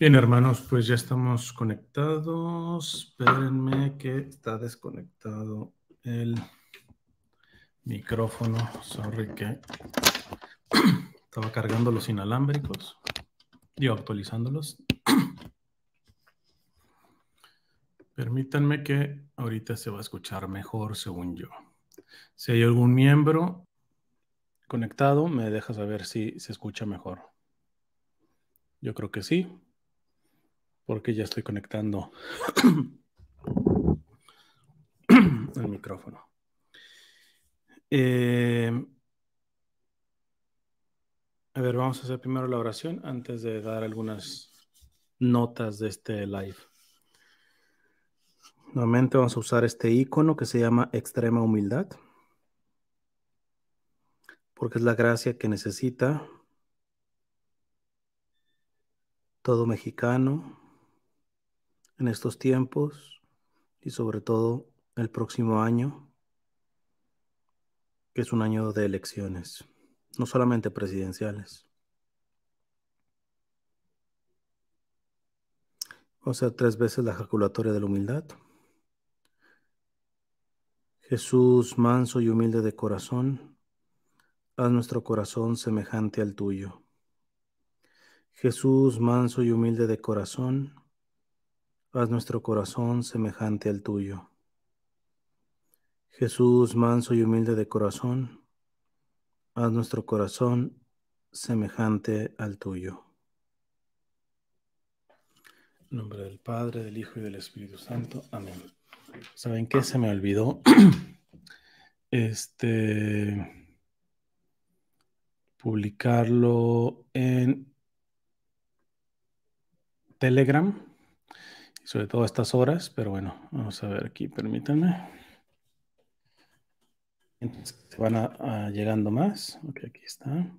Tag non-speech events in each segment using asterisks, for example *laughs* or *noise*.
Bien, hermanos, pues ya estamos conectados. Espérenme que está desconectado el micrófono. Sorry que *clears throat* estaba cargando los inalámbricos. Digo, actualizándolos. *clears throat* Permítanme que ahorita se va a escuchar mejor, según yo. Si hay algún miembro conectado, me deja saber si se escucha mejor. Yo creo que sí porque ya estoy conectando el micrófono. Eh, a ver, vamos a hacer primero la oración antes de dar algunas notas de este live. Nuevamente vamos a usar este icono que se llama extrema humildad, porque es la gracia que necesita todo mexicano, en estos tiempos y sobre todo el próximo año, que es un año de elecciones, no solamente presidenciales. O sea, tres veces la ejaculatoria de la humildad. Jesús, manso y humilde de corazón, haz nuestro corazón semejante al tuyo. Jesús, manso y humilde de corazón, haz nuestro corazón semejante al tuyo. Jesús, manso y humilde de corazón, haz nuestro corazón semejante al tuyo. En nombre del Padre, del Hijo y del Espíritu Santo. Amén. ¿Saben qué? Se me olvidó. *clears throat* Este. Publicarlo en Telegram sobre todo a estas horas, pero bueno, vamos a ver aquí, permítanme. Entonces, van llegando más. Ok, aquí está.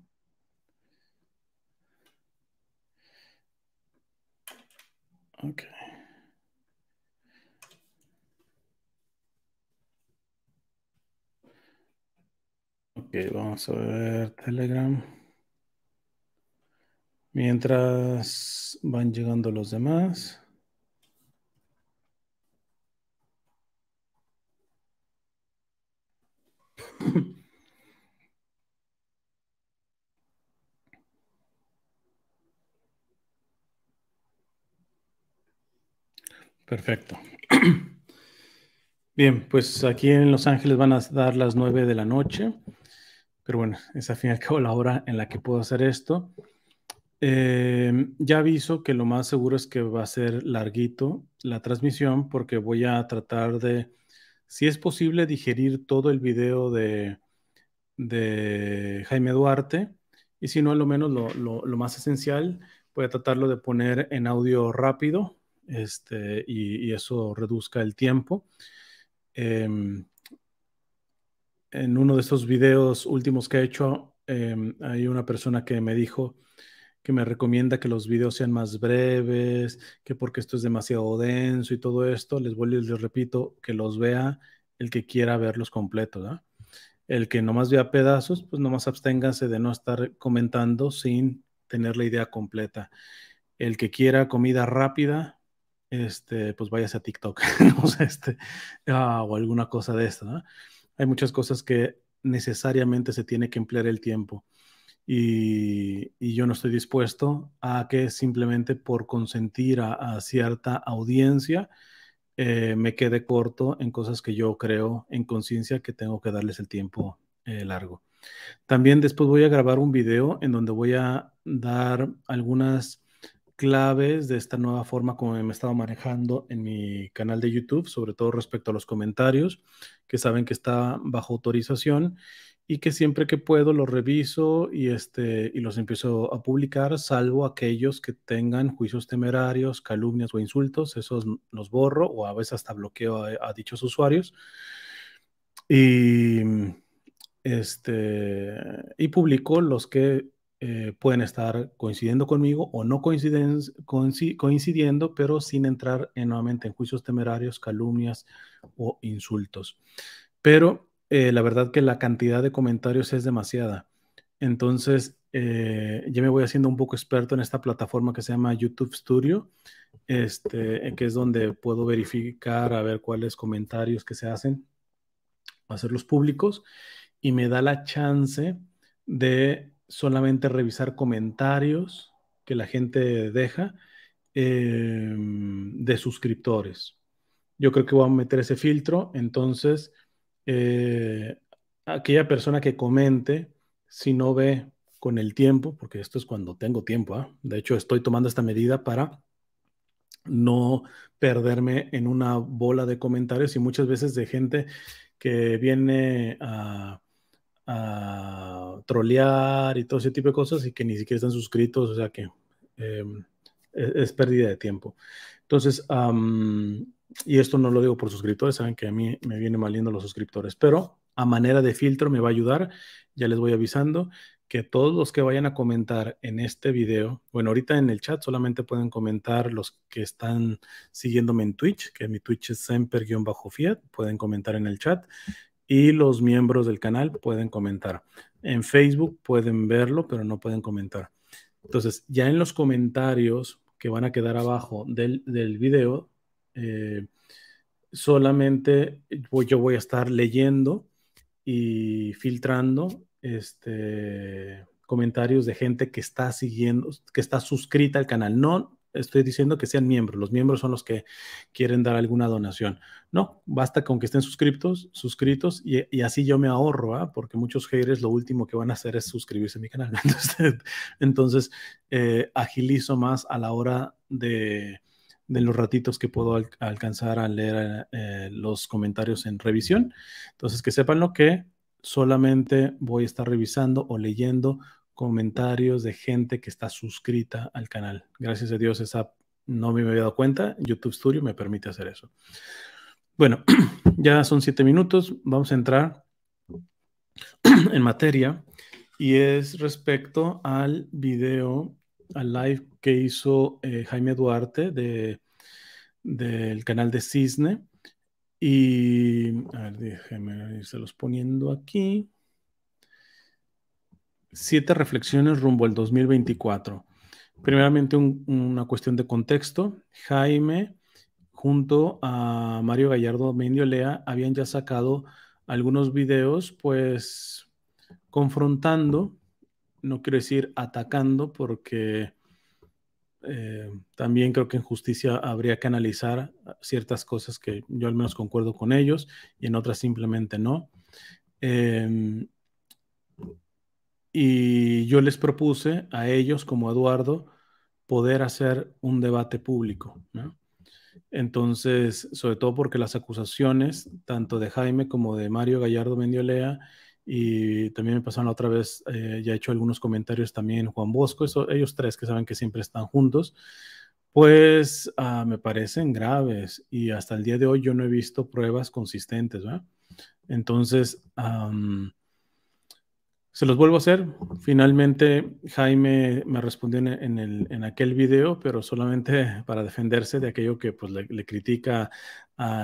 Ok. Ok, vamos a ver Telegram. Mientras van llegando los demás. *coughs* Perfecto. Bien, pues aquí en Los Ángeles van a dar las 9 de la noche, pero bueno, es al fin y cabo la hora en la que puedo hacer esto. Eh, ya aviso que lo más seguro es que va a ser larguito la transmisión porque voy a tratar de si es posible digerir todo el video de, Jaime Duarte y si no, al lo menos lo, más esencial, a tratarlo de poner en audio rápido este, y, eso reduzca el tiempo. Em, en uno de esos videos últimos que he hecho, em, hay una persona que me dijo que me recomienda que los videos sean más breves, que porque esto es demasiado denso y todo esto, les vuelvo y les repito, que los vea el que quiera verlos completos. El que no más vea pedazos, pues nomás absténganse de no estar comentando sin tener la idea completa. El que quiera comida rápida, este, pues váyase a TikTok *laughs* este, ah, o, este, alguna cosa de esta. Hay muchas cosas que necesariamente se tiene que emplear el tiempo. Y, yo no estoy dispuesto a que simplemente por consentir a, cierta audiencia eh, me quede corto en cosas que yo creo en conciencia que tengo que darles el tiempo eh, largo. También después voy a grabar un video en donde voy a dar algunas claves de esta nueva forma como me he estado manejando en mi canal de YouTube, sobre todo respecto a los comentarios, que saben que está bajo autorización y que siempre que puedo los reviso y, este, y los empiezo a publicar, salvo aquellos que tengan juicios temerarios, calumnias o insultos, esos los borro o a veces hasta bloqueo a, eh, dichos usuarios. Y, mm, este, y publico los que eh, pueden estar coincidiendo conmigo o no coinciden, coincidiendo, pero sin entrar nuevamente en juicios temerarios, calumnias o insultos. Pero eh, la verdad que la cantidad de comentarios es demasiada. Entonces, yo eh, ya me voy haciendo un poco experto en esta plataforma que se llama YouTube Studio, este, que es donde puedo verificar a ver cuáles comentarios que se hacen, hacerlos públicos, y me da la chance de solamente revisar comentarios que la gente deja em, de suscriptores. Yo creo que voy a meter ese filtro, entonces eh, aquella persona que comente, si no ve con el tiempo, porque esto es cuando tengo tiempo, ¿ah? de hecho estoy tomando esta medida para no perderme en una bola de comentarios y muchas veces de gente que viene a, a trolear y todo ese tipo de cosas y que ni siquiera están suscritos, o sea que em, e, es, pérdida de tiempo. Entonces, y esto no lo digo por suscriptores, saben que a mí me vienen valiendo los suscriptores, pero a manera de filtro me va a ayudar, ya les voy avisando que todos los que vayan a comentar en este video, bueno, ahorita en el chat solamente pueden comentar los que están siguiéndome en Twitch, que mi Twitch es semper-fiat, pueden comentar en el chat y los miembros del canal pueden comentar. En Facebook pueden verlo, pero no pueden comentar. Entonces, ya en los comentarios que van a quedar abajo del, del video, eh, solamente yo voy a estar leyendo y filtrando este, comentarios de gente que está siguiendo, que está suscrita al canal. No estoy diciendo que sean miembros, los miembros son los que quieren dar alguna donación. No, basta con que estén suscriptos, suscritos y, así yo me ahorro, ¿ah? porque muchos haters lo último que van a hacer es suscribirse a mi canal. *laughs* Entonces, eh, agilizo más a la hora de de los ratitos que puedo alcanzar a leer eh, los comentarios en revisión. Entonces, que sepan lo que solamente voy a estar revisando o leyendo comentarios de gente que está suscrita al canal. Gracias a Dios, esa no me había dado cuenta. YouTube Studio me permite hacer eso. Bueno, *clears throat* ya son siete minutos. Vamos a entrar *clears throat* en materia y es respecto al video al live que hizo eh, Jaime Duarte de, del canal de Cisne. Y, a ver, déjenme los poniendo aquí. Siete reflexiones rumbo al 2024. Primeramente, una cuestión de contexto. Jaime, junto a Mario Gallardo Mendiolea, habían ya sacado algunos videos, pues, confrontando no quiero decir atacando, porque eh, también creo que en justicia habría que analizar ciertas cosas que yo al menos concuerdo con ellos y en otras simplemente no. Em, y yo les propuse a ellos, como a Eduardo, poder hacer un debate público. Entonces, sobre todo porque las acusaciones, tanto de Jaime como de Mario Gallardo Mendiolea, y también me pasaron otra vez, eh, ya he hecho algunos comentarios también Juan Bosco, eso, ellos tres que saben que siempre están juntos, pues ah, me parecen graves y hasta el día de hoy yo no he visto pruebas consistentes, ¿verdad? Entonces, se los vuelvo a hacer. Finalmente, Jaime me respondió en, aquel video, pero solamente *laughs* para defenderse de aquello que pues, le, le critica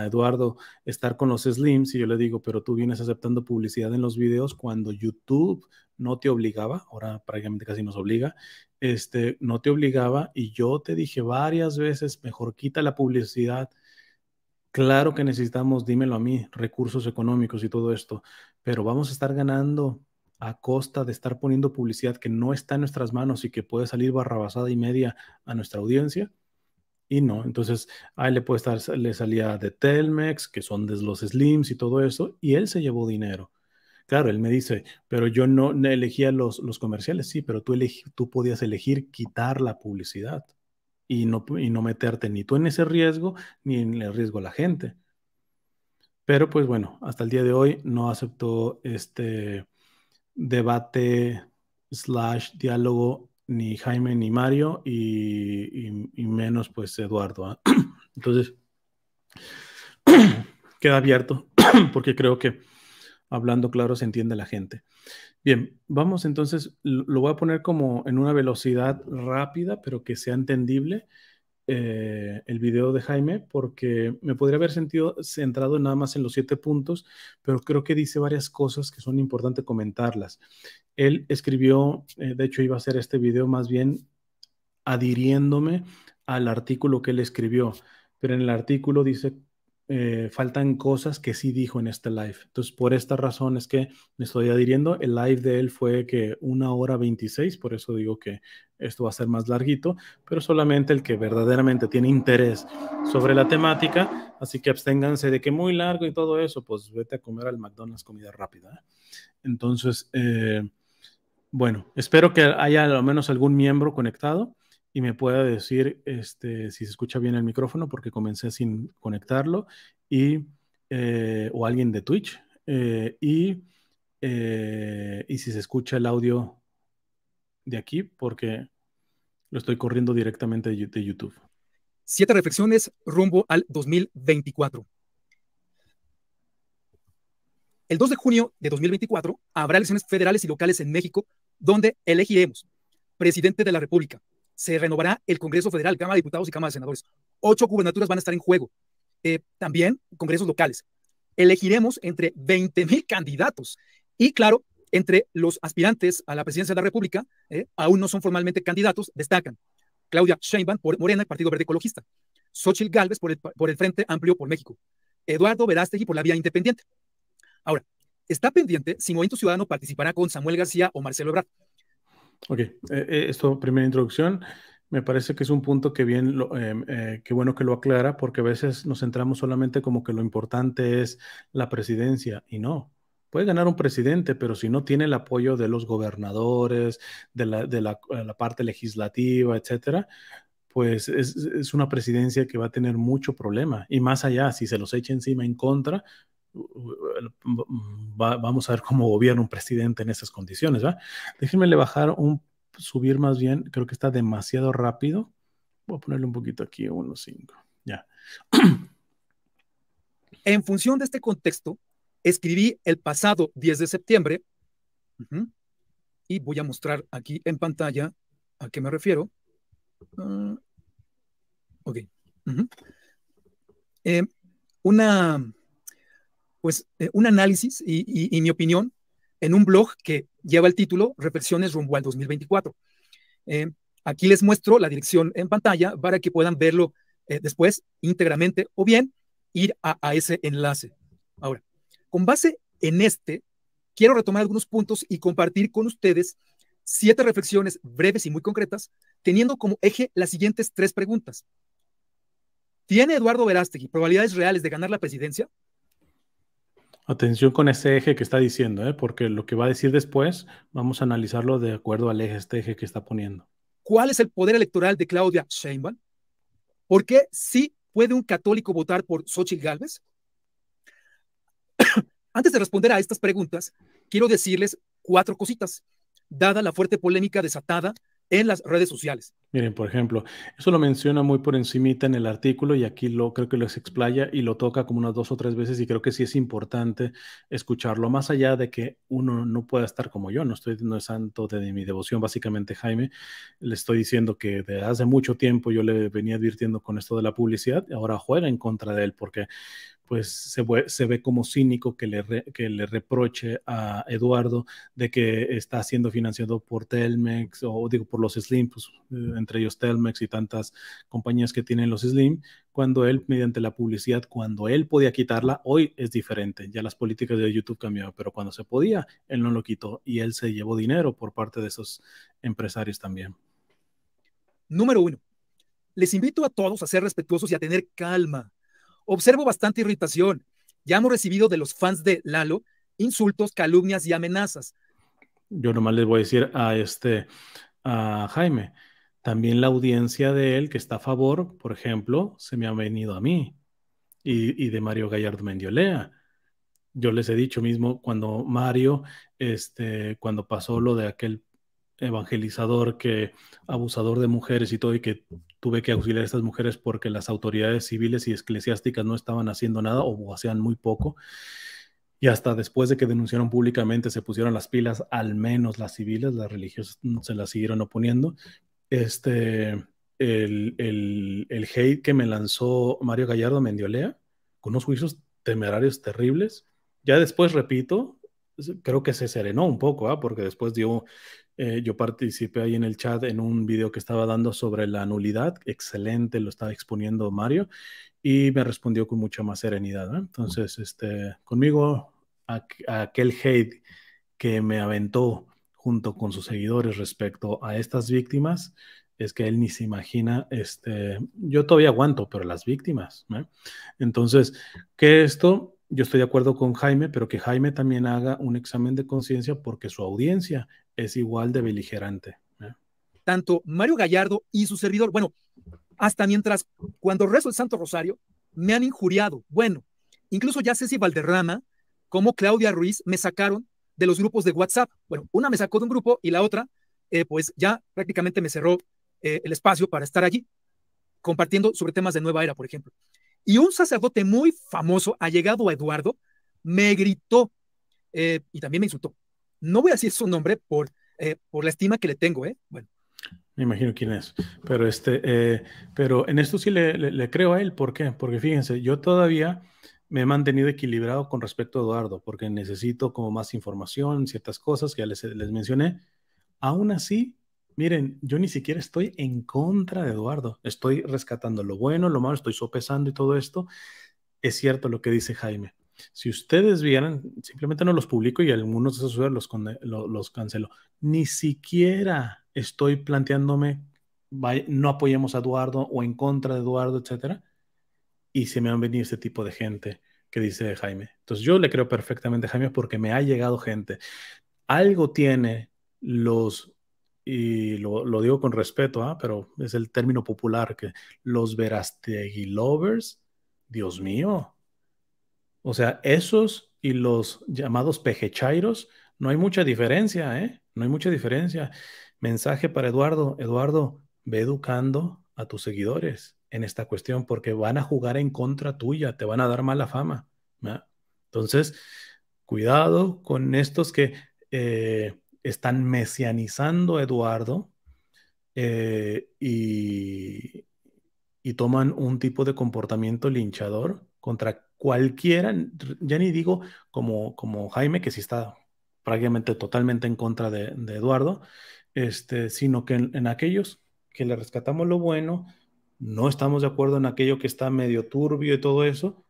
Eduardo estar con los Slims y yo le digo, pero tú vienes aceptando publicidad en los videos cuando YouTube no te obligaba, ahora prácticamente casi nos obliga, este, no te obligaba y yo te dije varias veces, mejor quita la publicidad. Claro que necesitamos, dímelo a mí, recursos económicos y todo esto, pero vamos a estar ganando a costa de estar poniendo publicidad que no está en nuestras manos y que puede salir barrabasada y media a nuestra audiencia y no. Entonces, ahí le puede estar, le salía de Telmex, que son de los Slims y todo eso, y él se llevó dinero. Claro, él me dice, pero yo no elegía los, los comerciales, sí, pero tú, elegí, tú podías elegir quitar la publicidad y no, no meterte ni tú en ese riesgo ni en el riesgo a la gente. Pero pues bueno, hasta el día de hoy no aceptó este debate slash diálogo ni Jaime ni Mario y, menos pues Eduardo. ¿ah? *clears throat* Entonces, *clears throat* queda abierto *clears throat* porque creo que hablando claro se entiende la gente. Bien, vamos entonces, lo voy a poner como en una velocidad rápida, pero que sea entendible eh, el video de Jaime, porque me podría haber sentido centrado nada más en los siete puntos, pero creo que dice varias cosas que son importantes comentarlas. Él escribió, eh, de hecho iba a hacer este video más bien adhiriéndome al artículo que él escribió, pero en el artículo dice, eh, faltan cosas que sí dijo en este live. Entonces, por esta razón es que me estoy adhiriendo. El live de él fue que una hora 26, por eso digo que esto va a ser más larguito, pero solamente el que verdaderamente tiene interés sobre la temática. Así que absténganse de que muy largo y todo eso, pues vete a comer al McDonald's comida rápida. ¿eh? Entonces, eh, bueno, espero que haya al menos algún miembro conectado y me pueda decir este, si se escucha bien el micrófono porque comencé sin conectarlo y, eh, o alguien de Twitch eh, y, eh, y si se escucha el audio de aquí porque lo estoy corriendo directamente de YouTube. Siete reflexiones rumbo al 2024. El 2 de junio de 2024 habrá elecciones federales y locales en México, donde elegiremos presidente de la República. Se renovará el Congreso Federal, Cámara de Diputados y Cámara de Senadores. Ocho gubernaturas van a estar en juego. Eh, también congresos locales. Elegiremos entre 20.000 mil candidatos. Y claro, entre los aspirantes a la presidencia de la República, eh, aún no son formalmente candidatos, destacan Claudia Sheinbaum por Morena, el Partido Verde Ecologista, Xochitl Gálvez por el, por el Frente Amplio por México, Eduardo Verástegui por la vía independiente, Ahora, está pendiente si Movimiento Ciudadano participará con Samuel García o Marcelo Ebrard. Ok, eh, eh, esto, primera introducción. Me parece que es un punto que bien, eh, que bueno que lo aclara, porque a veces nos centramos solamente como que lo importante es la presidencia y no. Puede ganar un presidente, pero si no tiene el apoyo de los gobernadores, de la, parte legislativa, etcétera, pues es, es, una presidencia que va a tener mucho problema. Y más allá, si se los echa encima en contra, vamos a ver cómo gobierna un presidente en esas condiciones, ¿va? le bajar un, subir más bien, creo que está demasiado rápido. Voy a ponerle un poquito aquí, 1.5, ya. *clears throat* En función de este contexto, escribí el pasado 10 de septiembre, y voy a mostrar aquí en pantalla a qué me refiero. Ah, ok. Eh, una pues eh, un análisis y, mi opinión en un blog que lleva el título Reflexiones rumbo al 2024. Eh, aquí les muestro la dirección en pantalla para que puedan verlo eh, después íntegramente o bien ir a, a ese enlace. Ahora, con base en este, quiero retomar algunos puntos y compartir con ustedes siete reflexiones breves y muy concretas, teniendo como eje las siguientes tres preguntas. ¿Tiene Eduardo Verástegui probabilidades reales de ganar la presidencia? Atención con ese eje que está diciendo, ¿eh? porque lo que va a decir después vamos a analizarlo de acuerdo al eje, este eje que está poniendo. ¿Cuál es el poder electoral de Claudia Sheinbaum? ¿Por qué sí puede un católico votar por Xochitl Gálvez? *coughs* Antes de responder a estas preguntas, quiero decirles cuatro cositas, dada la fuerte polémica desatada en las redes sociales. Miren, por ejemplo, eso lo menciona muy por encimita en el artículo y aquí lo creo que lo explaya y lo toca como unas dos o tres veces y creo que sí es importante escucharlo, más allá de que uno no pueda estar como yo, no estoy no es santo de, mi devoción, básicamente Jaime, le estoy diciendo que desde hace mucho tiempo yo le venía advirtiendo con esto de la publicidad, ahora juega en contra de él porque pues se, ve como cínico que le, que le reproche a Eduardo de que está siendo financiado por Telmex o digo por los Slim, pues, eh, entre ellos Telmex y tantas compañías que tienen los Slim, cuando él mediante la publicidad, cuando él podía quitarla, hoy es diferente, ya las políticas de YouTube cambiaron, pero cuando se podía, él no lo quitó y él se llevó dinero por parte de esos empresarios también. Número uno, les invito a todos a ser respetuosos y a tener calma Observo bastante irritación. Ya hemos recibido de los fans de Lalo insultos, calumnias y amenazas. Yo nomás les voy a decir a este a Jaime, también la audiencia de él que está a favor, por ejemplo, se me ha venido a mí y, de Mario Gallardo Mendiolea. Yo les he dicho mismo cuando Mario, este, cuando pasó lo de aquel evangelizador, que abusador de mujeres y todo, y que tuve que auxiliar a estas mujeres porque las autoridades civiles y eclesiásticas no estaban haciendo nada o hacían muy poco. Y hasta después de que denunciaron públicamente, se pusieron las pilas, al menos las civiles, las religiosas mm, se las siguieron oponiendo. Este, el, el, el hate que me lanzó Mario Gallardo Mendiolea, con unos juicios temerarios terribles. Ya después, repito, creo que se serenó un poco, ¿ah? porque después dio eh, yo participé ahí en el chat en un video que estaba dando sobre la nulidad. Excelente, lo estaba exponiendo Mario y me respondió con mucha más serenidad. Entonces, este, conmigo, aquel hate que me aventó junto con sus seguidores respecto a estas víctimas, es que él ni se imagina, este, yo todavía aguanto, pero las víctimas. Entonces, que esto, yo estoy de acuerdo con Jaime, pero que Jaime también haga un examen de conciencia porque su audiencia es igual de beligerante. ¿eh? Tanto Mario Gallardo y su servidor, bueno, hasta mientras cuando rezo el Santo Rosario, me han injuriado. Bueno, incluso ya Ceci Valderrama, como Claudia Ruiz, me sacaron de los grupos de WhatsApp. Bueno, una me sacó de un grupo y la otra, eh, pues ya prácticamente me cerró eh, el espacio para estar allí, compartiendo sobre temas de nueva era, por ejemplo. Y un sacerdote muy famoso, ha llegado a Eduardo, me gritó y también me insultó. No voy a decir su nombre por, eh, por la estima que le tengo, ¿eh? Bueno. Me imagino quién es. Pero, este, eh, pero en esto sí le, creo a él. ¿Por qué? Porque fíjense, yo todavía me he mantenido equilibrado con respecto a Eduardo, porque necesito como más información, ciertas cosas que ya les mencioné. Aún así, miren, yo ni siquiera estoy en contra de Eduardo. Estoy rescatando lo bueno, lo malo, estoy sopesando y todo esto. Es cierto lo que dice Jaime. Si ustedes vieran, simplemente no los publico y algunos de esos usuarios los, los cancelo. Ni siquiera estoy planteándome no apoyemos a Eduardo o en contra de Eduardo, etcétera. Y se me han venido este tipo de gente que dice Jaime. Entonces yo le creo perfectamente a Jaime porque me ha llegado gente. Algo tiene los, y lo, digo con respeto, ¿ah? pero es el término popular, que los Verastegui lovers, Dios mío, o sea, esos y los llamados pejechairos, no hay mucha diferencia, ¿eh? No hay mucha diferencia. Mensaje para Eduardo. Eduardo, ve educando a tus seguidores en esta cuestión porque van a jugar en contra tuya, te van a dar mala fama. Entonces, cuidado con estos que eh, están mesianizando a Eduardo eh, y, y toman un tipo de comportamiento linchador contra cualquiera, ya ni digo como, como Jaime, que sí está prácticamente totalmente en contra de, Eduardo, este, sino que en, aquellos que le rescatamos lo bueno, no estamos de acuerdo en aquello que está medio turbio y todo eso,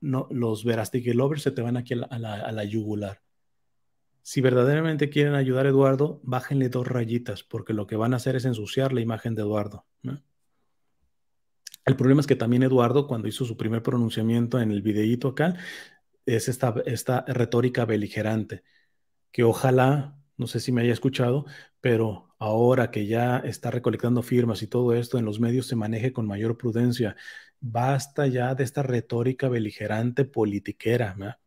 no, los Verastique Lovers se te van aquí a la, a la, a la yugular. Si verdaderamente quieren ayudar a Eduardo, bájenle dos rayitas, porque lo que van a hacer es ensuciar la imagen de Eduardo. ¿no? El problema es que también Eduardo, cuando hizo su primer pronunciamiento en el videíto acá, es esta, esta retórica beligerante, que ojalá, no sé si me haya escuchado, pero ahora que ya está recolectando firmas y todo esto en los medios se maneje con mayor prudencia. Basta ya de esta retórica beligerante politiquera,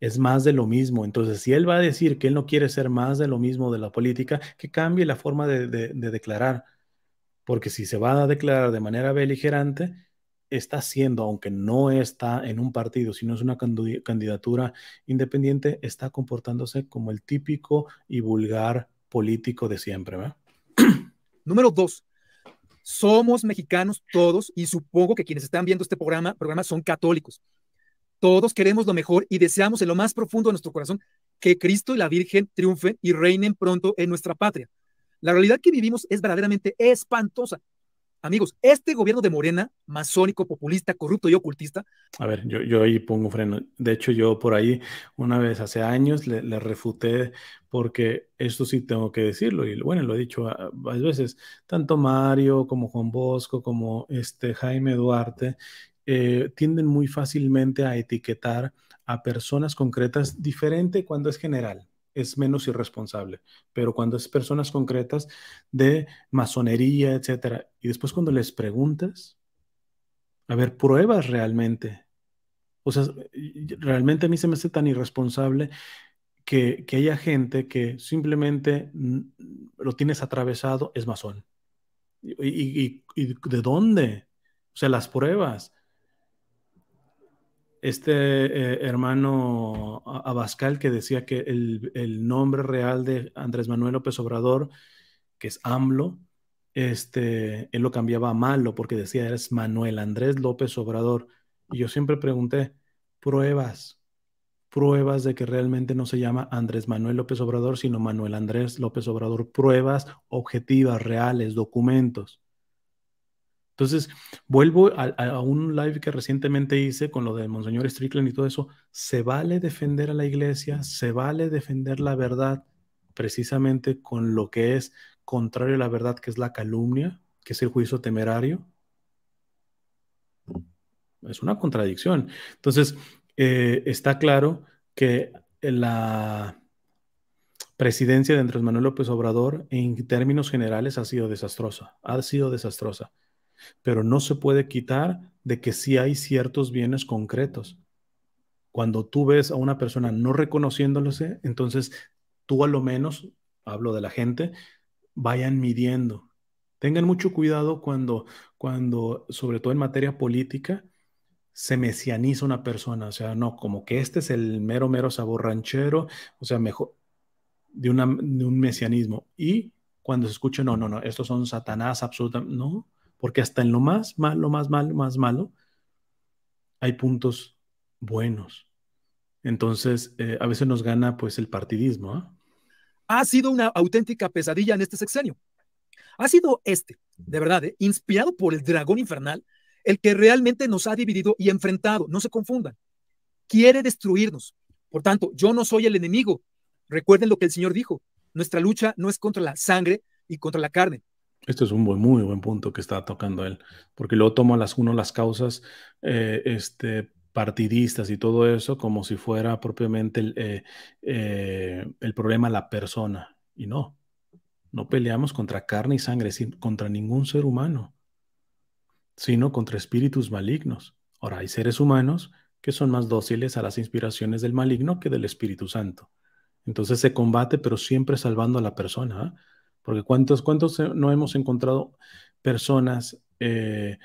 es más de lo mismo. Entonces, si él va a decir que él no quiere ser más de lo mismo de la política, que cambie la forma de declarar porque si se va a declarar de manera beligerante, está siendo, aunque no está en un partido, sino es una candidatura independiente, está comportándose como el típico y vulgar político de siempre. *clears throat* Número dos, somos mexicanos todos y supongo que quienes están viendo este programa, programa son católicos. Todos queremos lo mejor y deseamos en lo más profundo de nuestro corazón que Cristo y la Virgen triunfen y reinen pronto en nuestra patria. La realidad que vivimos es verdaderamente espantosa. Amigos, este gobierno de Morena, masónico, populista, corrupto y ocultista. A ver, yo, ahí pongo freno. De hecho, yo por ahí una vez hace años le, refuté porque esto sí tengo que decirlo, y bueno, lo he dicho ah, varias veces, tanto Mario como Juan Bosco, como este Jaime Duarte, eh, tienden muy fácilmente a etiquetar a personas concretas diferente cuando es general es menos irresponsable, pero cuando es personas concretas de masonería, etcétera, y después cuando les preguntas, a ver, pruebas realmente. O sea, realmente a mí se me hace tan irresponsable que, que haya gente que simplemente lo tienes atravesado, es masón. ¿Y, y de dónde? O sea, las pruebas este eh, hermano Abascal que decía que el, nombre real de Andrés Manuel López Obrador, que es AMLO, este, él lo cambiaba a malo porque decía, eres Manuel Andrés López Obrador. Y yo siempre pregunté, pruebas, pruebas de que realmente no se llama Andrés Manuel López Obrador, sino Manuel Andrés López Obrador, pruebas objetivas, reales, documentos. Entonces, vuelvo a, un live que recientemente hice con lo del Monseñor Strickland y todo eso. Se vale defender a la iglesia, se vale defender la verdad precisamente con lo que es contrario a la verdad, que es la calumnia, que es el juicio temerario. Es una contradicción. Entonces, eh, está claro que la presidencia de Andrés Manuel López Obrador en términos generales ha sido desastrosa, ha sido desastrosa pero no se puede quitar de que sí hay ciertos bienes concretos. Cuando tú ves a una persona no reconociéndolos entonces tú a lo menos, hablo de la gente, vayan midiendo. Tengan mucho cuidado cuando, cuando sobre todo en materia política, se mesianiza una persona, o sea, no, como que este es el mero, mero sabor ranchero, o sea, mejor, de, un mesianismo. Y cuando se escucha, no, no, no, estos son Satanás absolutamente, no, porque hasta en lo más malo, más malo, más malo, hay puntos buenos. Entonces, eh, a veces nos gana pues el partidismo. ¿ah? Ha sido una auténtica pesadilla en este sexenio. Ha sido este, de verdad, ¿eh? inspirado por el dragón infernal, el que realmente nos ha dividido y enfrentado. No se confundan. Quiere destruirnos. Por tanto, yo no soy el enemigo. Recuerden lo que el Señor dijo. Nuestra lucha no es contra la sangre y contra la carne, este es un buen, muy buen punto que está tocando él, porque luego toma las uno las causas eh, este, partidistas y todo eso como si fuera propiamente el, eh, eh, problema la persona. Y no, no peleamos contra carne y sangre, contra ningún ser humano, sino contra espíritus malignos. Ahora, hay seres humanos que son más dóciles a las inspiraciones del maligno que del Espíritu Santo. Entonces se combate, pero siempre salvando a la persona. ¿ah? Porque cuántos, cuántos eh, no hemos encontrado personas eh,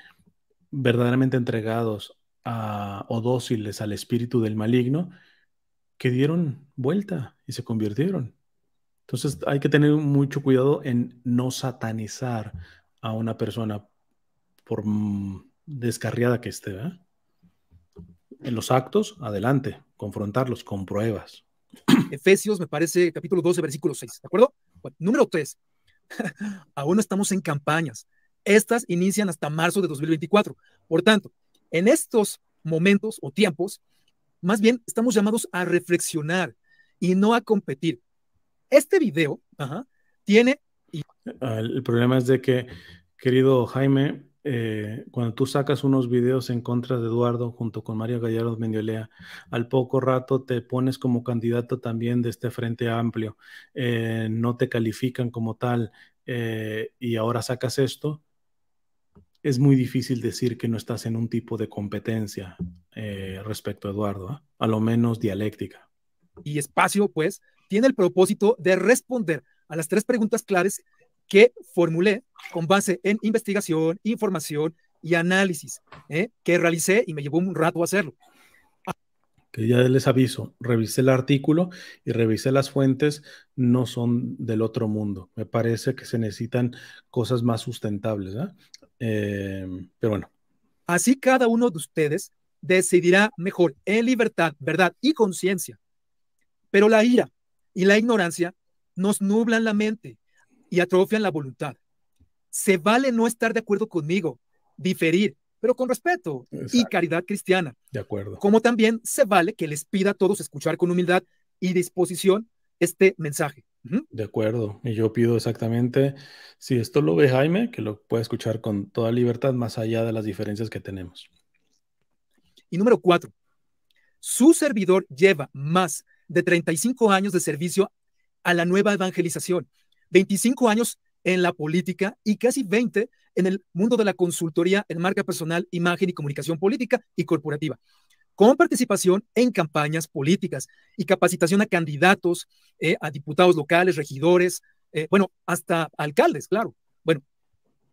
verdaderamente entregados o dóciles al espíritu del maligno que dieron vuelta y se convirtieron. Entonces hay que tener mucho cuidado en no satanizar a una persona por mm, descarriada que esté. En los actos, adelante, confrontarlos con pruebas. Efesios, me parece, capítulo 12, versículo 6, ¿de acuerdo? número 3, *laughs* Aún estamos en campañas. Estas inician hasta marzo de 2024. Por tanto, en estos momentos o tiempos, más bien estamos llamados a reflexionar y no a competir. Este video tiene... Ah, el problema es de que, querido Jaime, eh, cuando tú sacas unos videos en contra de Eduardo junto con María Gallardo Mendiolea, al poco rato te pones como candidato también de este Frente Amplio, eh, no te califican como tal eh, y ahora sacas esto, es muy difícil decir que no estás en un tipo de competencia respecto a Eduardo, ¿ah? a lo menos dialéctica. Y espacio, pues, tiene el propósito de responder a las tres preguntas claves que formulé con base en investigación, información y análisis ¿eh? que realicé y me llevó un rato hacerlo. Que ya les aviso, revisé el artículo y revisé las fuentes, no son del otro mundo. Me parece que se necesitan cosas más sustentables, ¿ah? eh, pero bueno. Así cada uno de ustedes decidirá mejor en libertad, verdad y conciencia. Pero la ira y la ignorancia nos nublan la mente y atrofian la voluntad. Se vale no estar de acuerdo conmigo, diferir, pero con respeto y caridad cristiana. De acuerdo. Como también se vale que les pida a todos escuchar con humildad y disposición este mensaje. De acuerdo, y yo pido exactamente, si esto lo ve Jaime, que lo pueda escuchar con toda libertad, más allá de las diferencias que tenemos. Y número cuatro, su servidor lleva más de 35 años de servicio a la nueva evangelización 25 años en la política y casi 20 en el mundo de la consultoría en marca personal, imagen y comunicación política y corporativa, con participación en campañas políticas y capacitación a candidatos, eh, a diputados locales, regidores, eh, bueno, hasta alcaldes, claro. Bueno,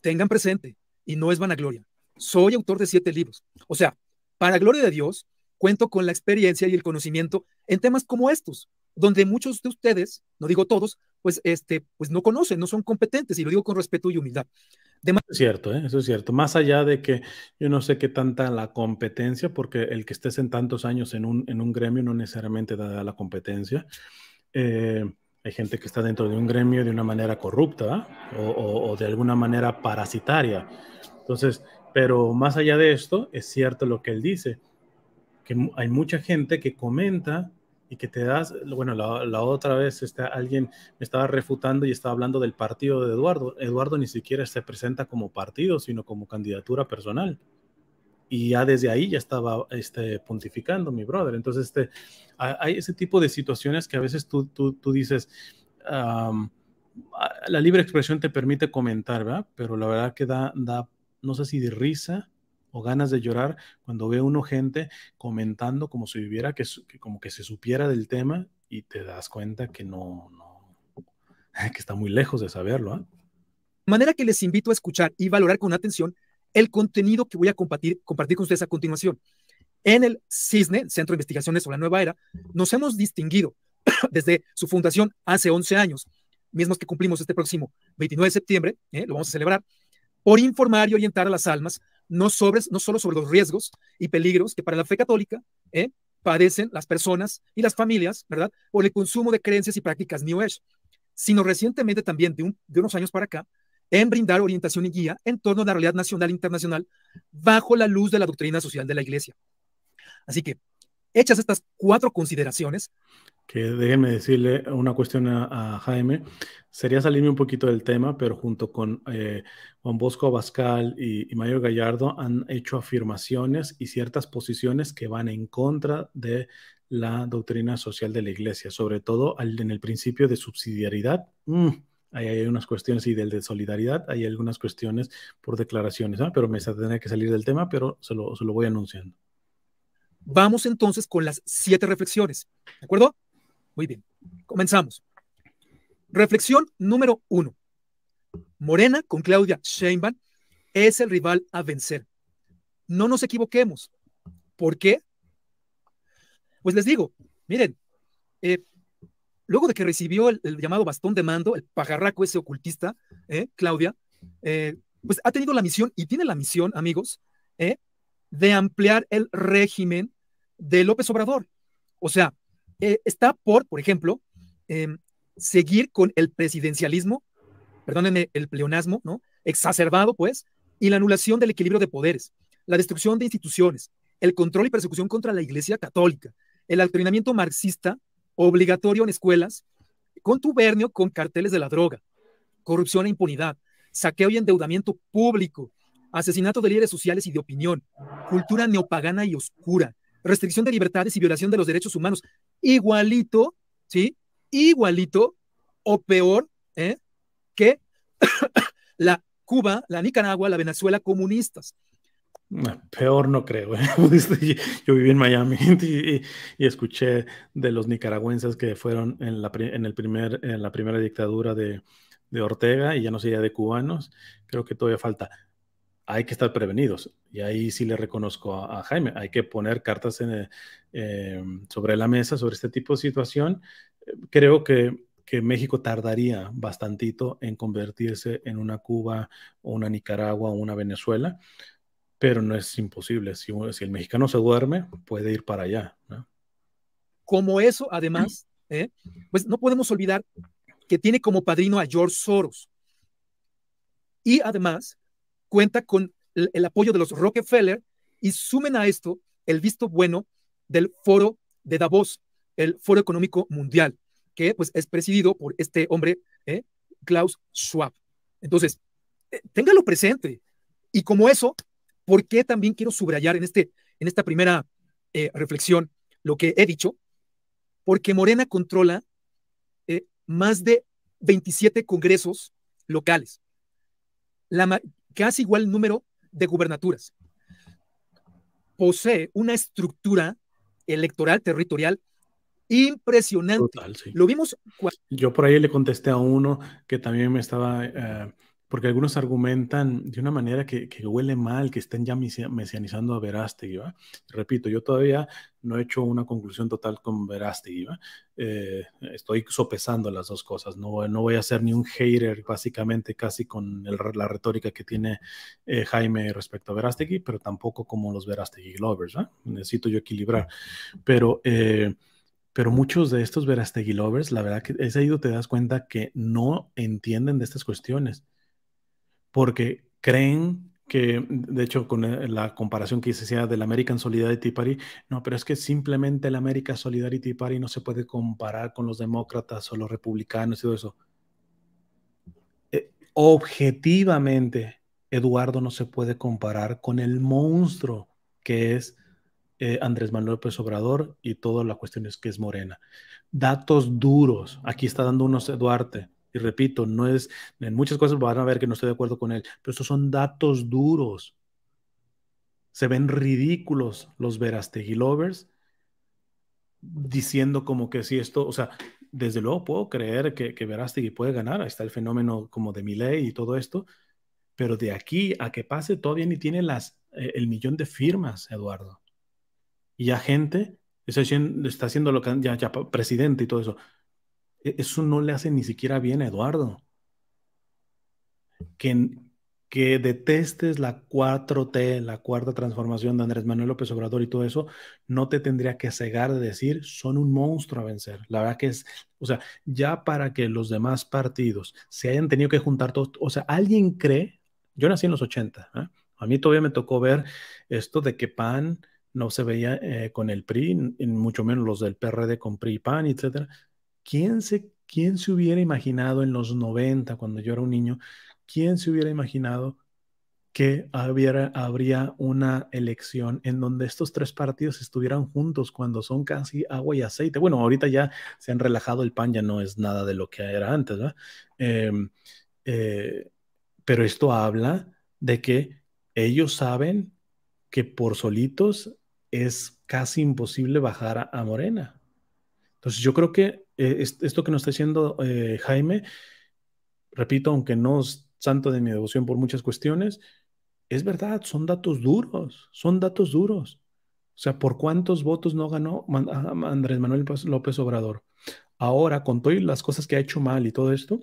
tengan presente, y no es vanagloria, soy autor de siete libros. O sea, para gloria de Dios, cuento con la experiencia y el conocimiento en temas como estos, donde muchos de ustedes, no digo todos, pues, este, pues no conocen, no son competentes, y lo digo con respeto y humildad. es cierto, ¿eh? eso es cierto. Más allá de que yo no sé qué tanta la competencia, porque el que estés en tantos años en un, en un gremio no necesariamente da la competencia. Eh, hay gente que está dentro de un gremio de una manera corrupta o, o, de alguna manera parasitaria. Entonces, pero más allá de esto, es cierto lo que él dice hay mucha gente que comenta y que te das, bueno, la, otra vez está, alguien me estaba refutando y estaba hablando del partido de Eduardo. Eduardo ni siquiera se presenta como partido, sino como candidatura personal. Y ya desde ahí ya estaba este, pontificando mi brother. Entonces, este, hay ese tipo de situaciones que a veces tú, tú, dices, la libre expresión te permite comentar, ¿verdad? Pero la verdad que da, da no sé si de risa o ganas de llorar cuando ve uno gente comentando como si viviera que, como que se supiera del tema y te das cuenta que no, no, *laughs* que está muy lejos de saberlo. ¿ah? De manera que les invito a escuchar y valorar con atención el contenido que voy a compartir, compartir con ustedes a continuación. En el CISNE, Centro de Investigaciones sobre la Nueva Era, nos hemos distinguido *clears throat* desde su fundación hace 11 años, mismos que cumplimos este próximo 29 de septiembre, ¿eh? lo vamos a celebrar, por informar y orientar a las almas no, sobres, no solo sobre los riesgos y peligros que para la fe católica ¿eh? padecen las personas y las familias, ¿verdad? Por el consumo de creencias y prácticas New Age, sino recientemente también, de, de unos años para acá, en brindar orientación y guía en torno a la realidad nacional e internacional bajo la luz de la doctrina social de la Iglesia. Así que, hechas estas cuatro consideraciones, que déjenme decirle una cuestión a, Jaime, sería salirme un poquito del tema, pero junto con Juan eh, Bosco Abascal y, Mayor Gallardo han hecho afirmaciones y ciertas posiciones que van en contra de la doctrina social de la Iglesia, sobre todo en el principio de subsidiariedad. Mm, ahí hay unas cuestiones y del de solidaridad, hay algunas cuestiones por declaraciones, pero me tendré que salir del tema, pero se lo, se lo voy anunciando. Vamos entonces con las siete reflexiones, ¿de acuerdo? Muy bien, comenzamos. Reflexión número uno. Morena con Claudia Sheinbaum es el rival a vencer. No nos equivoquemos. ¿Por qué? Pues les digo, miren, eh, luego de que recibió el, llamado bastón de mando, el pajarraco ese ocultista, eh, Claudia, eh, pues ha tenido la misión y tiene la misión, amigos, de ampliar el régimen de López Obrador. O sea, eh, está por, por ejemplo, em, seguir con el presidencialismo, perdónenme el pleonasmo, ¿no? Exacerbado, pues, y la anulación del equilibrio de poderes, la destrucción de instituciones, el control y persecución contra la Iglesia Católica, el adoctrinamiento marxista obligatorio en escuelas, contubernio con carteles de la droga, corrupción e impunidad, saqueo y endeudamiento público, asesinato de líderes sociales y de opinión, cultura neopagana y oscura, restricción de libertades y violación de los derechos humanos, igualito, ¿sí? Igualito o peor ¿eh? que *coughs* la Cuba, la Nicaragua, la Venezuela comunistas. peor no creo. ¿eh? *laughs* Yo viví en Miami *laughs* y, escuché de los nicaragüenses que fueron en la, el primer, la primera dictadura de, de Ortega y ya no sería de cubanos. Creo que todavía falta hay que estar prevenidos. Y ahí sí le reconozco a, Jaime, hay que poner cartas eh, em, sobre la mesa sobre este tipo de situación. Creo que, México tardaría bastantito en convertirse en una Cuba o una Nicaragua o una Venezuela, pero no es imposible. Si, el mexicano se duerme, puede ir para allá. Como eso, además, ¿eh? pues no podemos olvidar que tiene como padrino a George Soros. Y además, cuenta con el, apoyo de los Rockefeller y sumen a esto el visto bueno del foro de Davos, el Foro Económico Mundial, que pues es presidido por este hombre, eh, Klaus Schwab. Entonces, eh, téngalo presente. Y como eso, ¿por qué también quiero subrayar en, este, en esta primera eh, reflexión lo que he dicho? Porque Morena controla más de 27 congresos locales. La, casi igual número de gubernaturas. Posee una estructura electoral territorial impresionante. Lo vimos. Yo por ahí le contesté a uno que también me estaba eh, porque algunos argumentan de una manera que, huele mal, que estén ya mesianizando a Verástegui. Repito, yo todavía no he hecho una conclusión total con Verástegui. Eh, estoy sopesando las dos cosas. No, no voy a ser ni un hater, básicamente, casi con la retórica que tiene eh, Jaime respecto a Verástegui, pero tampoco como los Verástegui lovers. Necesito yo equilibrar. Pero. Eh, pero muchos de estos Verástegui lovers, la verdad que es ahí donde te das cuenta que no entienden de estas cuestiones porque creen que, de hecho, con eh, la comparación que se sea del American Solidarity Party, no, pero es que simplemente el American Solidarity Party no se puede comparar con los demócratas o los republicanos y todo eso. Eh, objetivamente, Eduardo no se puede comparar con el monstruo que es eh, Andrés Manuel López Obrador y toda la cuestión es que es morena. Datos duros. Aquí está dando unos Eduardo. Y repito, no es, en muchas cosas van a ver que no estoy de acuerdo con él, pero estos son datos duros. Se ven ridículos los Verastegui lovers diciendo como que si esto, o sea, desde luego puedo creer que, que puede ganar, ahí está el fenómeno como de ley y todo esto, pero de aquí a que pase todavía ni tiene las, eh, el millón de firmas, Eduardo. Y ya gente está haciendo, está haciendo lo que ya presidente y todo eso. E, eso no le hace ni siquiera bien a Eduardo. Que, que detestes la 4T, la cuarta transformación de Andrés Manuel López Obrador y todo eso, no te tendría que cegar de decir, son un monstruo a vencer. La verdad que es, o sea, ya para que los demás partidos se hayan tenido que juntar todos, o sea, alguien cree, yo nací en los 80, ¿eh? a mí todavía me tocó ver esto de que PAN no se veía eh, con el PRI, en mucho menos los del PRD con PRI y PAN, etcétera. ¿Quién se, quién se hubiera imaginado en los 90, cuando yo era un niño, quién se hubiera imaginado que hubiera, habría una elección en donde estos tres partidos estuvieran juntos cuando son casi agua y aceite. Bueno, ahorita ya se han relajado el pan, ya no es nada de lo que era antes, ¿verdad? Em, eh, pero esto habla de que ellos saben que por solitos es casi imposible bajar a Morena. Entonces yo creo que eh, esto que nos está diciendo eh, Jaime, repito, aunque no es santo de mi devoción por muchas cuestiones, es verdad, son datos duros, son datos duros. O sea, ¿por cuántos votos no ganó ah, Andrés Manuel López Obrador? Ahora, con todas las cosas que ha hecho mal y todo esto,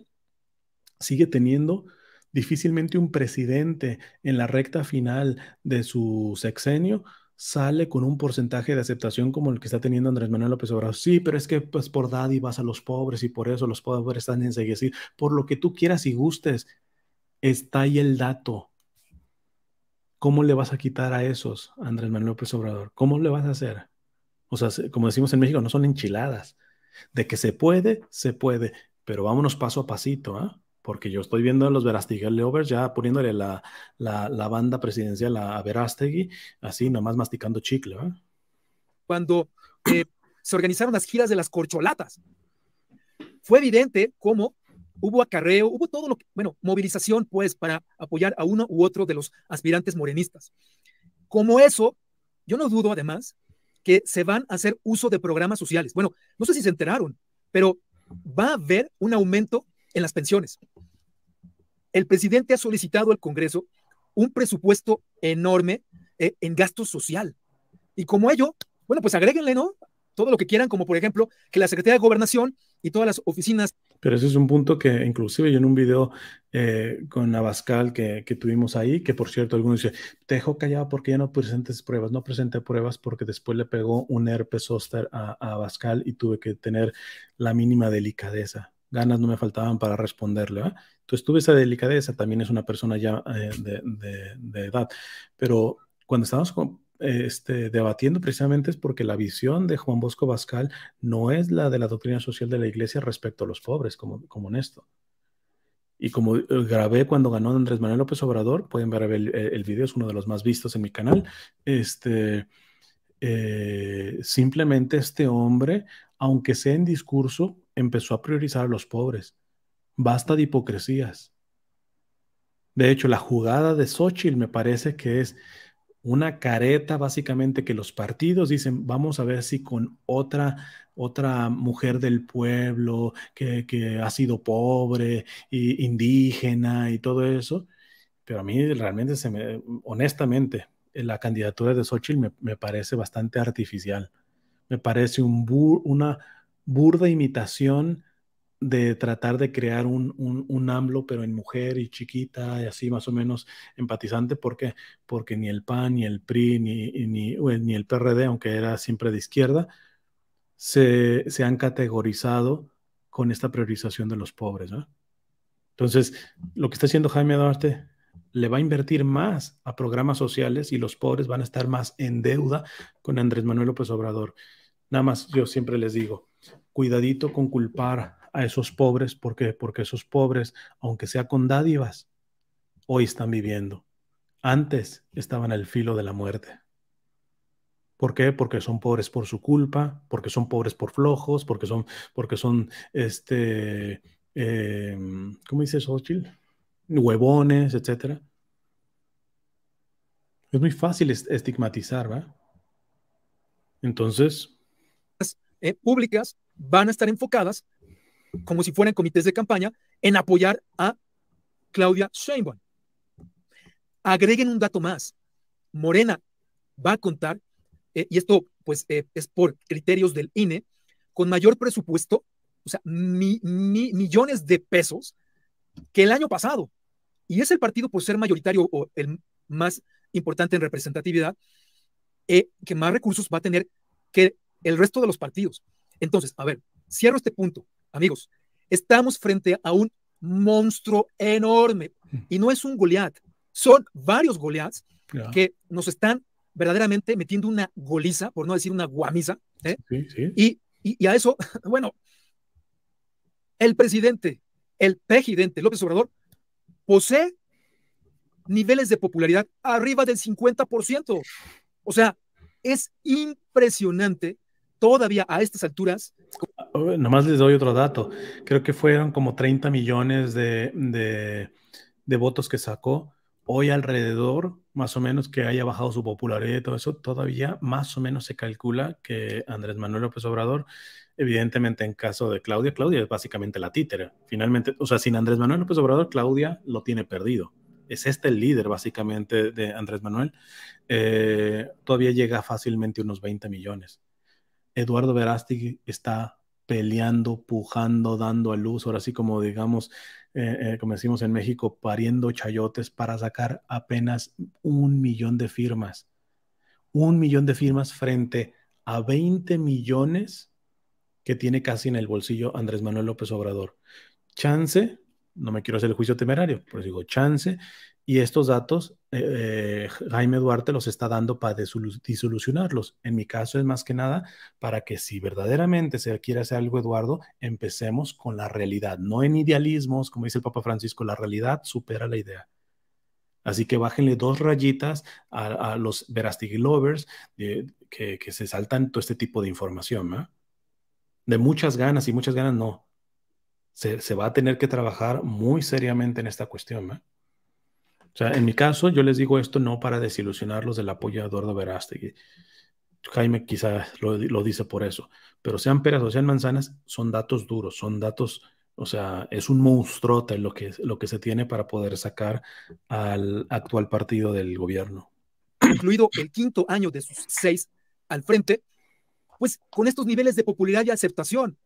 sigue teniendo difícilmente un presidente en la recta final de su sexenio sale con un porcentaje de aceptación como el que está teniendo Andrés Manuel López Obrador. Sí, pero es que pues por vas a los pobres y por eso los pobres están seguir. Por lo que tú quieras y gustes, está ahí el dato. ¿Cómo le vas a quitar a esos, Andrés Manuel López Obrador? ¿Cómo le vas a hacer? O sea, como decimos en México, no son enchiladas. De que se puede, se puede, pero vámonos paso a pasito, ¿ah? porque yo estoy viendo a los Verastegui Lovers ya poniéndole la, banda presidencial a verástegui así nomás masticando chicle. Cuando eh, se organizaron las giras de las corcholatas, fue evidente cómo hubo acarreo, hubo todo lo que, bueno, movilización pues para apoyar a uno u otro de los aspirantes morenistas. Como eso, yo no dudo además que se van a hacer uso de programas sociales. Bueno, no sé si se enteraron, pero va a haber un aumento en las pensiones el presidente ha solicitado al Congreso un presupuesto enorme eh, en gasto social. Y como ello, bueno, pues agréguenle, ¿no? Todo lo que quieran, como por ejemplo que la Secretaría de Gobernación y todas las oficinas. Pero ese es un punto que inclusive yo en un video eh, con Abascal que, que, tuvimos ahí, que por cierto algunos dicen, te dejo callado porque ya no presentes pruebas, no presenté pruebas porque después le pegó un herpes zóster a Abascal y tuve que tener la mínima delicadeza ganas no me faltaban para responderle. ¿eh? Entonces tuve esa delicadeza, también es una persona ya eh, de, edad, pero cuando estamos eh, este, debatiendo precisamente es porque la visión de Juan Bosco Bascal no es la de la doctrina social de la Iglesia respecto a los pobres, como, en esto. Y como eh, grabé cuando ganó Andrés Manuel López Obrador, pueden ver el, el video, es uno de los más vistos en mi canal. Este, eh, simplemente este hombre, aunque sea en discurso, empezó a priorizar a los pobres. Basta de hipocresías. De hecho, la jugada de Xochitl me parece que es una careta básicamente que los partidos dicen, vamos a ver si con otra, otra mujer del pueblo que, ha sido pobre, y indígena y todo eso. Pero a mí realmente se me, honestamente, la candidatura de Xochitl me, parece bastante artificial. Me parece un una burda imitación de tratar de crear un, un, AMLO, pero en mujer y chiquita y así más o menos empatizante. ¿Por Porque ni el PAN, ni el PRI, ni, ni, ni el PRD, aunque era siempre de izquierda, se, se han categorizado con esta priorización de los pobres. Entonces, lo que está haciendo Jaime Duarte le va a invertir más a programas sociales y los pobres van a estar más en deuda con Andrés Manuel López Obrador. Nada más yo siempre les digo, cuidadito con culpar a esos pobres porque porque esos pobres, aunque sea con dádivas, hoy están viviendo. Antes estaban al filo de la muerte. ¿Por qué? Porque son pobres por su culpa, porque son pobres por flojos, porque son porque son este eh, ¿cómo dice huevones, etcétera Es muy fácil estigmatizar, ¿va? Entonces... Eh, públicas van a estar enfocadas, como si fueran comités de campaña, en apoyar a Claudia Sheinbaum. Agreguen un dato más. Morena va a contar, eh, y esto pues eh, es por criterios del INE, con mayor presupuesto, o sea, millones de pesos que el año pasado y es el partido por ser mayoritario o el más importante en representatividad, eh, que más recursos va a tener que el resto de los partidos. Entonces, a ver, cierro este punto, amigos. Estamos frente a un monstruo enorme mm. y no es un Goliat, son varios Goliats que nos están verdaderamente metiendo una goliza, por no decir una guamiza ¿eh? Y, y a eso, *laughs* bueno, el presidente, el presidente López Obrador posee niveles de popularidad arriba del 50%. O sea, es impresionante todavía a estas alturas. Oh, nomás les doy otro dato. Creo que fueron como 30 millones de, votos que sacó. Hoy alrededor, más o menos, que haya bajado su popularidad y todo eso, todavía más o menos se calcula que Andrés Manuel López Obrador evidentemente en caso de Claudia, Claudia es básicamente la títera. Finalmente, o sea, sin Andrés Manuel López Obrador, Claudia lo tiene perdido. Es este el líder básicamente de Andrés Manuel. Eh, todavía llega fácilmente unos 20 millones. Eduardo Verástegui está peleando, pujando, dando a luz, ahora sí como digamos, eh, eh, como decimos en México, pariendo chayotes para sacar apenas un millón de firmas. Un millón de firmas frente a 20 millones que tiene casi en el bolsillo Andrés Manuel López Obrador. Chance, no me quiero hacer el juicio temerario, pero digo chance, y estos datos eh, eh, Jaime Duarte los está dando para disolucionarlos. En mi caso es más que nada para que si verdaderamente se quiere hacer algo, Eduardo, empecemos con la realidad, no en idealismos, como dice el Papa Francisco, la realidad supera la idea. Así que bájenle dos rayitas a, los Verastig lovers eh, que, que, se saltan todo este tipo de información de muchas ganas y muchas ganas no. Se, va a tener que trabajar muy seriamente en esta cuestión. O sea, en mi caso, yo les digo esto no para desilusionarlos del apoyo a Eduardo Verástegui. Jaime quizás lo, dice por eso, pero sean peras o sean manzanas, son datos duros, son datos, o sea, es un monstruo lo que, lo que se tiene para poder sacar al actual partido del gobierno. Incluido el quinto año de sus seis al frente, pues con estos niveles de popularidad y aceptación.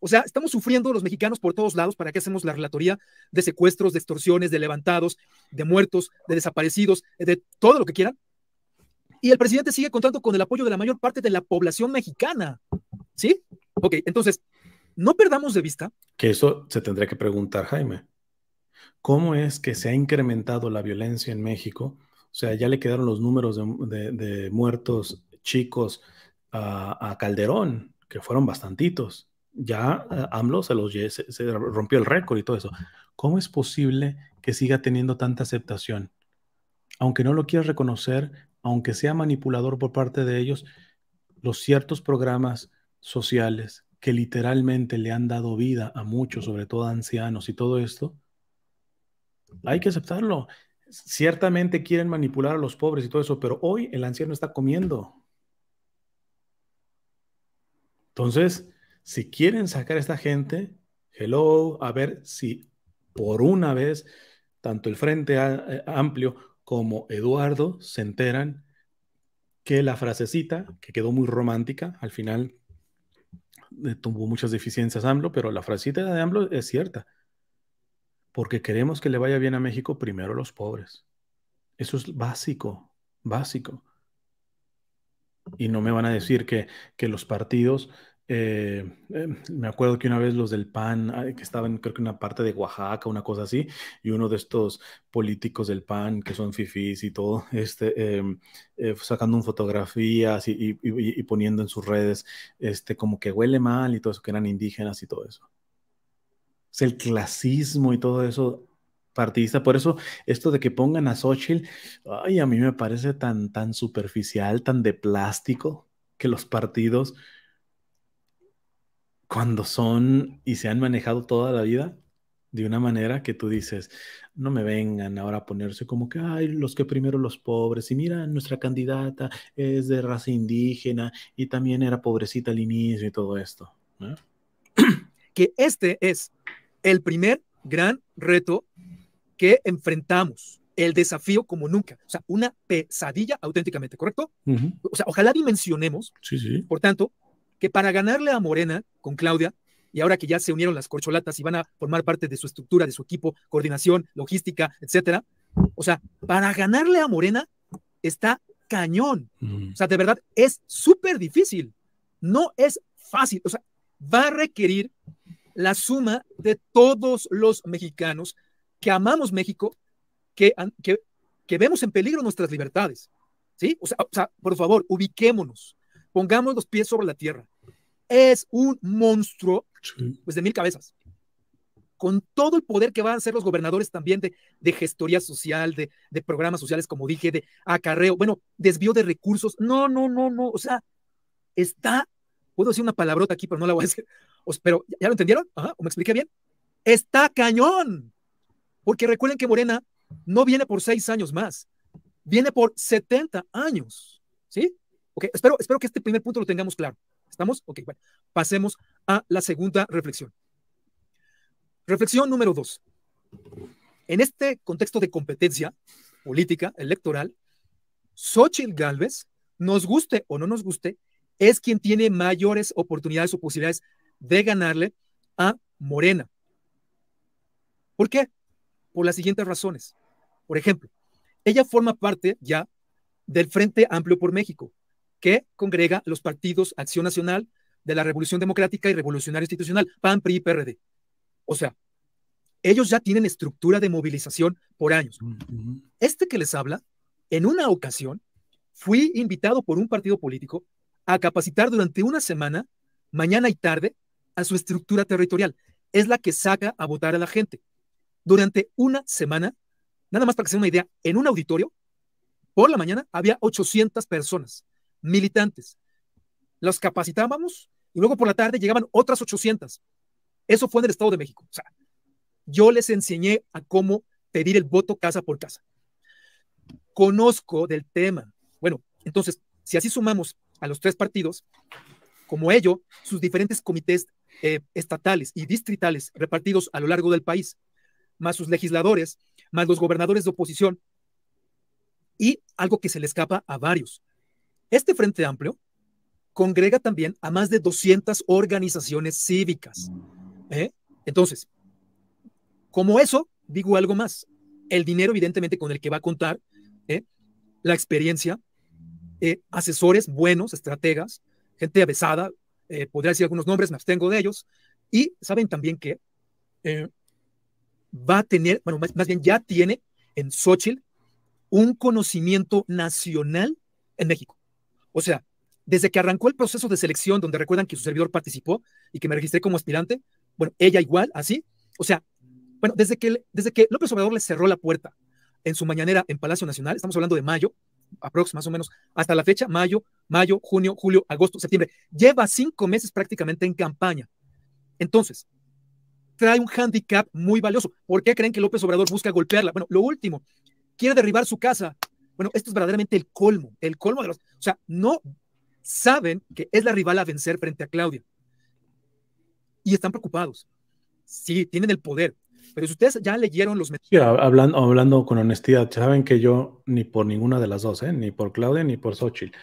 O sea, estamos sufriendo los mexicanos por todos lados. ¿Para qué hacemos la relatoría de secuestros, de extorsiones, de levantados, de muertos, de desaparecidos, de todo lo que quieran? Y el presidente sigue contando con el apoyo de la mayor parte de la población mexicana. ¿Sí? Ok, entonces, no perdamos de vista. Que eso se tendría que preguntar, Jaime. ¿Cómo es que se ha incrementado la violencia en México? O sea, ya le quedaron los números de, de muertos chicos, a, Calderón, que fueron bastantitos. Ya eh, AMLO se, los, rompió el récord y todo eso. ¿Cómo es posible que siga teniendo tanta aceptación? Aunque no lo quieras reconocer, aunque sea manipulador por parte de ellos, los ciertos programas sociales que literalmente le han dado vida a muchos, sobre todo a ancianos y todo esto, hay que aceptarlo. Ciertamente quieren manipular a los pobres y todo eso, pero hoy el anciano está comiendo. Entonces, si quieren sacar a esta gente, hello, a ver si por una vez tanto el Frente eh, Amplio como Eduardo se enteran que la frasecita, que quedó muy romántica, al final eh, tuvo muchas deficiencias AMLO, pero la frasecita de AMLO es cierta, porque queremos que le vaya bien a México primero los pobres. Eso es básico, básico y no me van a decir que, los partidos, eh, eh, me acuerdo que una vez los del PAN, ah, que estaban creo que en una parte de Oaxaca, una cosa así, y uno de estos políticos del PAN que son fifis y todo, *laughs* este, em, eh, sacando fotografías y, poniendo en sus redes este, como que huele mal y todo eso, que eran indígenas y todo eso. Es el clasismo y todo eso partidista. Por eso esto de que pongan a Xochitl, ay, a mí me parece tan, tan superficial, tan de plástico, que los partidos, cuando son y se han manejado toda la vida, de una manera que tú dices, no me vengan ahora a ponerse como que, ay, los que primero los pobres, y mira, nuestra candidata es de raza indígena y también era pobrecita al inicio y todo esto. Que este es el primer gran reto que enfrentamos el desafío como nunca, o sea, una pesadilla auténticamente, ¿correcto? O sea, ojalá dimensionemos, por tanto, que para ganarle a Morena con Claudia, y ahora que ya se unieron las corcholatas y van a formar parte de su estructura, de su equipo, coordinación, logística, etcétera, o sea, para ganarle a Morena está cañón. O sea, de verdad es súper difícil. No es fácil. O sea, va a requerir la suma de todos los mexicanos que amamos México, que, que, vemos en peligro nuestras libertades. ¿Sí? O sea, o sea, por favor, ubiquémonos, pongamos los pies sobre la tierra. Es un monstruo, pues de mil cabezas, con todo el poder que van a ser los gobernadores también de, de gestoría social, de, de, programas sociales, como dije, de acarreo, bueno, desvío de recursos. No, no, no, no, o sea, está, puedo decir una palabrota aquí, pero no la voy a decir, pero ¿ya lo entendieron? ¿O me expliqué bien? Está cañón. Porque recuerden que Morena no viene por seis años más, viene por 70 años. ¿Sí? Ok, espero, espero que este primer punto lo tengamos claro. ¿Estamos? Ok, bueno, pasemos a la segunda reflexión. Reflexión número dos. En este contexto de competencia política, electoral, Xochitl Galvez, nos guste o no nos guste, es quien tiene mayores oportunidades o posibilidades de ganarle a Morena. ¿Por qué? por las siguientes razones. Por ejemplo, ella forma parte ya del Frente Amplio por México, que congrega los partidos Acción Nacional de la Revolución Democrática y Revolucionario Institucional, PAN, PRI y PRD. O sea, ellos ya tienen estructura de movilización por años. Este que les habla, en una ocasión, fui invitado por un partido político a capacitar durante una semana, mañana y tarde, a su estructura territorial. Es la que saca a votar a la gente durante una semana, nada más para que se una idea, en un auditorio, por la mañana había 800 personas, militantes. los capacitábamos y luego por la tarde llegaban otras 800. Eso fue en el Estado de México. O sea, yo les enseñé a cómo pedir el voto casa por casa. Conozco del tema. Bueno, entonces, si así sumamos a los tres partidos, como ello, sus diferentes comités eh, estatales y distritales repartidos a lo largo del país, más sus legisladores, más los gobernadores de oposición, y algo que se le escapa a varios. Este Frente Amplio congrega también a más de 200 organizaciones cívicas. ¿eh? Entonces, como eso, digo algo más. El dinero, evidentemente, con el que va a contar, ¿eh? la experiencia, ¿eh? asesores buenos, estrategas, gente avesada, podría decir algunos nombres, me abstengo de ellos, y saben también que va a tener, bueno, más, bien ya tiene en Xochitl un conocimiento nacional en México. O sea, desde que arrancó el proceso de selección, donde recuerdan que su servidor participó y que me registré como aspirante, bueno, ella igual, así. O sea, bueno, desde que, desde que López Obrador le cerró la puerta en su mañanera en Palacio Nacional, estamos hablando de mayo, aproximadamente, más o menos, hasta la fecha, mayo, mayo, junio, julio, agosto, septiembre, lleva cinco meses prácticamente en campaña. Entonces, trae un handicap muy valioso. ¿Por qué creen que López Obrador busca golpearla? Bueno, lo último, quiere derribar su casa. Bueno, esto es verdaderamente el colmo, el colmo de los... O sea, no saben que es la rival a vencer frente a Claudia. Y están preocupados. Sí, tienen el poder. Pero si ustedes ya leyeron los... Sí, hablando, hablando con honestidad, saben que yo ni por ninguna de las dos, ¿eh? ni por Claudia ni por Xochitl.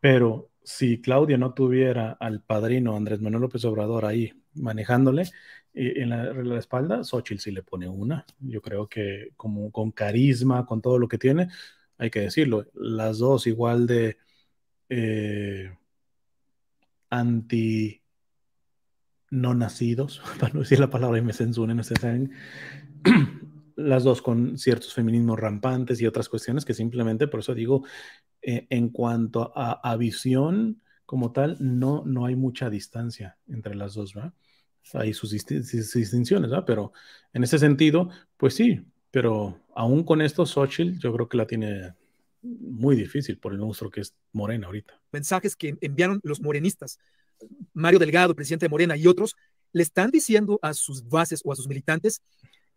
Pero si Claudia no tuviera al padrino Andrés Manuel López Obrador ahí manejándole, eh, en la, en la, espalda, Xochitl sí le pone una. Yo creo que como con carisma, con todo lo que tiene, hay que decirlo. Las dos igual de eh, anti no nacidos, *laughs* para no decir la palabra y me censuren, no saben. *clears throat* Las dos con ciertos feminismos rampantes y otras cuestiones que simplemente, por eso digo, eh, en cuanto a, visión como tal, no, no hay mucha distancia entre las dos, ¿verdad? Pues, hay sus, distinciones, Pero en ese sentido, pues sí, pero aún con esto, Xochitl yo creo que la tiene muy difícil por el monstruo que es Morena ahorita. Mensajes que enviaron los morenistas, Mario Delgado, presidente de Morena y otros, le están diciendo a sus bases o a sus militantes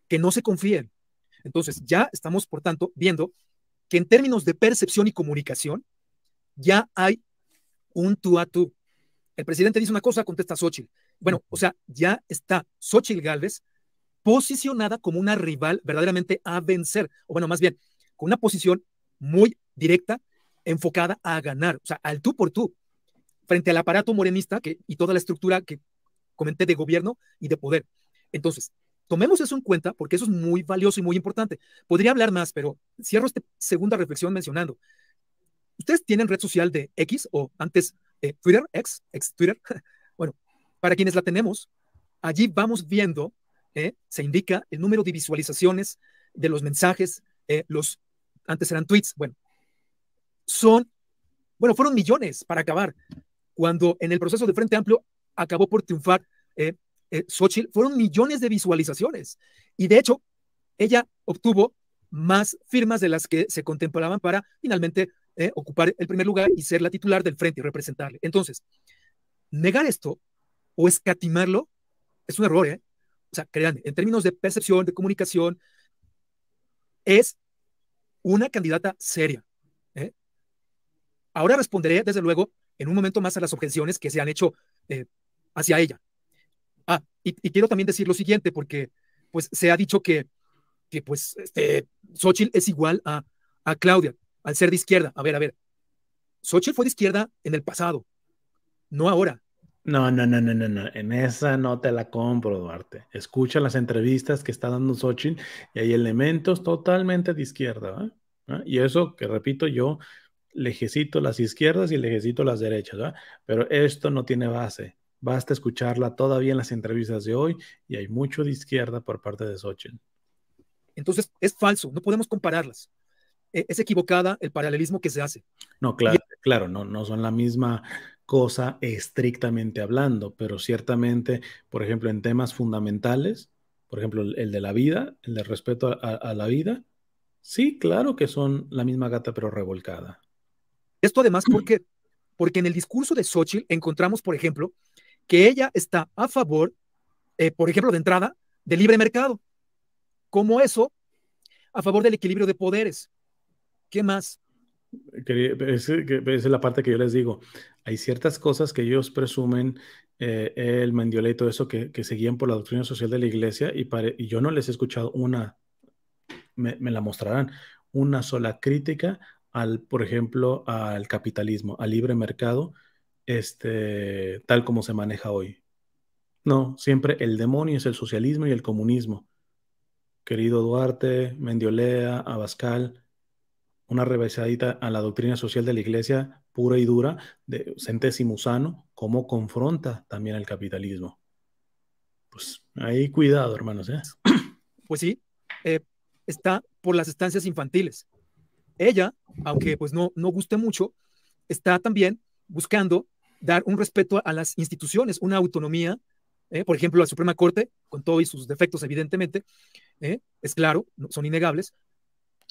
que no se confíen. Entonces, ya estamos, por tanto, viendo que en términos de percepción y comunicación, ya hay un tú a tú. El presidente dice una cosa, contesta Xochitl bueno, o sea, ya está Xochitl Gálvez posicionada como una rival verdaderamente a vencer, o bueno, más bien, con una posición muy directa, enfocada a ganar, o sea, al tú por tú, frente al aparato morenista y toda la estructura que comenté de gobierno y de poder. Entonces, tomemos eso en cuenta porque eso es muy valioso y muy importante. Podría hablar más, pero cierro esta segunda reflexión mencionando. Ustedes tienen red social de X o antes eh, Twitter, X, X, Twitter, *laughs* Para quienes la tenemos, allí vamos viendo, ¿eh? se indica el número de visualizaciones de los mensajes, ¿eh? los, antes eran tweets, bueno, son, bueno, fueron millones para acabar, cuando en el proceso de Frente Amplio acabó por triunfar eh, eh Xochitl, fueron millones de visualizaciones. Y de hecho, ella obtuvo más firmas de las que se contemplaban para finalmente ocupar el primer lugar y ser la titular del frente y representarle. Entonces, negar esto o escatimarlo es un error, ¿eh? O sea, créanme, en términos de percepción, de comunicación, es una candidata seria. ¿eh? Ahora responderé, desde luego, en un momento más a las objeciones que se han hecho eh, hacia ella. Ah, y, quiero también decir lo siguiente, porque pues se ha dicho que, pues, este, Xochitl es igual a, a Claudia, al ser de izquierda. A ver, a ver. Xochitl fue de izquierda en el pasado, no ahora. No, no, no, no, no, no. En esa no te la compro, Duarte. Escucha las entrevistas que está dando Sochin y hay elementos totalmente de izquierda. Y eso que repito, yo lejecito las izquierdas y lejecito las derechas. Pero esto no tiene base. Basta escucharla todavía en las entrevistas de hoy y hay mucho de izquierda por parte de Sochin. Entonces es falso, no podemos compararlas. E, es equivocada el paralelismo que se hace. No, claro, claro, no, no son la misma cosa estrictamente hablando, pero ciertamente, por ejemplo, en temas fundamentales, por ejemplo, el de la vida, el de respeto a, la vida, sí, claro que son la misma gata pero revolcada. Esto además mm. porque, porque en el discurso de Xochitl encontramos, por ejemplo, que ella está a favor, eh, por ejemplo, de entrada, del libre mercado. Como eso, a favor del equilibrio de poderes. ¿Qué más? esa es la parte que yo les digo. Hay ciertas cosas que ellos presumen, eh, el mendiola y todo eso, que, seguían por la doctrina social de la iglesia y, y yo no les he escuchado una, me, la mostrarán, una sola crítica al, por ejemplo, al capitalismo, al libre mercado, este, tal como se maneja hoy. No, siempre el demonio es el socialismo y el comunismo. Querido Duarte, Mendiolea, Abascal, una revesadita a la doctrina social de la Iglesia pura y dura de centésimo sano, cómo confronta también al capitalismo. Pues ahí cuidado, hermanos. ¿eh? Pues sí, eh, está por las estancias infantiles. Ella, aunque pues no, no guste mucho, está también buscando dar un respeto a las instituciones, una autonomía, ¿eh? por ejemplo, la Suprema Corte, con todos sus defectos, evidentemente, es claro, son innegables,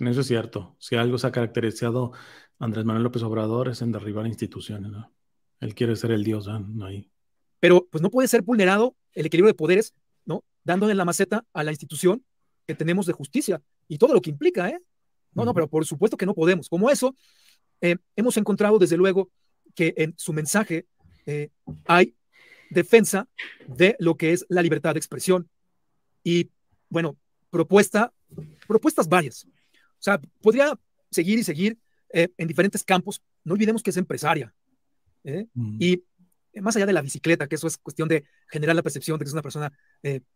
eso es cierto. Si algo se ha caracterizado Andrés Manuel López Obrador es en derribar instituciones. Él quiere ser el dios ¿no? ahí. Pero pues no puede ser vulnerado el equilibrio de poderes, ¿no? Dándole la maceta a la institución que tenemos de justicia y todo lo que implica, ¿eh? No, no, pero por supuesto que no podemos. Como eso, eh, hemos encontrado desde luego que en su mensaje eh, hay defensa de lo que es la libertad de expresión y, bueno, propuesta, propuestas varias, o sea, podría seguir y seguir eh, en diferentes campos. No olvidemos que es empresaria. ¿eh? Mm. Y eh, más allá de la bicicleta, que eso es cuestión de generar la percepción de que es una persona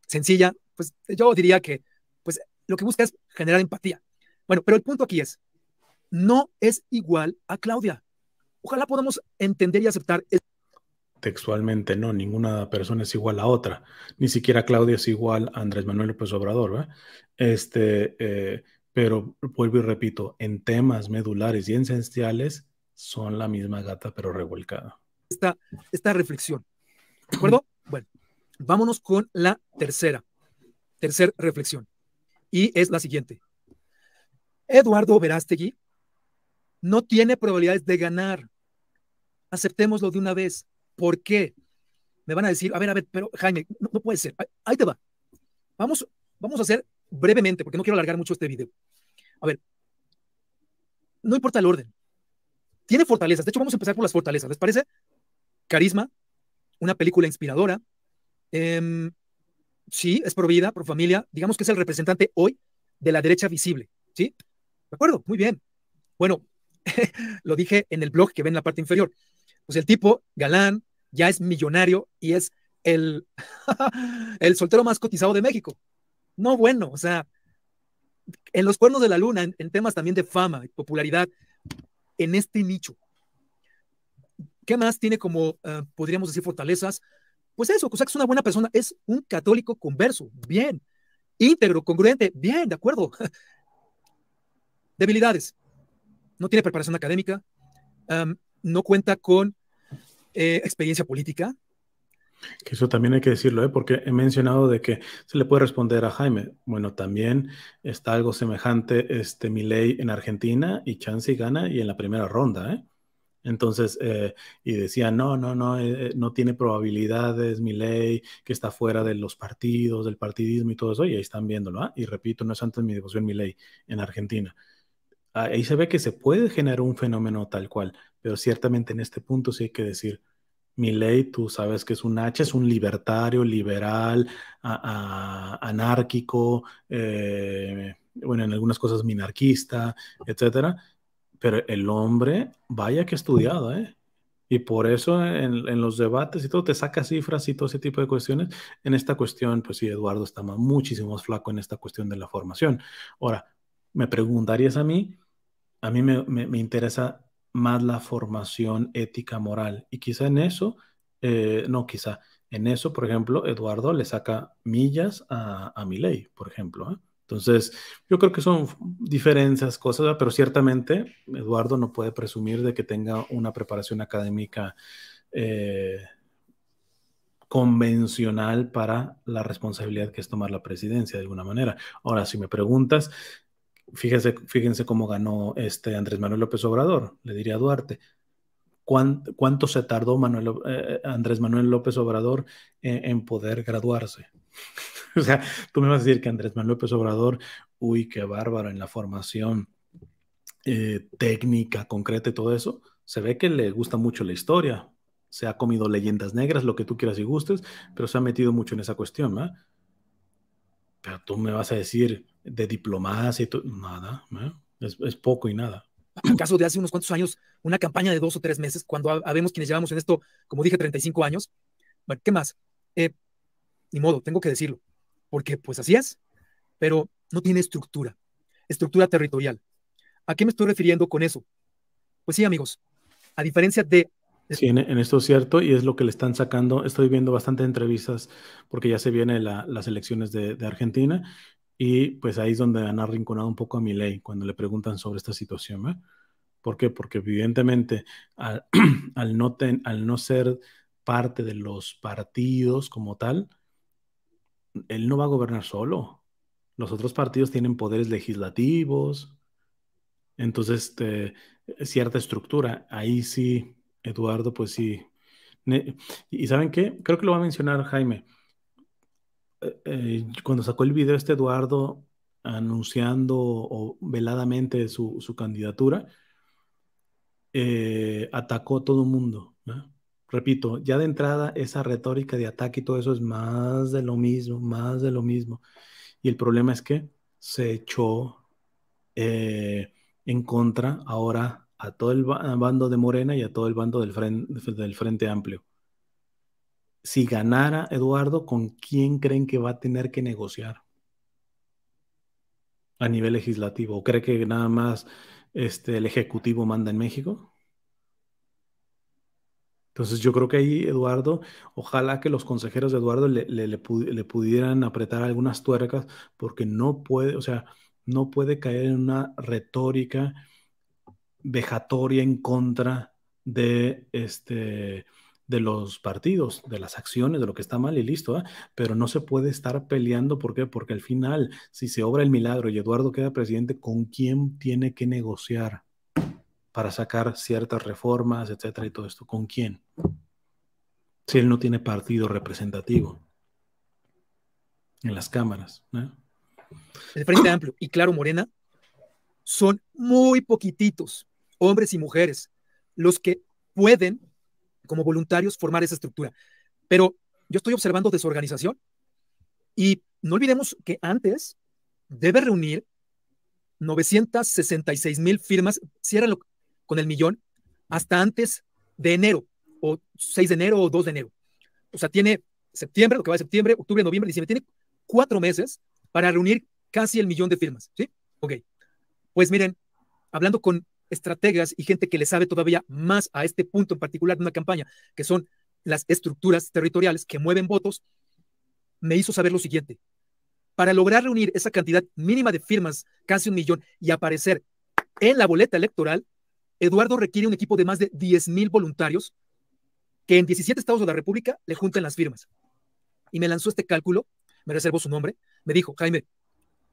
sencilla, pues yo diría que pues, lo que busca es generar empatía. Bueno, pero el punto aquí es, no es igual a Claudia. Ojalá podamos entender y aceptar. Textualmente, no, ninguna persona es igual a otra. Ni siquiera Claudia es igual a Andrés Manuel López Obrador. Este, pero vuelvo y repito, en temas medulares y esenciales son la misma gata pero revolcada. Esta, reflexión. ¿De acuerdo? *clears throat* Bueno, vámonos con la tercera, tercera reflexión. Y es la siguiente. Eduardo Verástegui no tiene probabilidades de ganar. Aceptémoslo de una vez. ¿Por qué? Me van a decir, a ver, a ver, pero Jaime, no, puede ser. Ahí, ahí te va. Vamos, vamos a hacer brevemente, porque no quiero alargar mucho este video. A ver, no importa el orden. Tiene fortalezas. De hecho, vamos a empezar por las fortalezas. ¿Les parece? Carisma, una película inspiradora. Em, sí, es vida por familia. Digamos que es el representante hoy de la derecha visible. ¿Sí? De acuerdo, muy bien. Bueno, *laughs* lo dije en el blog que ven en la parte inferior. Pues el tipo, galán, ya es millonario y es el, *laughs* el soltero más cotizado de México no bueno, o sea, en los cuernos de la luna, en, temas también de fama y popularidad, en este nicho. ¿Qué más tiene como, eh, podríamos decir, fortalezas? Pues eso, o es una buena persona, es un católico converso, bien, íntegro, congruente, bien, de acuerdo. *laughs* Debilidades. No tiene preparación académica, no cuenta con eh, experiencia política, que eso también hay que decirlo, ¿eh? porque he mencionado de que se le puede responder a Jaime. Bueno, también está algo semejante este ley en Argentina y Chance y gana y en la primera ronda, ¿eh? Entonces, eh, y decía, no, no, no, eh, no tiene probabilidades, mi ley, que está fuera de los partidos, del partidismo y todo eso, y ahí están viéndolo. ¿ah? Y repito, no es antes mi devoción, mi ley, en Argentina. Ahí se ve que se puede generar un fenómeno tal cual, pero ciertamente en este punto sí hay que decir, ley, tú sabes que es un H, es un libertario, liberal, anárquico, eh, bueno, en algunas cosas minarquista, etcétera. Pero el hombre, vaya que estudiado, ¿eh? Y por eso en, los debates y todo te saca cifras y todo ese tipo de cuestiones. En esta cuestión, pues sí, Eduardo está más, muchísimo más flaco en esta cuestión de la formación. Ahora, me preguntarías a mí, a mí me, me interesa más la formación ética moral. Y quizá en eso, eh, no, quizá en eso, por ejemplo, Eduardo le saca millas a, a ley por ejemplo. ¿eh? Entonces, yo creo que son diferencias, cosas, pero ciertamente Eduardo no puede presumir de que tenga una preparación académica eh, convencional para la responsabilidad que es tomar la presidencia de alguna manera. Ahora, si me preguntas Fíjense, fíjense cómo ganó este Andrés Manuel López Obrador, le diría a Duarte. ¿Cuánto, se tardó eh, eh, Andrés Manuel López Obrador en, poder graduarse? *laughs* o sea, tú me vas a decir que Andrés Manuel López Obrador, uy, qué bárbaro en la formación eh, técnica, concreta y todo eso. Se ve que le gusta mucho la historia, se ha comido leyendas negras, lo que tú quieras y gustes, pero se ha metido mucho en esa cuestión, Pero tú me vas a decir, de diplomacia y todo, nada, ¿eh? es, poco y nada. En caso de hace unos cuantos años, una campaña de dos o tres meses, cuando habemos quienes llevamos en esto, como dije, 35 años, ¿qué más? Eh, ni modo, tengo que decirlo, porque pues así es, pero no tiene estructura, estructura territorial. ¿A qué me estoy refiriendo con eso? Pues sí, amigos, a diferencia de Sí, en, esto es cierto y es lo que le están sacando. Estoy viendo bastante entrevistas porque ya se vienen la, las elecciones de, de, Argentina y pues ahí es donde han arrinconado un poco a mi ley, cuando le preguntan sobre esta situación. ¿Por qué? Porque evidentemente *clears throat* al, no ser parte de los partidos como tal, él no va a gobernar solo. Los otros partidos tienen poderes legislativos, entonces este, cierta estructura. Ahí sí, Eduardo, pues sí. Y saben qué, creo que lo va a mencionar Jaime eh, eh, cuando sacó el video este Eduardo anunciando veladamente su, candidatura, eh, atacó atacó todo el mundo. Repito, ya de entrada esa retórica de ataque y todo eso es más de lo mismo, más de lo mismo. Y el problema es que se echó en contra ahora a todo el bando de Morena y a todo el bando del, del Frente Amplio si ganara Eduardo, ¿con quién creen que va a tener que negociar a nivel legislativo? ¿O cree que nada más este, el Ejecutivo manda en México? Entonces yo creo que ahí Eduardo, ojalá que los consejeros de Eduardo le, le pudieran apretar algunas tuercas porque no puede, o sea, no puede caer en una retórica vejatoria en contra de este de los partidos, de las acciones, de lo que está mal y listo, ¿eh? pero no se puede estar peleando, ¿por qué? Porque al final, si se obra el milagro y Eduardo queda presidente, ¿con quién tiene que negociar para sacar ciertas reformas, etcétera, y todo esto? ¿Con quién? Si él no tiene partido representativo en las cámaras. ¿eh? El Frente Amplio y Claro Morena son muy poquititos, hombres y mujeres, los que pueden como voluntarios formar esa estructura. Pero yo estoy observando desorganización y no olvidemos que antes debe reunir 966 mil firmas, ciérralo con el millón, hasta antes de enero, o 6 de enero o 2 de enero. O sea, tiene septiembre, lo que va de septiembre, octubre, noviembre, diciembre, tiene cuatro meses para reunir casi el millón de firmas. ¿Sí? Ok. Pues miren, hablando con estrategas y gente que le sabe todavía más a este punto en particular de una campaña, que son las estructuras territoriales que mueven votos, me hizo saber lo siguiente. Para lograr reunir esa cantidad mínima de firmas, casi un millón, y aparecer en la boleta electoral, Eduardo requiere un equipo de más de 10 mil voluntarios que en 17 estados de la República le junten las firmas. Y me lanzó este cálculo, me reservó su nombre, me dijo, Jaime,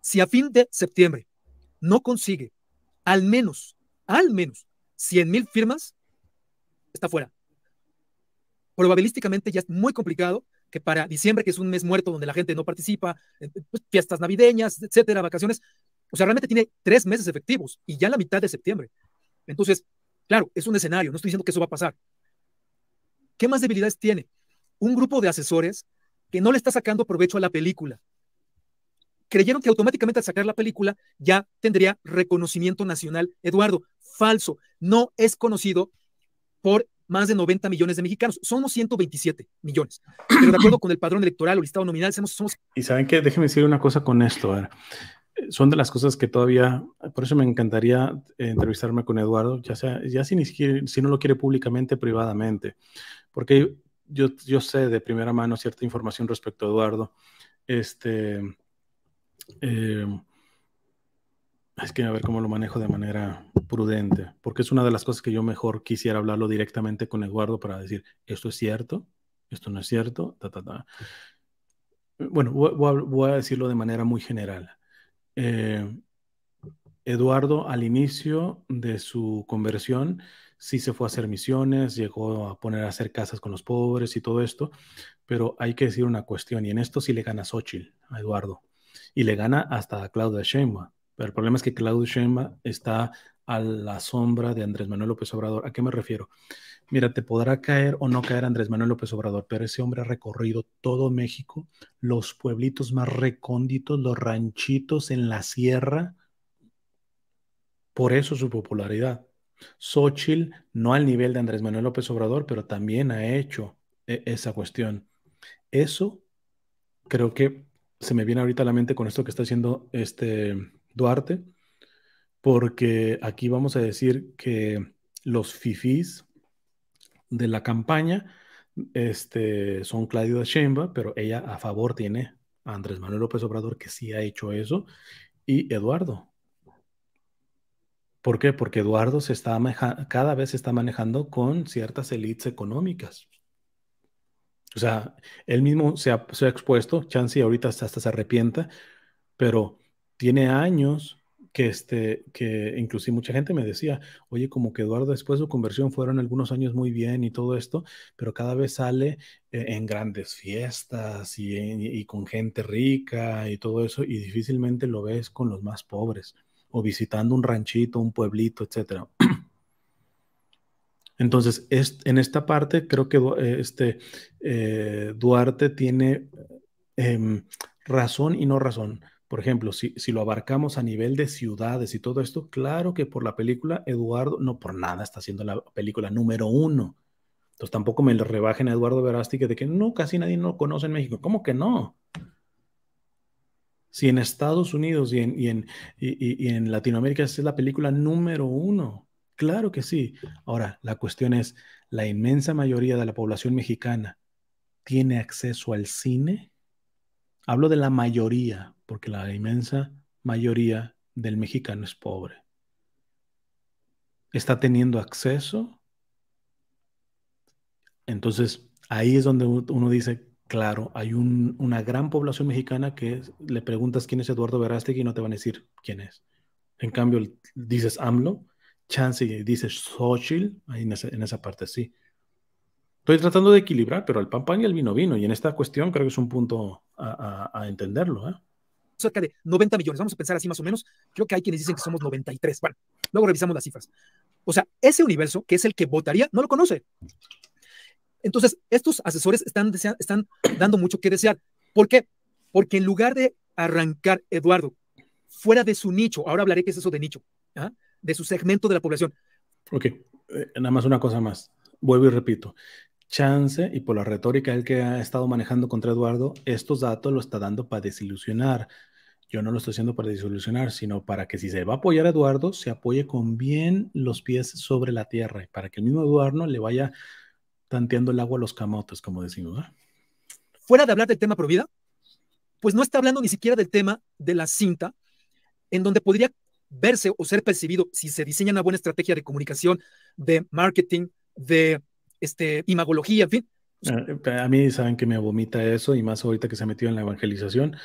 si a fin de septiembre no consigue al menos al menos 100.000 firmas, está fuera. Probabilísticamente ya es muy complicado que para diciembre, que es un mes muerto donde la gente no participa, eh, eh, pues, fiestas navideñas, etcétera, vacaciones, o sea, realmente tiene tres meses efectivos y ya la mitad de septiembre. Entonces, claro, es un escenario, no estoy diciendo que eso va a pasar. ¿Qué más debilidades tiene? Un grupo de asesores que no le está sacando provecho a la película creyeron que automáticamente al sacar la película ya tendría reconocimiento nacional. Eduardo, falso, no es conocido por más de 90 millones de mexicanos. Somos 127 millones. Pero de acuerdo con el padrón electoral o listado nominal, somos... Y saben que, déjenme decir una cosa con esto. Son de las cosas que todavía, por eso me encantaría eh, entrevistarme con Eduardo, ya sea, ya si, ni siquiera, si no lo quiere públicamente, privadamente, porque yo, yo sé de primera mano cierta información respecto a Eduardo. Este, eh, es que a ver cómo lo manejo de manera prudente, porque es una de las cosas que yo mejor quisiera hablarlo directamente con Eduardo para decir, esto es cierto, esto no es cierto, ta, ta, ta. Bueno, voy, a decirlo de manera muy general. Eh, Eduardo, al inicio de su conversión, sí se fue a hacer misiones, llegó a poner a hacer casas con los pobres y todo esto, pero hay que decir una cuestión, y en esto sí le gana Xochitl a Eduardo y le gana hasta a Claudia Sheinbaum. Pero el problema es que Claudia Sheinbaum está a la sombra de Andrés Manuel López Obrador. ¿A qué me refiero? Mira, te podrá caer o no caer Andrés Manuel López Obrador, pero ese hombre ha recorrido todo México, los pueblitos más recónditos, los ranchitos en la sierra. Por eso su popularidad. Xochitl, no al nivel de Andrés Manuel López Obrador, pero también ha hecho eh, esa cuestión. Eso creo que se me viene ahorita la mente con esto que está haciendo este Duarte, porque aquí vamos a decir que los fifis de la campaña este, son de Sheinbaum, pero ella a favor tiene a Andrés Manuel López Obrador, que sí ha hecho eso, y Eduardo. ¿Por qué? Porque Eduardo se está cada vez se está manejando con ciertas élites económicas. O sea, él mismo se ha, expuesto, Chance ahorita hasta, se arrepienta, pero tiene años que, este, que inclusive mucha gente me decía, oye, como que Eduardo después de su conversión fueron algunos años muy bien y todo esto, pero cada vez sale eh, en grandes fiestas y con gente rica y todo eso, y difícilmente lo ves con los más pobres o visitando un ranchito, un pueblito, etcétera. *clears throat* Entonces, en esta parte creo que eh, este, eh, Duarte tiene em, razón y no razón. Por ejemplo, si, lo abarcamos a nivel de ciudades y todo esto, claro que por la película Eduardo, no por nada está siendo la película número uno. Entonces tampoco me lo rebajen a Eduardo Verástica de que no, casi nadie lo conoce en México. ¿Cómo que no? Si en Estados Unidos y y en, y en Latinoamérica es la película número uno. Claro que sí. Ahora, la cuestión es, ¿la inmensa mayoría de la población mexicana tiene acceso al cine? Hablo de la mayoría, porque la inmensa mayoría del mexicano es pobre. ¿Está teniendo acceso? Entonces, ahí es donde uno dice, claro, hay una gran población mexicana que le preguntas quién es Eduardo Verástegui y no te van a decir quién es. En cambio, dices AMLO chance y dice Xochitl, ahí en esa, en esa parte sí. Estoy tratando de equilibrar, pero el pan pan y el vino vino, y en esta cuestión creo que es un punto a, entenderlo. ¿eh? Cerca de 90 millones, vamos a pensar así más o menos, creo que hay quienes dicen que somos 93, bueno, luego revisamos las cifras. O sea, ese universo, que es el que votaría, no lo conoce. Entonces, estos asesores están, están *clears throat* dando mucho que desear. ¿Por qué? Porque en lugar de arrancar, Eduardo, fuera de su nicho, ahora hablaré qué es eso de nicho, ¿ah? de su segmento de la población. Ok, eh, nada más una cosa más. Vuelvo y repito. Chance, y por la retórica el que ha estado manejando contra Eduardo, estos datos lo está dando para desilusionar. Yo no lo estoy haciendo para desilusionar, sino para que si se va a apoyar a Eduardo, se apoye con bien los pies sobre la tierra, para que el mismo Eduardo le vaya tanteando el agua a los camotes, como decimos. Fuera de hablar del tema Provida, pues no está hablando ni siquiera del tema de la cinta, en donde podría verse o ser percibido, si se diseña una buena estrategia de comunicación, de marketing, de este, imagología, en fin. Ah, a, mí saben que me vomita eso y más ahorita que se ha metido en la evangelización.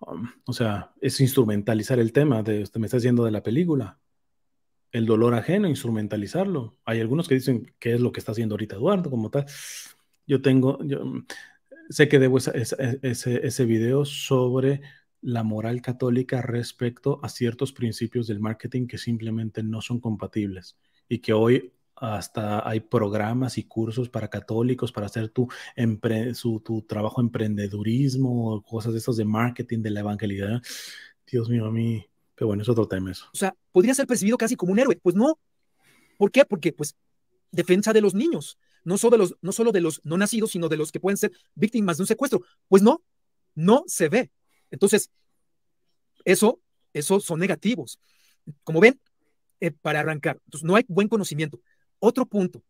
Um, o sea, es instrumentalizar el tema, de, me está haciendo de la película, el dolor ajeno, instrumentalizarlo. Hay algunos que dicen ¿qué es lo que está haciendo ahorita Eduardo como tal. Yo tengo, yo, sé que debo ese, ese video sobre la moral católica respecto a ciertos principios del marketing que simplemente no son compatibles y que hoy hasta hay programas y cursos para católicos para hacer tu, tu trabajo emprendedurismo, cosas de esas de marketing, de la evangelidad. Dios mío, a mí, pero bueno, es otro tema eso. O sea, podría ser percibido casi como un héroe. Pues no. ¿Por qué? Porque, pues, defensa de los niños, no solo los no, solo de los no nacidos, sino de los que pueden ser víctimas de un secuestro. Pues no, no se ve. Entonces, eso, eso son negativos. Como ven, eh, para arrancar, entonces no hay buen conocimiento. Otro punto,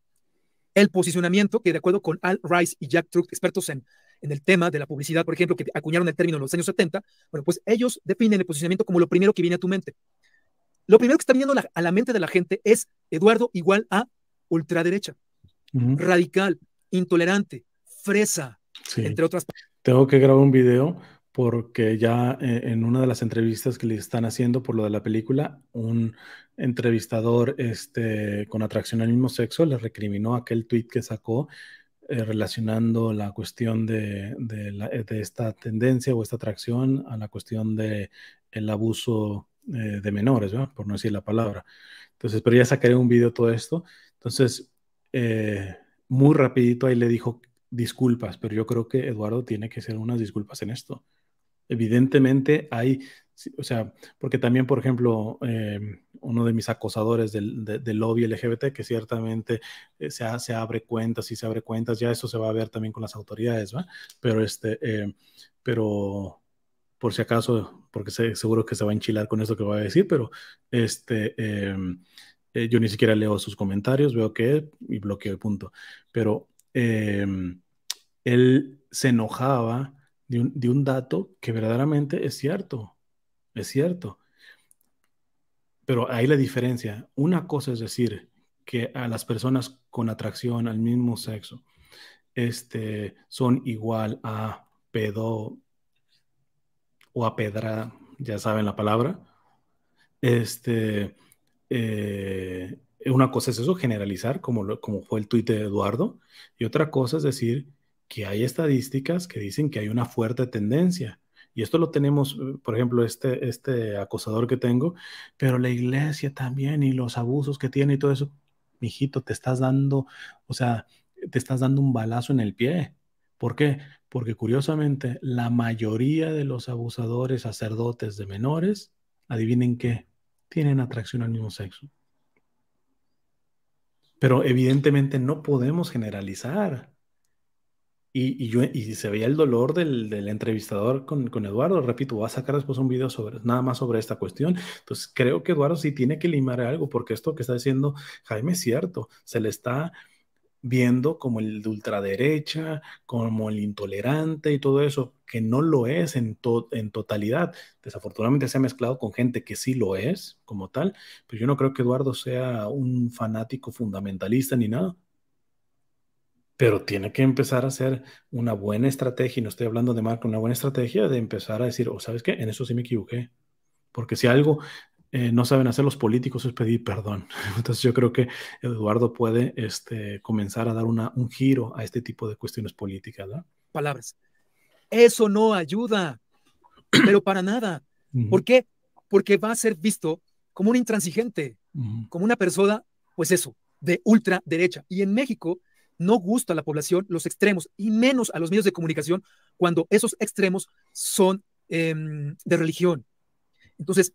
el posicionamiento, que de acuerdo con Al Rice y Jack Truck, expertos en, el tema de la publicidad, por ejemplo, que acuñaron el término en los años 70, bueno, pues ellos definen el posicionamiento como lo primero que viene a tu mente. Lo primero que está viniendo a la mente de la gente es Eduardo igual a ultraderecha, radical, intolerante, fresa, entre otras. Tengo que grabar un video porque ya eh, en una de las entrevistas que le están haciendo por lo de la película, un entrevistador este, con atracción al mismo sexo le recriminó aquel tweet que sacó eh, relacionando la cuestión eh, de, esta tendencia o esta atracción a la cuestión de el abuso de menores, por no decir la palabra. Entonces, pero ya sacaré un video todo esto. Entonces, muy rapidito ahí le dijo disculpas, pero yo creo que Eduardo tiene que hacer unas disculpas en esto evidentemente hay, o sea, porque también, por ejemplo, em, uno de mis acosadores del, lobby LGBT, que ciertamente eh, se, abre cuentas y se abre cuentas, ya eso se va a ver también con las autoridades, ¿va? Pero este, em, pero por si acaso, porque seguro que se va a enchilar con esto que voy a decir, pero este, em, eh, yo ni siquiera leo sus comentarios, veo que y bloqueo el punto, pero él se enojaba de un, dato que verdaderamente es cierto, es cierto. Pero ahí la diferencia. Una cosa es decir que a las personas con atracción al mismo sexo este, son igual a pedo o a pedra, ya saben la palabra. Este, eh, una cosa es eso, generalizar, como, como fue el tuit de Eduardo, y otra cosa es decir que hay estadísticas que dicen que hay una fuerte tendencia. Y esto lo tenemos, eh, por ejemplo, este, este acosador que tengo, pero la iglesia también y los abusos que tiene y todo eso. Mijito, te estás dando, o sea, te estás dando un balazo en el pie. ¿Por qué? Porque curiosamente la mayoría de los abusadores, sacerdotes de menores, adivinen qué, tienen atracción al mismo sexo. Pero evidentemente no podemos generalizar. Y, se veía el dolor del, entrevistador con, Eduardo. Repito, va a sacar después un video sobre, nada más sobre esta cuestión. Entonces, creo que Eduardo sí tiene que limar algo, porque esto que está diciendo Jaime es cierto. Se le está viendo como el de ultraderecha, como el intolerante y todo eso, que no lo es en, en totalidad. Desafortunadamente se ha mezclado con gente que sí lo es como tal, pero yo no creo que Eduardo sea un fanático fundamentalista ni nada pero tiene que empezar a hacer una buena estrategia, y no estoy hablando de Marco una buena estrategia de empezar a decir, o oh, sabes qué, en eso sí me equivoqué, porque si algo eh, no saben hacer los políticos es pedir perdón. *laughs* Entonces yo creo que Eduardo puede este, comenzar a dar una, un giro a este tipo de cuestiones políticas. Palabras. Eso no ayuda, pero *clears throat* para nada. ¿Por qué? Porque va a ser visto como un intransigente, como una persona, pues eso, de ultraderecha. Y en México, no gusta a la población los extremos y menos a los medios de comunicación cuando esos extremos son em, de religión. Entonces,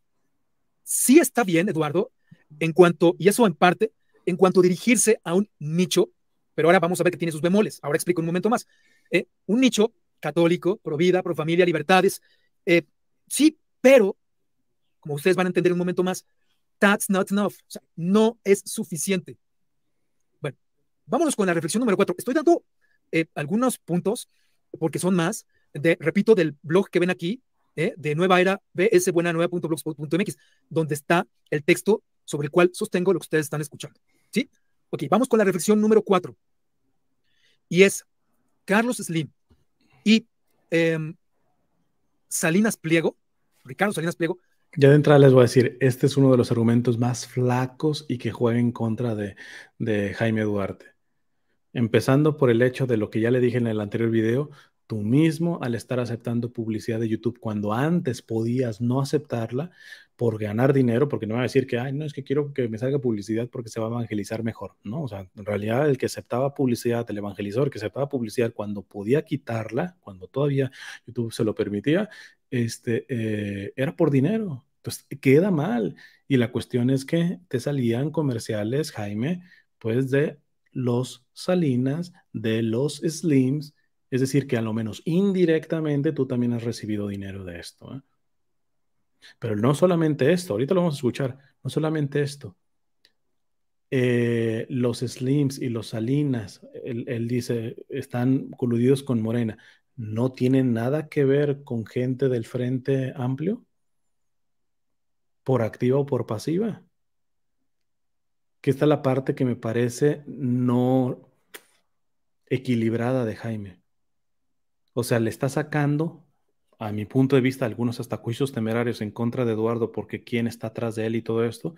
sí está bien, Eduardo, en cuanto, y eso en parte, en cuanto a dirigirse a un nicho, pero ahora vamos a ver que tiene sus bemoles, ahora explico un momento más, eh, un nicho católico, pro vida, pro familia, libertades, eh, sí, pero, como ustedes van a entender un momento más, that's not enough, no es suficiente. Vámonos con la reflexión número cuatro. Estoy dando eh, algunos puntos, porque son más, de, repito, del blog que ven aquí, eh, de Nueva Era, bsbuenanueva.blogspot.mx, donde está el texto sobre el cual sostengo lo que ustedes están escuchando. ¿Sí? Ok, vamos con la reflexión número cuatro. Y es Carlos Slim y em, Salinas Pliego, Ricardo Salinas Pliego. Ya de entrada les voy a decir, este es uno de los argumentos más flacos y que juega en contra de Jaime Duarte. Empezando por el hecho de lo que ya le dije en el anterior video, tú mismo al estar aceptando publicidad de YouTube cuando antes podías no aceptarla por ganar dinero, porque no va a decir que, ay, no, es que quiero que me salga publicidad porque se va a evangelizar mejor, ¿no? O sea, en realidad el que aceptaba publicidad, el evangelizador que aceptaba publicidad cuando podía quitarla, cuando todavía YouTube se lo permitía, este, eh, era por dinero. Entonces, queda mal. Y la cuestión es que te salían comerciales, Jaime, pues de los Salinas, de los Slims, es decir, que a lo menos indirectamente tú también has recibido dinero de esto. ¿eh? Pero no solamente esto, ahorita lo vamos a escuchar, no solamente esto. Eh, los Slims y los Salinas, él, él, dice, están coludidos con Morena, ¿no tienen nada que ver con gente del Frente Amplio? ¿Por activa o por pasiva? que está la parte que me parece no equilibrada de Jaime. O sea, le está sacando, a mi punto de vista, algunos hasta juicios temerarios en contra de Eduardo, porque quién está atrás de él y todo esto.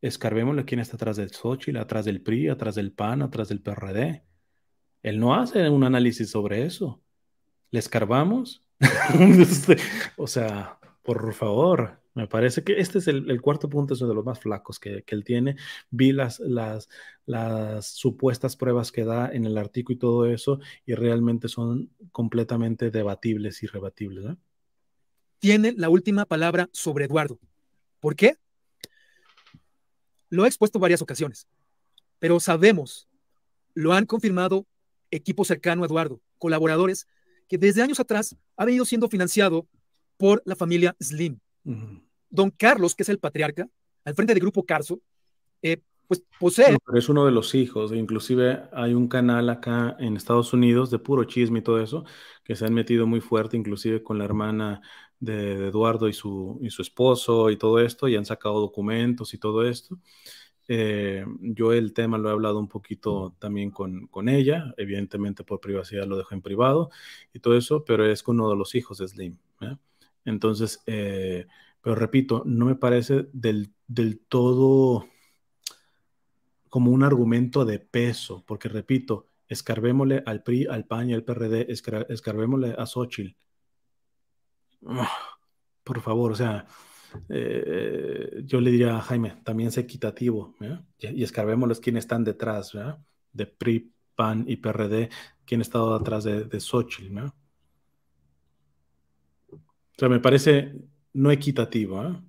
Escarbémosle quién está atrás del Xochitl, atrás del PRI, atrás del PAN, atrás del PRD. Él no hace un análisis sobre eso. ¿Le escarbamos? *laughs* Este, o sea, por favor, me parece que este es el, cuarto punto, es uno de los más flacos que, él tiene. Vi las, supuestas pruebas que da en el artículo y todo eso, y realmente son completamente debatibles y rebatibles. Tiene la última palabra sobre Eduardo. ¿Por qué? Lo he expuesto varias ocasiones, pero sabemos, lo han confirmado equipos cercano a Eduardo, colaboradores, que desde años atrás ha venido siendo financiado por la familia Slim don Carlos, que es el patriarca, al frente del grupo Carso, eh, pues posee... es uno de los hijos, e inclusive hay un canal acá en Estados Unidos de puro chisme y todo eso, que se han metido muy fuerte, inclusive con la hermana de, Eduardo y su, y su esposo y todo esto, y han sacado documentos y todo esto. Eh, yo el tema lo he hablado un poquito también con, con, ella, evidentemente por privacidad lo dejo en privado y todo eso, pero es con uno de los hijos de Slim. ¿eh? Entonces, eh, pero repito, no me parece del, todo como un argumento de peso, porque repito, escarbémosle al PRI, al PAN y al PRD, escarbémosle a Xochitl. Ah, por favor, o sea, eh, yo le diría a Jaime, también sé equitativo, y, escarbémosles quiénes están detrás, ¿verdad? de PRI, PAN y PRD, quién ha estado detrás de, de Xochitl, ¿no? O sea, me parece no equitativa. ¿eh?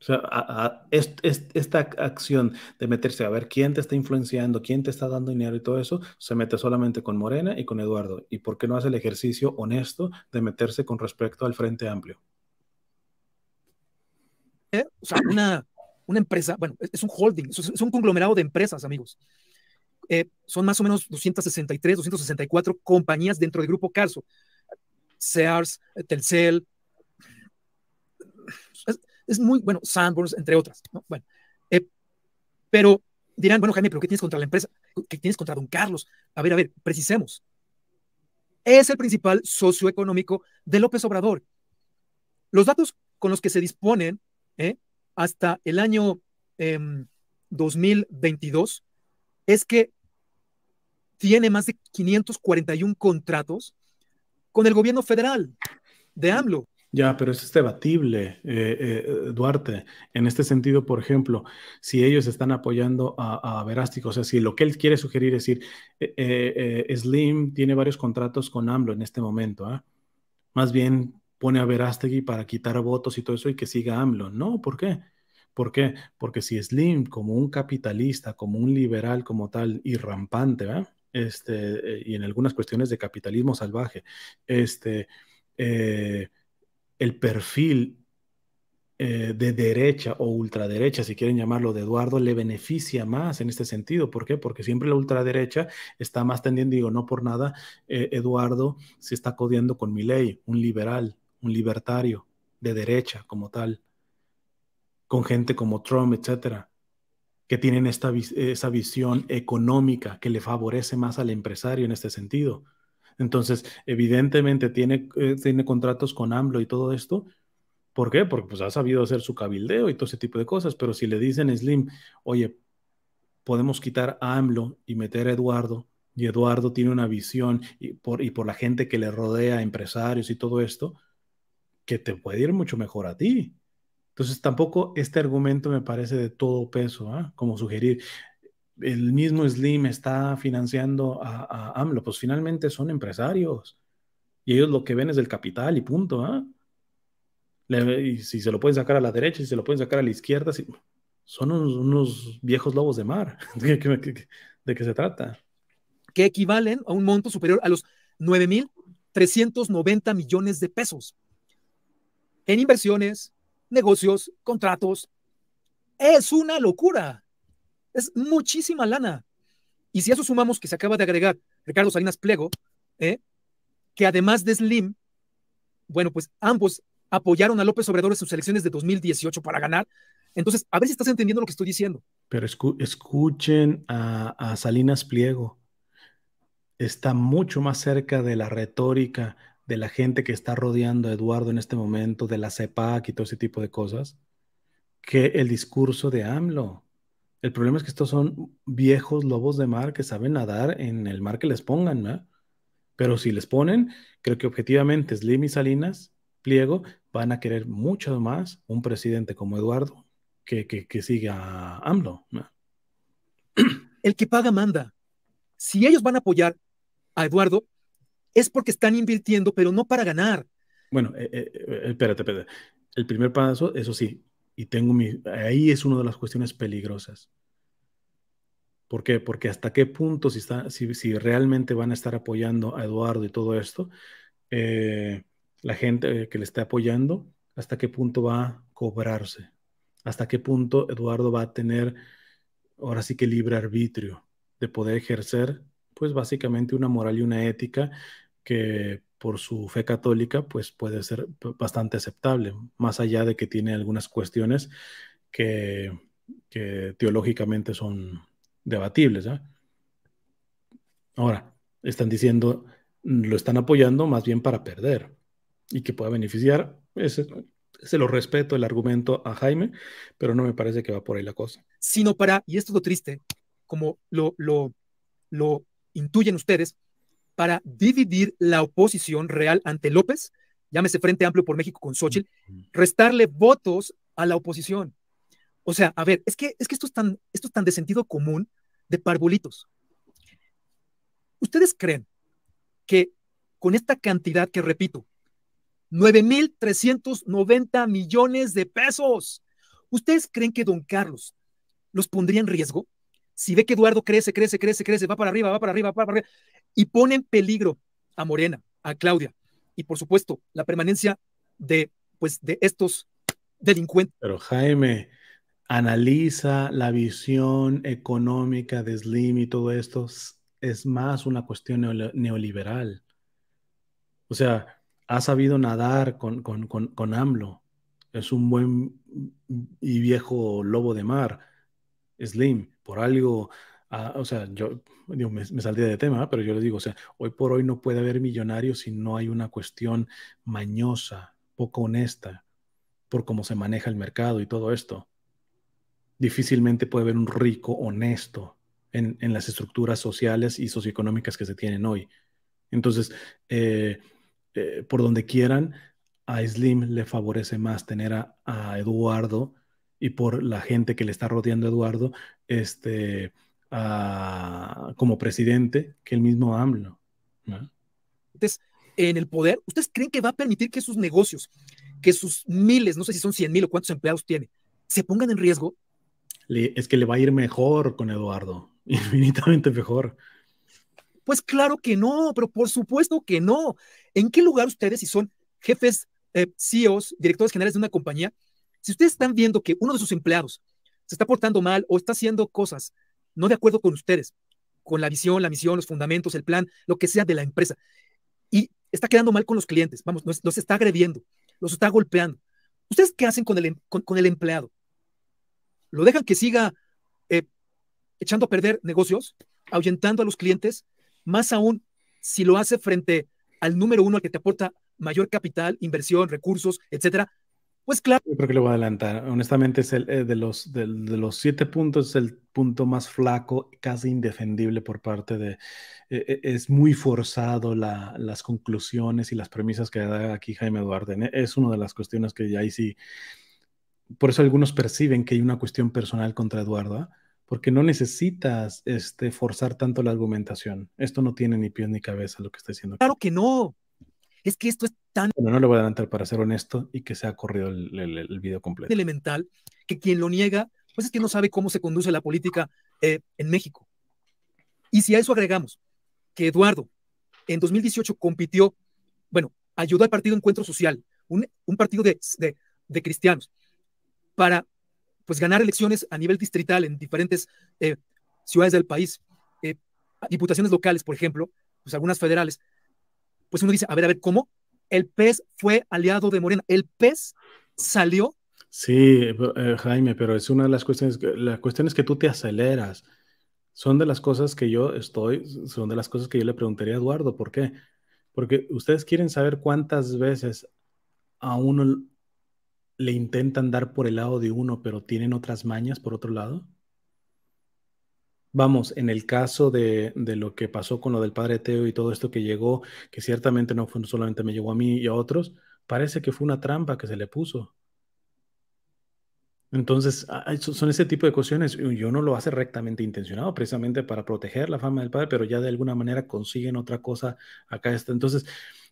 O sea, esta acción de meterse a ver quién te está influenciando, quién te está dando dinero y todo eso, se mete solamente con Morena y con Eduardo. ¿Y por qué no hace el ejercicio honesto de meterse con respecto al Frente Amplio? Eh, o sea, una, empresa, bueno, es un holding, es un conglomerado de empresas, amigos. Eh, son más o menos 263, 264 compañías dentro del grupo Carso. Sears, Telcel, es muy, bueno, Sandborns, entre otras, Bueno, eh, pero dirán, bueno, Jaime, pero ¿qué tienes contra la empresa? ¿Qué tienes contra don Carlos? A ver, a ver, precisemos. Es el principal socio económico de López Obrador. Los datos con los que se disponen ¿eh? hasta el año 2022 em, es que tiene más de 541 contratos con el gobierno federal de AMLO. Ya, pero eso es debatible, eh, eh, Duarte. En este sentido, por ejemplo, si ellos están apoyando a, a Verástico, o sea, si lo que él quiere sugerir es decir, eh, Slim tiene varios contratos con AMLO en este momento, ¿ah? más bien pone a Verástegui para quitar votos y todo eso y que siga AMLO. No, ¿por qué? ¿Por qué? Porque si Slim, como un capitalista, como un liberal como tal y rampante, ¿ah? este, y en algunas cuestiones de capitalismo salvaje, este, el perfil eh, de derecha o ultraderecha, si quieren llamarlo, de Eduardo, le beneficia más en este sentido. ¿Por qué? Porque siempre la ultraderecha está más tendiendo, digo, no por nada, eh, Eduardo se está codiando con ley, un liberal, un libertario, de derecha como tal, con gente como Trump, etcétera que tienen esta, esa visión económica que le favorece más al empresario en este sentido. Entonces, evidentemente tiene, eh, tiene contratos con AMLO y todo esto. ¿Por qué? Porque pues ha sabido hacer su cabildeo y todo ese tipo de cosas, pero si le dicen a Slim, oye, podemos quitar a AMLO y meter a Eduardo, y Eduardo tiene una visión y por, y por la gente que le rodea, empresarios y todo esto, que te puede ir mucho mejor a ti. Entonces tampoco este argumento me parece de todo peso, ah como sugerir, el mismo Slim está financiando a, a, AMLO, pues finalmente son empresarios. Y ellos lo que ven es el capital y punto. ¿ah? y si se lo pueden sacar a la derecha, si se lo pueden sacar a la izquierda, son unos, viejos lobos de mar. *laughs* ¿De qué, ¿De qué se trata? Que equivalen a un monto superior a los 9.390 millones de pesos en inversiones, negocios, contratos. Es una locura. Es muchísima lana. Y si a eso sumamos que se acaba de agregar Ricardo Salinas Pliego, ¿eh? que además de Slim, bueno, pues ambos apoyaron a López Obrador en sus elecciones de 2018 para ganar. Entonces, a ver si estás entendiendo lo que estoy diciendo. Pero escuchen a, a Salinas Pliego. Está mucho más cerca de la retórica de la gente que está rodeando a Eduardo en este momento, de la CEPAC y todo ese tipo de cosas, que el discurso de AMLO. El problema es que estos son viejos lobos de mar que saben nadar en el mar que les pongan, ¿no? Pero si les ponen, creo que objetivamente Slim y Salinas, Pliego, van a querer mucho más un presidente como Eduardo que, siga AMLO. ¿no? *clears throat* El que paga manda. Si ellos van a apoyar a Eduardo, es porque están invirtiendo, pero no para ganar. Bueno, eh, eh, eh, espérate, espérate. El primer paso, eso sí, y tengo mi, ahí es una de las cuestiones peligrosas. ¿Por qué? Porque hasta qué punto, si, está, si, realmente van a estar apoyando a Eduardo y todo esto, eh, la gente que le está apoyando, hasta qué punto va a cobrarse, hasta qué punto Eduardo va a tener ahora sí que libre arbitrio de poder ejercer, pues básicamente una moral y una ética que por su fe católica pues puede ser bastante aceptable, más allá de que tiene algunas cuestiones que, teológicamente son debatibles. Ahora, están diciendo, mm, lo están apoyando más bien para perder y que pueda beneficiar. Ese, se lo respeto el argumento a Jaime, pero no me parece que va por ahí la cosa. Sino para, y esto es lo triste, como lo, lo, lo intuyen ustedes, para dividir la oposición real ante López, llámese Frente Amplio por México con Xochitl, restarle votos a la oposición. O sea, a ver, es que, es que esto, es tan, esto es de sentido común de parbolitos. ¿Ustedes creen que con esta cantidad que repito, 9.390 millones de pesos, ¿ustedes creen que don Carlos los pondría en riesgo? Si ve que Eduardo crece, crece, crece, crece, va para arriba, va para arriba, va para arriba y pone en peligro a Morena, a Claudia y por supuesto la permanencia de, pues, de estos delincuentes. Pero Jaime, analiza la visión económica de Slim y todo esto, es más una cuestión neoliberal. O sea, ha sabido nadar con, con AMLO. Es un buen y viejo lobo de mar. Slim, por algo Ah, o sea, yo me, saldría de tema, pero yo les digo, o sea, hoy por hoy no puede haber millonarios si no hay una cuestión mañosa, poco honesta, por cómo se maneja el mercado y todo esto. Difícilmente puede haber un rico honesto en, en las estructuras sociales y socioeconómicas que se tienen hoy. Entonces, eh, eh, por donde quieran, a Slim le favorece más tener a, a Eduardo y por la gente que le está rodeando a Eduardo, este como presidente que el mismo AMLO. Entonces, en el poder, ¿ustedes creen que va a permitir que sus negocios, que sus miles, no sé si son 100 mil o cuántos empleados tiene, se pongan en riesgo? es que le va a ir mejor con Eduardo, *laughs* infinitamente mejor. Pues claro que no, pero por supuesto que no. ¿En qué lugar ustedes, si son jefes, eh, CEOs, directores generales de una compañía, si ustedes están viendo que uno de sus empleados se está portando mal o está haciendo cosas no de acuerdo con ustedes, con la visión, la misión, los fundamentos, el plan, lo que sea de la empresa. Y está quedando mal con los clientes, vamos, los, está agrediendo, los está golpeando. ¿Ustedes qué hacen con el, em, con, el empleado? ¿Lo dejan que siga eh, echando a perder negocios, ahuyentando a los clientes? Más aún, si lo hace frente al número uno, al que te aporta mayor capital, inversión, recursos, etcétera, pues claro. Yo creo que le voy a adelantar. Honestamente, es el, eh, de, los, de, los siete puntos, es el punto más flaco, casi indefendible por parte de... Eh, eh, es muy forzado las conclusiones y las premisas que da aquí Jaime Eduardo. Es una de las cuestiones que ya ahí sí... Por eso algunos perciben que hay una cuestión personal contra Eduardo, porque no necesitas este, forzar tanto la argumentación. Esto no tiene ni pies ni cabeza lo que está diciendo. Claro que no, es que esto es tan... Bueno, no lo voy a adelantar para ser honesto y que se ha corrido el, video completo. Elemental, que quien lo niega, pues es que no sabe cómo se conduce la política eh, en México. Y si a eso agregamos que Eduardo en 2018 compitió, bueno, ayudó al partido Encuentro Social, un, un partido de, de, de, cristianos, para pues ganar elecciones a nivel distrital en diferentes eh, ciudades del país, eh, diputaciones locales, por ejemplo, pues algunas federales, pues uno dice, a ver, a ver, ¿cómo? El pez fue aliado de Morena. El pez salió. Sí, eh, Jaime, pero es una de las cuestiones, la cuestión es que tú te aceleras. Son de las cosas que yo estoy, son de las cosas que yo le preguntaría a Eduardo, ¿por qué? Porque ustedes quieren saber cuántas veces a uno le intentan dar por el lado de uno, pero tienen otras mañas por otro lado. Vamos, en el caso de, de, lo que pasó con lo del padre Teo y todo esto que llegó, que ciertamente no fue, solamente me llegó a mí y a otros, parece que fue una trampa que se le puso. Entonces, son ese tipo de cuestiones. Yo no lo hace rectamente intencionado, precisamente para proteger la fama del padre, pero ya de alguna manera consiguen otra cosa acá. Está. Entonces,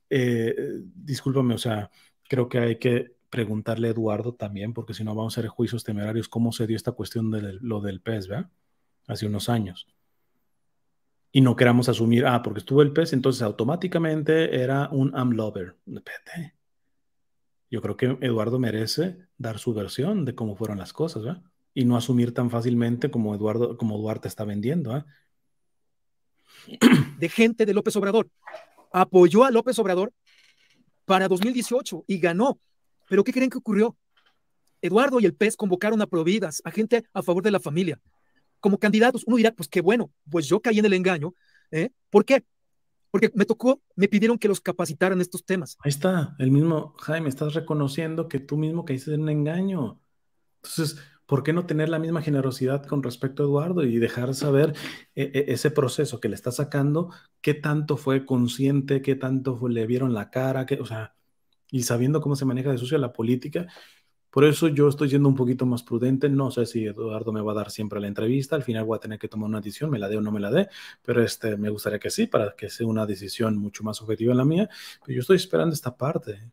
eh, discúlpame, o sea, creo que hay que preguntarle a Eduardo también, porque si no vamos a hacer juicios temerarios, cómo se dio esta cuestión de lo del pez, ¿verdad? hace unos años. Y no queramos asumir, ah, porque estuvo el pez, entonces automáticamente era un am lover. Yo creo que Eduardo merece dar su versión de cómo fueron las cosas, ¿verdad? Y no asumir tan fácilmente como Eduardo, como Duarte está vendiendo, ¿eh? De gente de López Obrador. Apoyó a López Obrador para 2018 y ganó. Pero ¿qué creen que ocurrió? Eduardo y el PES convocaron a Providas, a gente a favor de la familia, como candidatos. Uno dirá, pues qué bueno, pues yo caí en el engaño. ¿eh? ¿Por qué? Porque me tocó, me pidieron que los capacitaran estos temas. Ahí está, el mismo Jaime, estás reconociendo que tú mismo caíste en un engaño. Entonces, ¿por qué no tener la misma generosidad con respecto a Eduardo y dejar saber eh, eh, ese proceso que le está sacando, qué tanto fue consciente, qué tanto le vieron la cara, que, o sea, y sabiendo cómo se maneja de sucio la política, por eso yo estoy siendo un poquito más prudente. No sé si Eduardo me va a dar siempre la entrevista. Al final voy a tener que tomar una decisión, me la dé o no me la dé, pero este, me gustaría que sí, para que sea una decisión mucho más objetiva en la mía. Pero yo estoy esperando esta parte,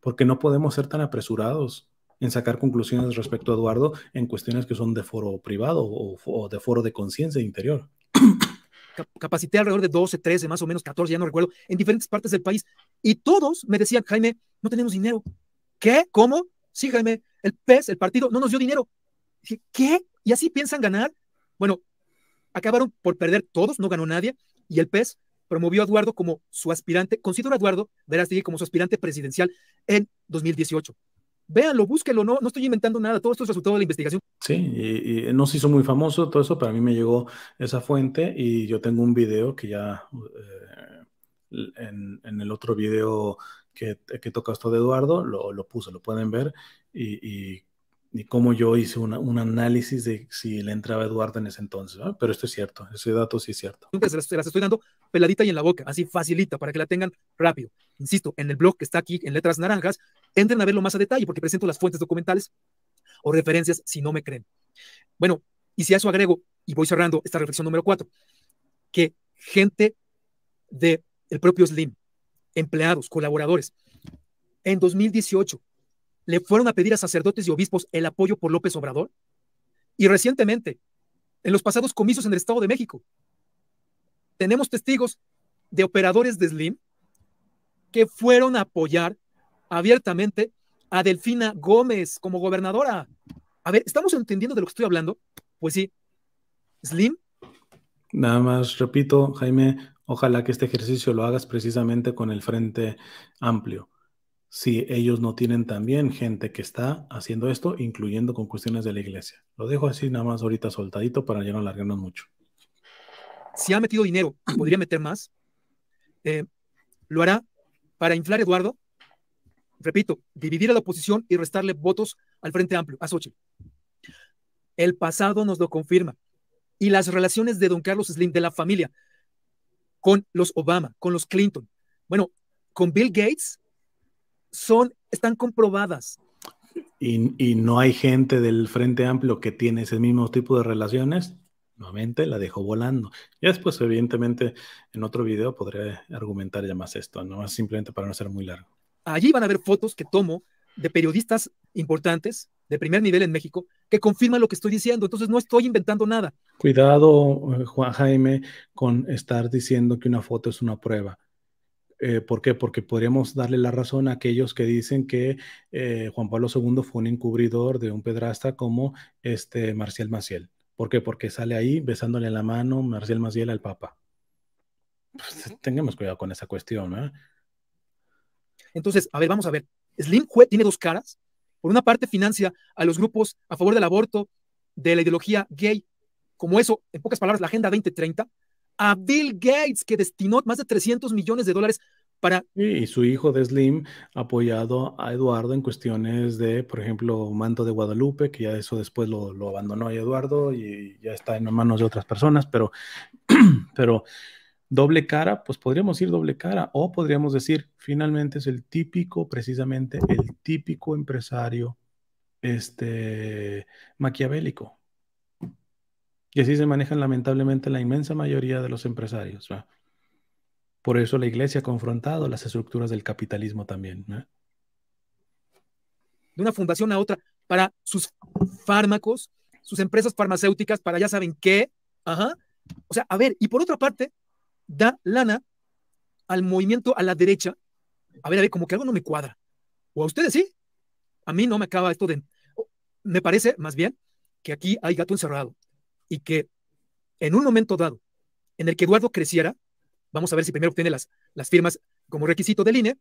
porque no podemos ser tan apresurados en sacar conclusiones respecto a Eduardo en cuestiones que son de foro privado o, o de foro de conciencia interior. capacité alrededor de 12, 13, más o menos 14, ya no recuerdo, en diferentes partes del país. Y todos me decían, Jaime, no tenemos dinero. ¿Qué? ¿Cómo? sí, el PES, el partido, no nos dio dinero. ¿qué? ¿Y así piensan ganar? Bueno, acabaron por perder todos, no ganó nadie, y el PES promovió a Eduardo como su aspirante, considero a Eduardo Verástegui como su aspirante presidencial en 2018. Véanlo, búsquenlo, no, no estoy inventando nada, todo esto es resultado de la investigación. Sí, y, no se hizo muy famoso todo eso, pero a mí me llegó esa fuente y yo tengo un video que ya eh, en, el otro video eh, que, toca esto de Eduardo, lo, puso lo pueden ver, y, y, cómo yo hice un análisis de si le entraba Eduardo en ese entonces, pero esto es cierto, ese dato sí es cierto. Se las, estoy dando peladita y en la boca, así facilita, para que la tengan rápido. Insisto, en el blog que está aquí en letras naranjas, entren a verlo más a detalle, porque presento las fuentes documentales o referencias si no me creen. Bueno, y si a eso agrego, y voy cerrando esta reflexión número cuatro, que gente de el propio Slim, empleados, colaboradores. En 2018, le fueron a pedir a sacerdotes y obispos el apoyo por López Obrador. Y recientemente, en los pasados comicios en el Estado de México, tenemos testigos de operadores de Slim que fueron a apoyar abiertamente a Delfina Gómez como gobernadora. A ver, ¿estamos entendiendo de lo que estoy hablando? Pues sí, Slim. Nada más, repito, Jaime, Ojalá que este ejercicio lo hagas precisamente con el frente amplio. Si ellos no tienen también gente que está haciendo esto, incluyendo con cuestiones de la iglesia. Lo dejo así nada más ahorita soltadito para ya no alargarnos mucho. Si ha metido dinero, *clears throat* podría meter más. Eh, lo hará para inflar a Eduardo, repito, dividir a la oposición y restarle votos al Frente Amplio, a Xochitl. El pasado nos lo confirma. Y las relaciones de don Carlos Slim, de la familia, con los Obama, con los Clinton. Bueno, con Bill Gates son, están comprobadas. Y, no hay gente del Frente Amplio que tiene ese mismo tipo de relaciones nuevamente la dejó volando. Ya después, evidentemente, en otro video podré argumentar ya más esto, no es simplemente para no ser muy largo. Allí van a ver fotos que tomo de periodistas importantes de primer nivel en México que confirman lo que estoy diciendo. Entonces no estoy inventando nada. Cuidado, eh, Juan Jaime, con estar diciendo que una foto es una prueba. Eh, ¿Por qué? Porque podríamos darle la razón a aquellos que dicen que eh, Juan Pablo II fue un encubridor de un pedrasta como este Marcial Maciel. ¿Por qué? Porque sale ahí besándole la mano Marcial Maciel al Papa. Pues, tengamos cuidado con esa cuestión. Entonces, a ver, vamos a ver. Slim tiene dos caras por una parte, financia a los grupos a favor del aborto, de la ideología gay, como eso, en pocas palabras, la Agenda 2030, a Bill Gates, que destinó más de 300 millones de dólares para... Y su hijo de Slim apoyado a Eduardo en cuestiones de, por ejemplo, Manto de Guadalupe, que ya eso después lo, lo abandonó a Eduardo y ya está en manos de otras personas, pero, *clears throat* pero doble cara, pues podríamos ir doble cara o podríamos decir, finalmente es el típico, precisamente el típico empresario este, maquiavélico. Y así se manejan lamentablemente la inmensa mayoría de los empresarios. Por eso la iglesia ha confrontado las estructuras del capitalismo también. De una fundación a otra, para sus fármacos, sus empresas farmacéuticas, para ya saben qué. Ajá. O sea, a ver, y por otra parte, da lana al movimiento a la derecha. A ver, a ver, como que algo no me cuadra. O a ustedes sí. A mí no me acaba esto de... Me parece más bien que aquí hay gato encerrado y que en un momento dado en el que Eduardo creciera, vamos a ver si primero obtiene las, las firmas como requisito del INE,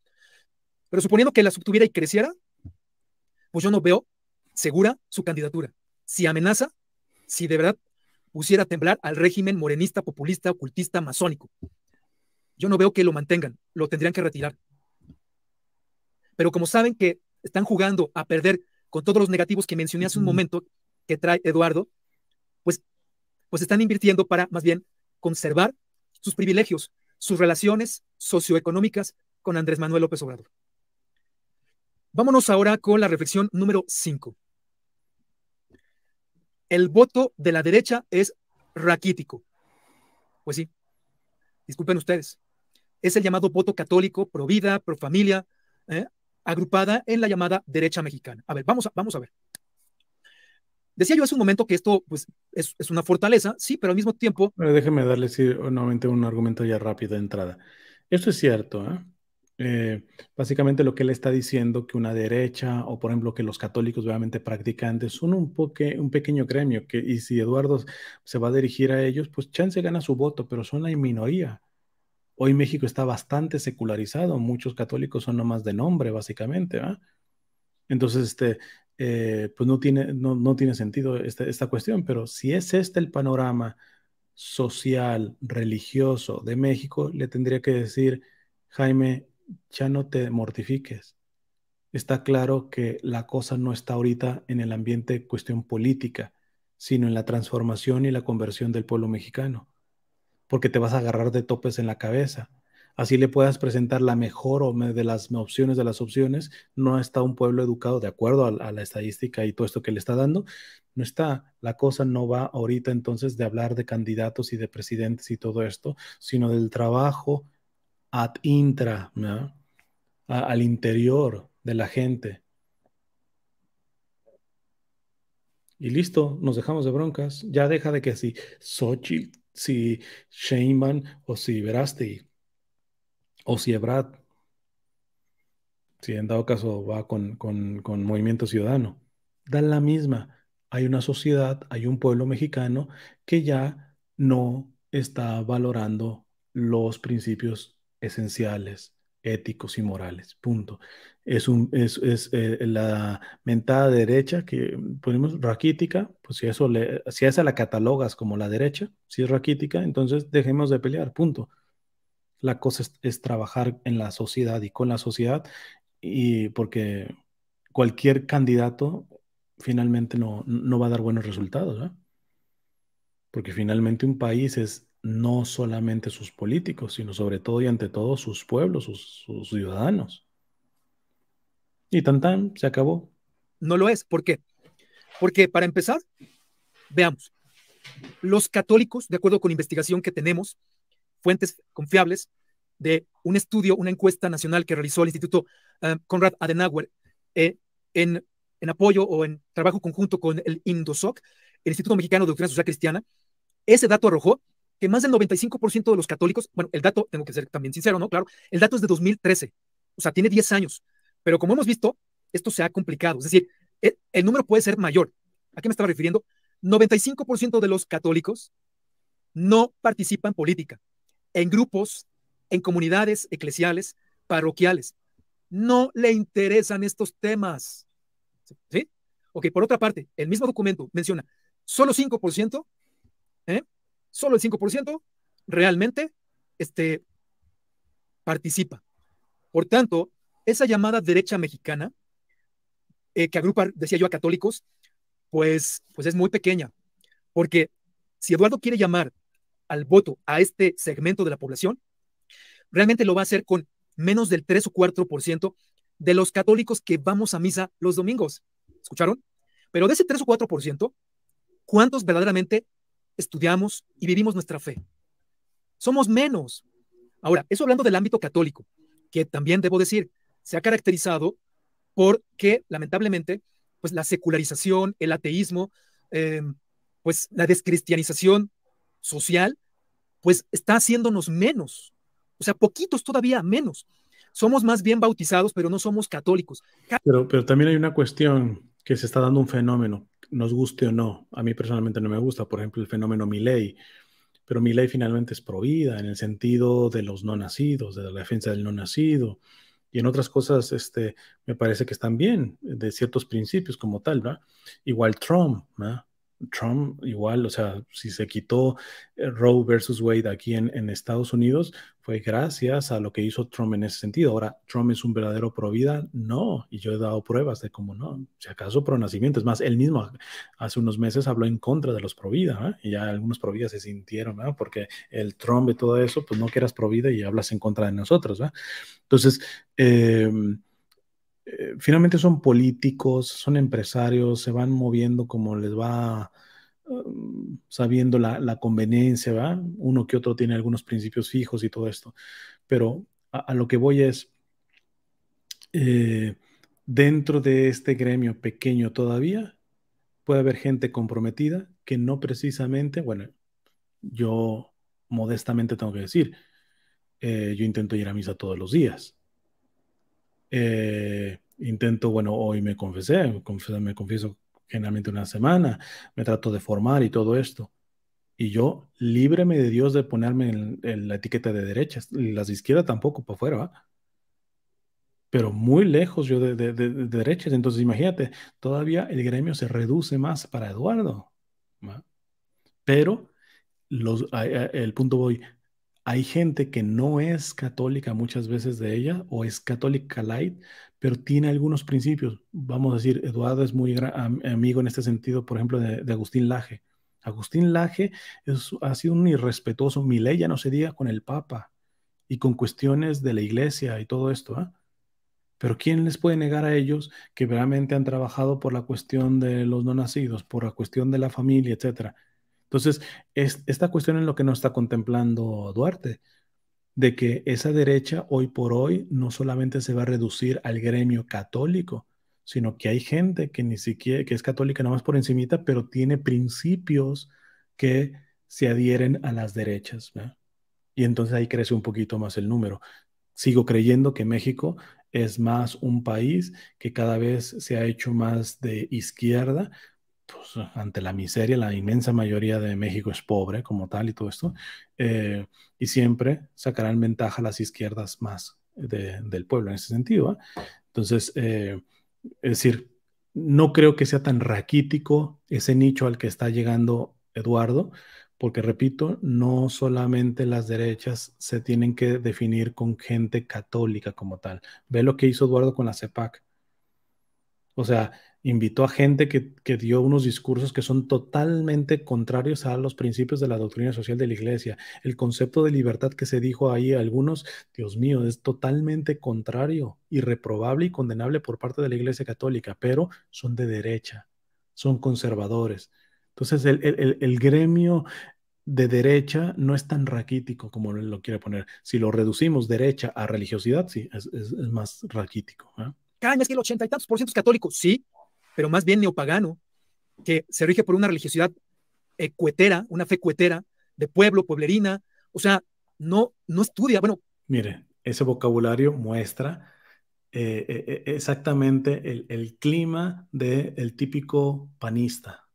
pero suponiendo que las obtuviera y creciera, pues yo no veo segura su candidatura. Si amenaza, si de verdad pusiera temblar al régimen morenista, populista, ocultista, masónico. Yo no veo que lo mantengan, lo tendrían que retirar. Pero como saben que están jugando a perder con todos los negativos que mencioné hace un momento que trae Eduardo, pues, pues están invirtiendo para más bien conservar sus privilegios, sus relaciones socioeconómicas con Andrés Manuel López Obrador. Vámonos ahora con la reflexión número 5 el voto de la derecha es raquítico. Pues sí, disculpen ustedes. Es el llamado voto católico, pro vida, pro familia, ¿eh? agrupada en la llamada derecha mexicana. A ver, vamos a, vamos a ver. Decía yo hace un momento que esto pues, es, una fortaleza, sí, pero al mismo tiempo... Pero déjeme darle nuevamente un argumento ya rápido de entrada. Esto es cierto, ¿eh? Eh, básicamente lo que él está diciendo que una derecha o por ejemplo que los católicos obviamente practicantes son un, un pequeño gremio que y si Eduardo se va a dirigir a ellos pues chance gana su voto pero son la minoría hoy México está bastante secularizado muchos católicos son nomás de nombre básicamente entonces este eh, pues no tiene no, no tiene sentido este, esta cuestión pero si es este el panorama social religioso de México le tendría que decir Jaime, ya no te mortifiques. Está claro que la cosa no está ahorita en el ambiente cuestión política, sino en la transformación y la conversión del pueblo mexicano, porque te vas a agarrar de topes en la cabeza. Así le puedas presentar la mejor o de las opciones de las opciones, no está un pueblo educado de acuerdo a, a la estadística y todo esto que le está dando, no está. La cosa no va ahorita entonces de hablar de candidatos y de presidentes y todo esto, sino del trabajo ad intra, al interior de la gente. Y listo, nos dejamos de broncas. Ya deja de que si Sochi, si Sheinman o si Verasti o si si en dado caso va con, con Movimiento Ciudadano, dan la misma. Hay una sociedad, hay un pueblo mexicano que ya no está valorando los principios esenciales, éticos y morales. Punto. Es, un, es, eh, la mentada derecha que ponemos raquítica, pues si, eso si esa la catalogas como la derecha, si es raquítica, entonces dejemos de pelear. Punto. La cosa es, trabajar en la sociedad y con la sociedad y porque cualquier candidato finalmente no, no va a dar buenos resultados, porque finalmente un país es no solamente sus políticos, sino sobre todo y ante todos sus pueblos, sus, ciudadanos. Y tan tan, se acabó. No lo es, ¿por qué? Porque para empezar, veamos, los católicos, de acuerdo con investigación que tenemos, fuentes confiables de un estudio, una encuesta nacional que realizó el Instituto eh, Conrad Adenauer eh, en, en, apoyo o en trabajo conjunto con el INDOSOC, el Instituto Mexicano de Doctrina Social Cristiana, ese dato arrojó que más del 95% de los católicos, bueno, el dato, tengo que ser también sincero, ¿no? Claro, el dato es de 2013, o sea, tiene 10 años, pero como hemos visto, esto se ha complicado, es decir, e, el, número puede ser mayor. ¿A qué me estaba refiriendo? 95% de los católicos no participan política, en grupos, en comunidades eclesiales, parroquiales. No le interesan estos temas. ¿Sí? Ok, por otra parte, el mismo documento menciona, solo 5% ¿eh? solo el 5% realmente este, participa. Por tanto, esa llamada derecha mexicana, eh, que agrupa, decía yo, a católicos, pues, pues es muy pequeña, porque si Eduardo quiere llamar al voto a este segmento de la población, realmente lo va a hacer con menos del 3 o 4% de los católicos que vamos a misa los domingos. ¿Escucharon? Pero de ese 3 o 4%, ¿cuántos verdaderamente estudiamos y vivimos nuestra fe. Somos menos. Ahora, eso hablando del ámbito católico, que también debo decir, se ha caracterizado porque lamentablemente, pues la secularización, el ateísmo, eh, pues la descristianización social, pues está haciéndonos menos, o sea, poquitos todavía menos. Somos más bien bautizados, pero no somos católicos. Pero, pero también hay una cuestión que se está dando un fenómeno nos guste o no. A mí personalmente no me gusta, por ejemplo, el fenómeno ley pero ley finalmente es prohibida en el sentido de los no nacidos, de la defensa del no nacido y en otras cosas este, me parece que están bien, de ciertos principios como tal, ¿verdad? Igual Trump, ¿verdad? Trump igual, o sea, si se quitó eh, Roe versus Wade aquí en, Estados Unidos, fue gracias a lo que hizo Trump en ese sentido. Ahora, ¿Trump es un verdadero pro vida? No, y yo he dado pruebas de cómo no, si acaso pro nacimiento. Es más, él mismo hace unos meses habló en contra de los pro vida, ¿ah? y ya algunos pro vida se sintieron, ¿no? ¿ah? porque el Trump y todo eso, pues no quieras provida pro vida y hablas en contra de nosotros. ¿ah? Entonces, eh, eh, finalmente son políticos, son empresarios, se van moviendo como les va um, sabiendo la, conveniencia, Uno que otro tiene algunos principios fijos y todo esto. Pero a, lo que voy es, eh, dentro de este gremio pequeño todavía, puede haber gente comprometida que no precisamente, bueno, yo modestamente tengo que decir, eh, yo intento ir a misa todos los días eh, intento, bueno, hoy me confesé, me confieso, generalmente una semana, me trato de formar y todo esto. Y yo, líbreme de Dios de ponerme en, la etiqueta de derechas, las de izquierda tampoco para afuera, pero muy lejos yo de, derechas. Entonces, imagínate, todavía el gremio se reduce más para Eduardo. ¿va? Pero los, el punto voy, hay gente que no es católica muchas veces de ella o es católica light, pero tiene algunos principios. Vamos a decir, Eduardo es muy amigo en este sentido, por ejemplo, de, Agustín Laje. Agustín Laje ha sido un irrespetuoso, mi ley ya no se diga con el Papa y con cuestiones de la iglesia y todo esto. ¿ah? Pero ¿quién les puede negar a ellos que realmente han trabajado por la cuestión de los no nacidos, por la cuestión de la familia, etcétera? Entonces, es, esta cuestión es lo que nos está contemplando Duarte, de que esa derecha hoy por hoy no solamente se va a reducir al gremio católico, sino que hay gente que ni siquiera, que es católica nada más por encimita, pero tiene principios que se adhieren a las derechas. Y entonces ahí crece un poquito más el número. Sigo creyendo que México es más un país que cada vez se ha hecho más de izquierda, pues, ante la miseria, la inmensa mayoría de México es pobre como tal y todo esto, eh, y siempre sacarán ventaja las izquierdas más del pueblo en ese sentido. Entonces, eh, es decir, no creo que sea tan raquítico ese nicho al que está llegando Eduardo, porque repito, no solamente las derechas se tienen que definir con gente católica como tal. Ve lo que hizo Eduardo con la CEPAC. O sea, invitó a gente que, que, dio unos discursos que son totalmente contrarios a los principios de la doctrina social de la iglesia. El concepto de libertad que se dijo ahí algunos, Dios mío, es totalmente contrario, irreprobable y condenable por parte de la iglesia católica, pero son de derecha, son conservadores. Entonces, el, el, el gremio de derecha no es tan raquítico como lo quiere poner. Si lo reducimos derecha a religiosidad, sí, es, más raquítico. Cada ¿ah? Caña es que el ochenta y tantos por ciento es católico. Sí, pero más bien neopagano, que se rige por una religiosidad ecuetera, cuetera, una fe cuetera, de pueblo, pueblerina, o sea, no, no estudia, bueno. Mire, ese vocabulario muestra eh, eh, eh, exactamente el, clima del el típico panista,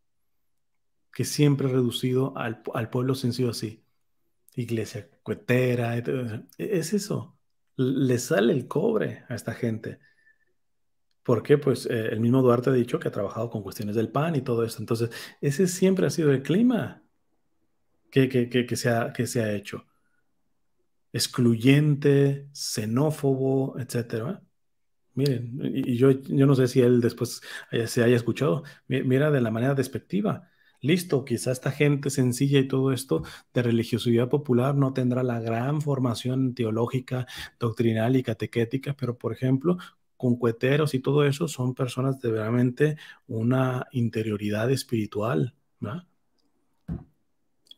que siempre ha reducido al, al pueblo sencillo así. Iglesia cuetera, e, es eso. Le sale el cobre a esta gente. Porque pues eh, el mismo Duarte ha dicho que ha trabajado con cuestiones del PAN y todo esto. Entonces, ese siempre ha sido el clima que, que, que, se, ha, hecho. Excluyente, xenófobo, etcétera. Miren, y, yo, yo no sé si él después se haya escuchado. Mira de la manera despectiva. Listo, quizá esta gente sencilla y todo esto de religiosidad popular no tendrá la gran formación teológica, doctrinal y catequética, pero por ejemplo, con cueteros y todo eso son personas de verdaderamente una interioridad espiritual, ¿verdad?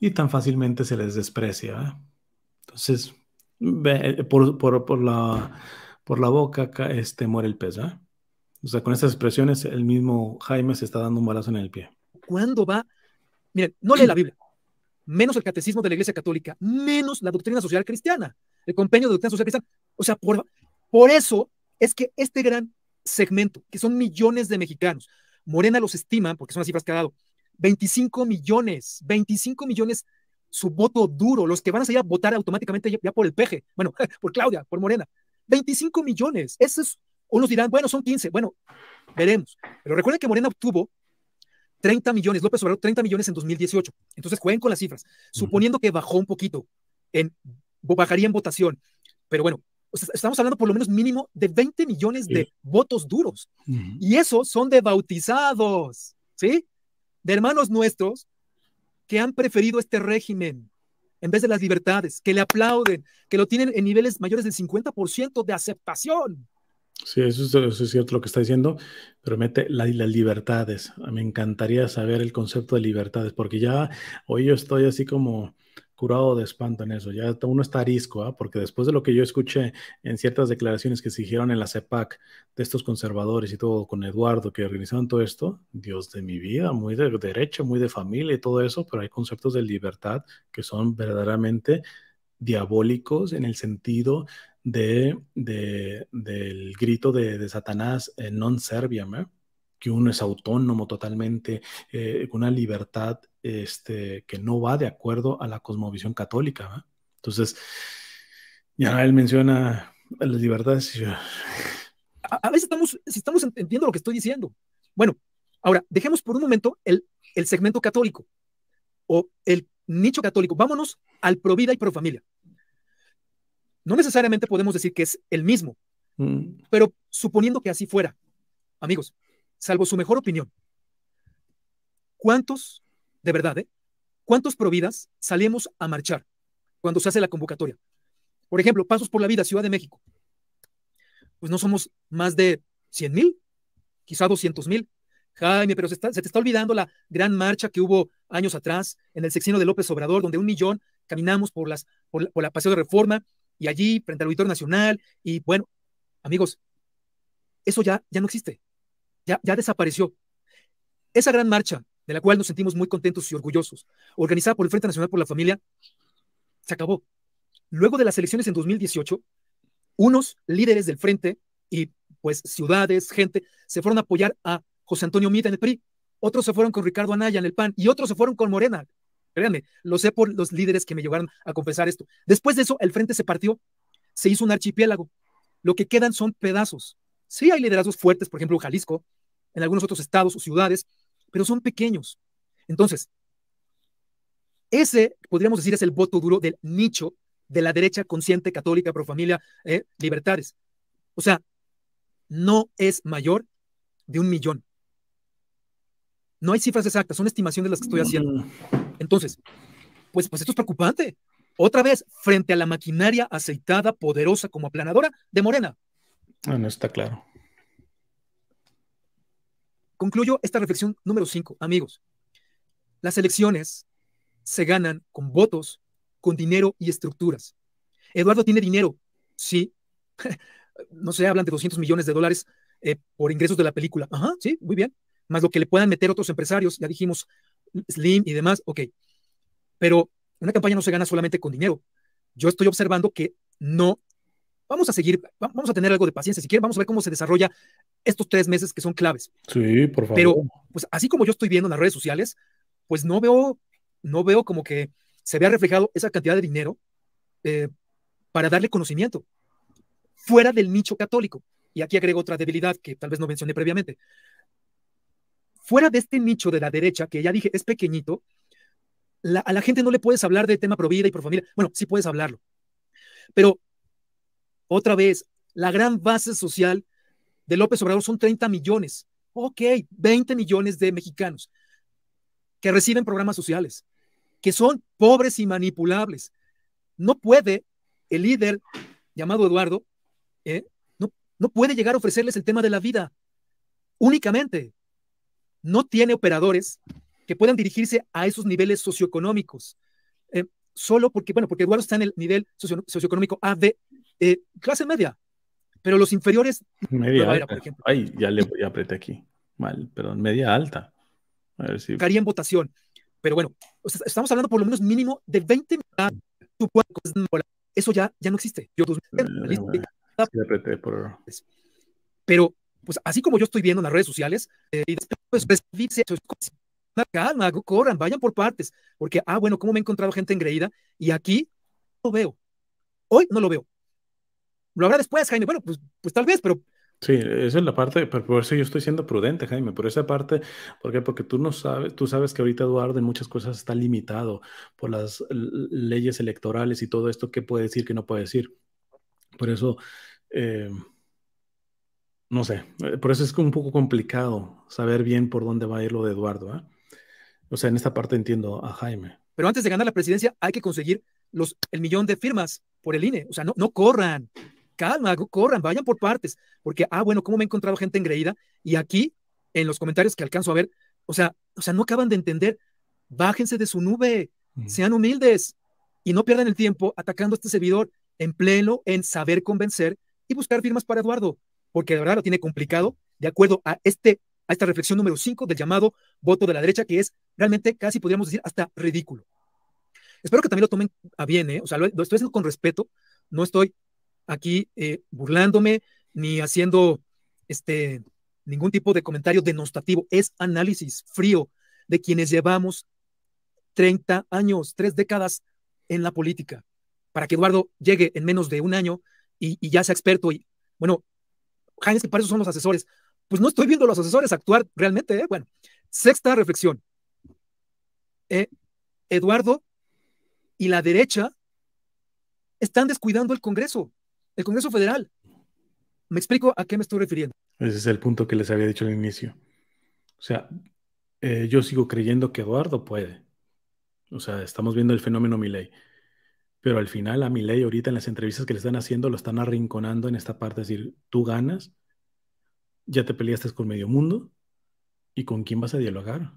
Y tan fácilmente se les desprecia. ¿verdad? Entonces, eh, por, la, por la boca este, muere el pez. ¿verdad? O sea, con estas expresiones, el mismo Jaime se está dando un balazo en el pie. ¿Cuándo va? Miren, no lee la Biblia, menos el catecismo de la Iglesia Católica, menos la doctrina social cristiana, el compendio de doctrina social cristiana. O sea, por, por eso es que este gran segmento, que son millones de mexicanos, Morena los estima, porque son las cifras que ha dado, 25 millones, 25 millones su voto duro, los que van a salir a votar automáticamente ya, por el peje, bueno, *laughs* por Claudia, por Morena, 25 millones, esos, es, unos dirán, bueno, son 15, bueno, veremos, pero recuerden que Morena obtuvo 30 millones, López Obrador 30 millones en 2018, entonces jueguen con las cifras, suponiendo que bajó un poquito, en, bajaría en votación, pero bueno, estamos hablando por lo menos mínimo de 20 millones de votos duros. Y esos son de bautizados, ¿sí? De hermanos nuestros que han preferido este régimen en vez de las libertades, que le aplauden, que lo tienen en niveles mayores del 50% de aceptación. Sí, eso es, cierto lo que está diciendo, pero mete las libertades. Me encantaría saber el concepto de libertades, porque ya hoy yo estoy así como curado de espanto en eso. Ya uno está arisco, ¿ah? porque después de lo que yo escuché en ciertas declaraciones que se hicieron en la CEPAC de estos conservadores y todo, con Eduardo, que organizaron todo esto, Dios de mi vida, muy de derecho, muy de familia y todo eso, pero hay conceptos de libertad que son verdaderamente diabólicos en el sentido del grito de, Satanás en non serviam, ¿eh? que uno es autónomo totalmente, eh, una libertad este, que no va de acuerdo a la cosmovisión católica. Entonces, ya él menciona las libertades. A, veces estamos, si estamos entendiendo lo que estoy diciendo. Bueno, ahora, dejemos por un momento el, el segmento católico o el nicho católico. Vámonos al pro vida y pro familia. No necesariamente podemos decir que es el mismo, mm. pero suponiendo que así fuera, amigos, salvo su mejor opinión, ¿cuántos de verdad, ¿eh? ¿Cuántos providas salimos a marchar cuando se hace la convocatoria? Por ejemplo, Pasos por la Vida, Ciudad de México. Pues no somos más de 100 mil, quizá 200 mil. Jaime, pero se, te está olvidando la gran marcha que hubo años atrás en el sexino de López Obrador, donde un millón caminamos por, las, la, Paseo de Reforma y allí frente al Auditor Nacional. Y bueno, amigos, eso ya, ya no existe, ya, ya desapareció. Esa gran marcha de la cual nos sentimos muy contentos y orgullosos, organizada por el Frente Nacional por la Familia, se acabó. Luego de las elecciones en 2018, unos líderes del frente y pues ciudades, gente, se fueron a apoyar a José Antonio Mita en el PRI, otros se fueron con Ricardo Anaya en el PAN y otros se fueron con Morena. Créanme, lo sé por los líderes que me llegaron a confesar esto. Después de eso, el frente se partió, se hizo un archipiélago. Lo que quedan son pedazos. Sí hay liderazgos fuertes, por ejemplo, en Jalisco, en algunos otros estados o ciudades, pero son pequeños. Entonces, ese, podríamos decir, es el voto duro del nicho de la derecha consciente, católica, pro familia, eh, libertades. O sea, no es mayor de un millón. No hay cifras exactas, son estimaciones las que estoy haciendo. Mm. Entonces, pues, pues esto es preocupante. Otra vez, frente a la maquinaria aceitada, poderosa como aplanadora de Morena. Ah, no está claro. Concluyo esta reflexión número 5, amigos. Las elecciones se ganan con votos, con dinero y estructuras. Eduardo tiene dinero, sí. *laughs* no sé, hablan de 200 millones de dólares eh, por ingresos de la película. Ajá, sí, muy bien. Más lo que le puedan meter otros empresarios, ya dijimos, Slim y demás, ok. Pero una campaña no se gana solamente con dinero. Yo estoy observando que no Vamos a seguir, vamos a tener algo de paciencia. Si quieren, vamos a ver cómo se desarrolla estos tres meses que son claves. Sí, por favor. Pero, pues así como yo estoy viendo en las redes sociales, pues no veo, no veo como que se vea reflejado esa cantidad de dinero eh, para darle conocimiento fuera del nicho católico. Y aquí agrego otra debilidad que tal vez no mencioné previamente. Fuera de este nicho de la derecha, que ya dije es pequeñito, a la gente no le puedes hablar de tema pro vida y pro familia. Bueno, sí puedes hablarlo. Pero otra vez, la gran base social de López Obrador son 30 millones. Ok, 20 millones de mexicanos que reciben programas sociales, que son pobres y manipulables. No puede el líder llamado Eduardo, ¿eh? no, puede llegar a ofrecerles el tema de la vida únicamente. No tiene operadores que puedan dirigirse a esos niveles socioeconómicos. ¿eh? solo porque, bueno, porque Eduardo está en el nivel socioeconómico A, eh, clase media, pero los inferiores. Media alta. por ejemplo. Ay, ya le a apreté aquí. Mal, perdón, media alta. A ver si. en votación. Pero bueno, estamos hablando por lo menos mínimo de 20 Eso ya, ya no existe. Yo, pero, pues así como yo estoy viendo en las redes sociales, eh, y pues, corran, vayan por partes, porque, ah, bueno, cómo me he encontrado gente engreída y aquí no lo veo. Hoy no lo veo. Lo habrá después, Jaime. Bueno, pues, pues tal vez, pero Sí, esa es la parte, por eso yo estoy siendo prudente, Jaime, por esa parte, ¿por qué? Porque tú no sabes, tú sabes que ahorita Eduardo en muchas cosas está limitado por las leyes electorales y todo esto, que puede decir, que no puede decir. Por eso, eh, no sé, eh, por eso es un poco complicado saber bien por dónde va a ir lo de Eduardo. ¿ah? O sea, en esta parte entiendo a Jaime. Pero antes de ganar la presidencia hay que conseguir los, el millón de firmas por el INE, o sea, no, no corran calma, corran, vayan por partes, porque, ah, bueno, ¿cómo me he encontrado gente engreída? Y aquí, en los comentarios que alcanzo a ver, o sea, o sea, no acaban de entender, bájense de su nube, sean humildes y no pierdan el tiempo atacando a este servidor, en pleno en saber convencer y buscar firmas para Eduardo, porque de verdad lo tiene complicado, de acuerdo a este a esta reflexión número 5 del llamado voto de la derecha, que es realmente casi podríamos decir hasta ridículo. Espero que también lo tomen a bien, ¿eh? o sea, lo estoy haciendo con respeto, no estoy aquí eh, burlándome ni haciendo este, ningún tipo de comentario denostativo, es análisis frío de quienes llevamos 30 años, tres décadas en la política, para que Eduardo llegue en menos de un año y, ya sea experto. Y bueno, James, que para eso son los asesores. Pues no estoy viendo a los asesores actuar realmente. ¿eh? Bueno, sexta reflexión. Eh, Eduardo y la derecha están descuidando el Congreso el Congreso Federal. ¿Me explico a qué me estoy refiriendo? Ese es el punto que les había dicho al inicio. O sea, eh, yo sigo creyendo que Eduardo puede. O sea, estamos viendo el fenómeno Milei. Pero al final a Milei ahorita en las entrevistas que le están haciendo lo están arrinconando en esta parte, es decir, tú ganas, ya te peleaste con medio mundo, ¿y con quién vas a dialogar?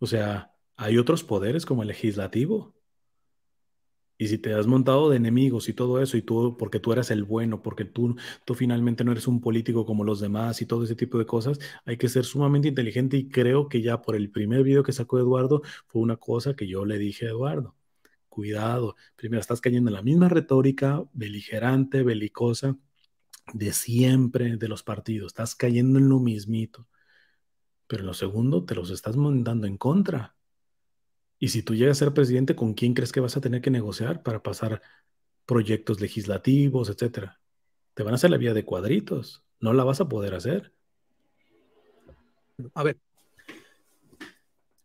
O sea, hay otros poderes como el legislativo y si te has montado de enemigos y todo eso, y tú, porque tú eras el bueno, porque tú, tú finalmente no eres un político como los demás y todo ese tipo de cosas, hay que ser sumamente inteligente y creo que ya por el primer video que sacó Eduardo fue una cosa que yo le dije a Eduardo. Cuidado, primero estás cayendo en la misma retórica beligerante, belicosa de siempre de los partidos, estás cayendo en lo mismito. Pero en lo segundo, te los estás montando en contra y si tú llegas a ser presidente, ¿con quién crees que vas a tener que negociar para pasar proyectos legislativos, etcétera? Te van a hacer la vía de cuadritos. No la vas a poder hacer. A ver.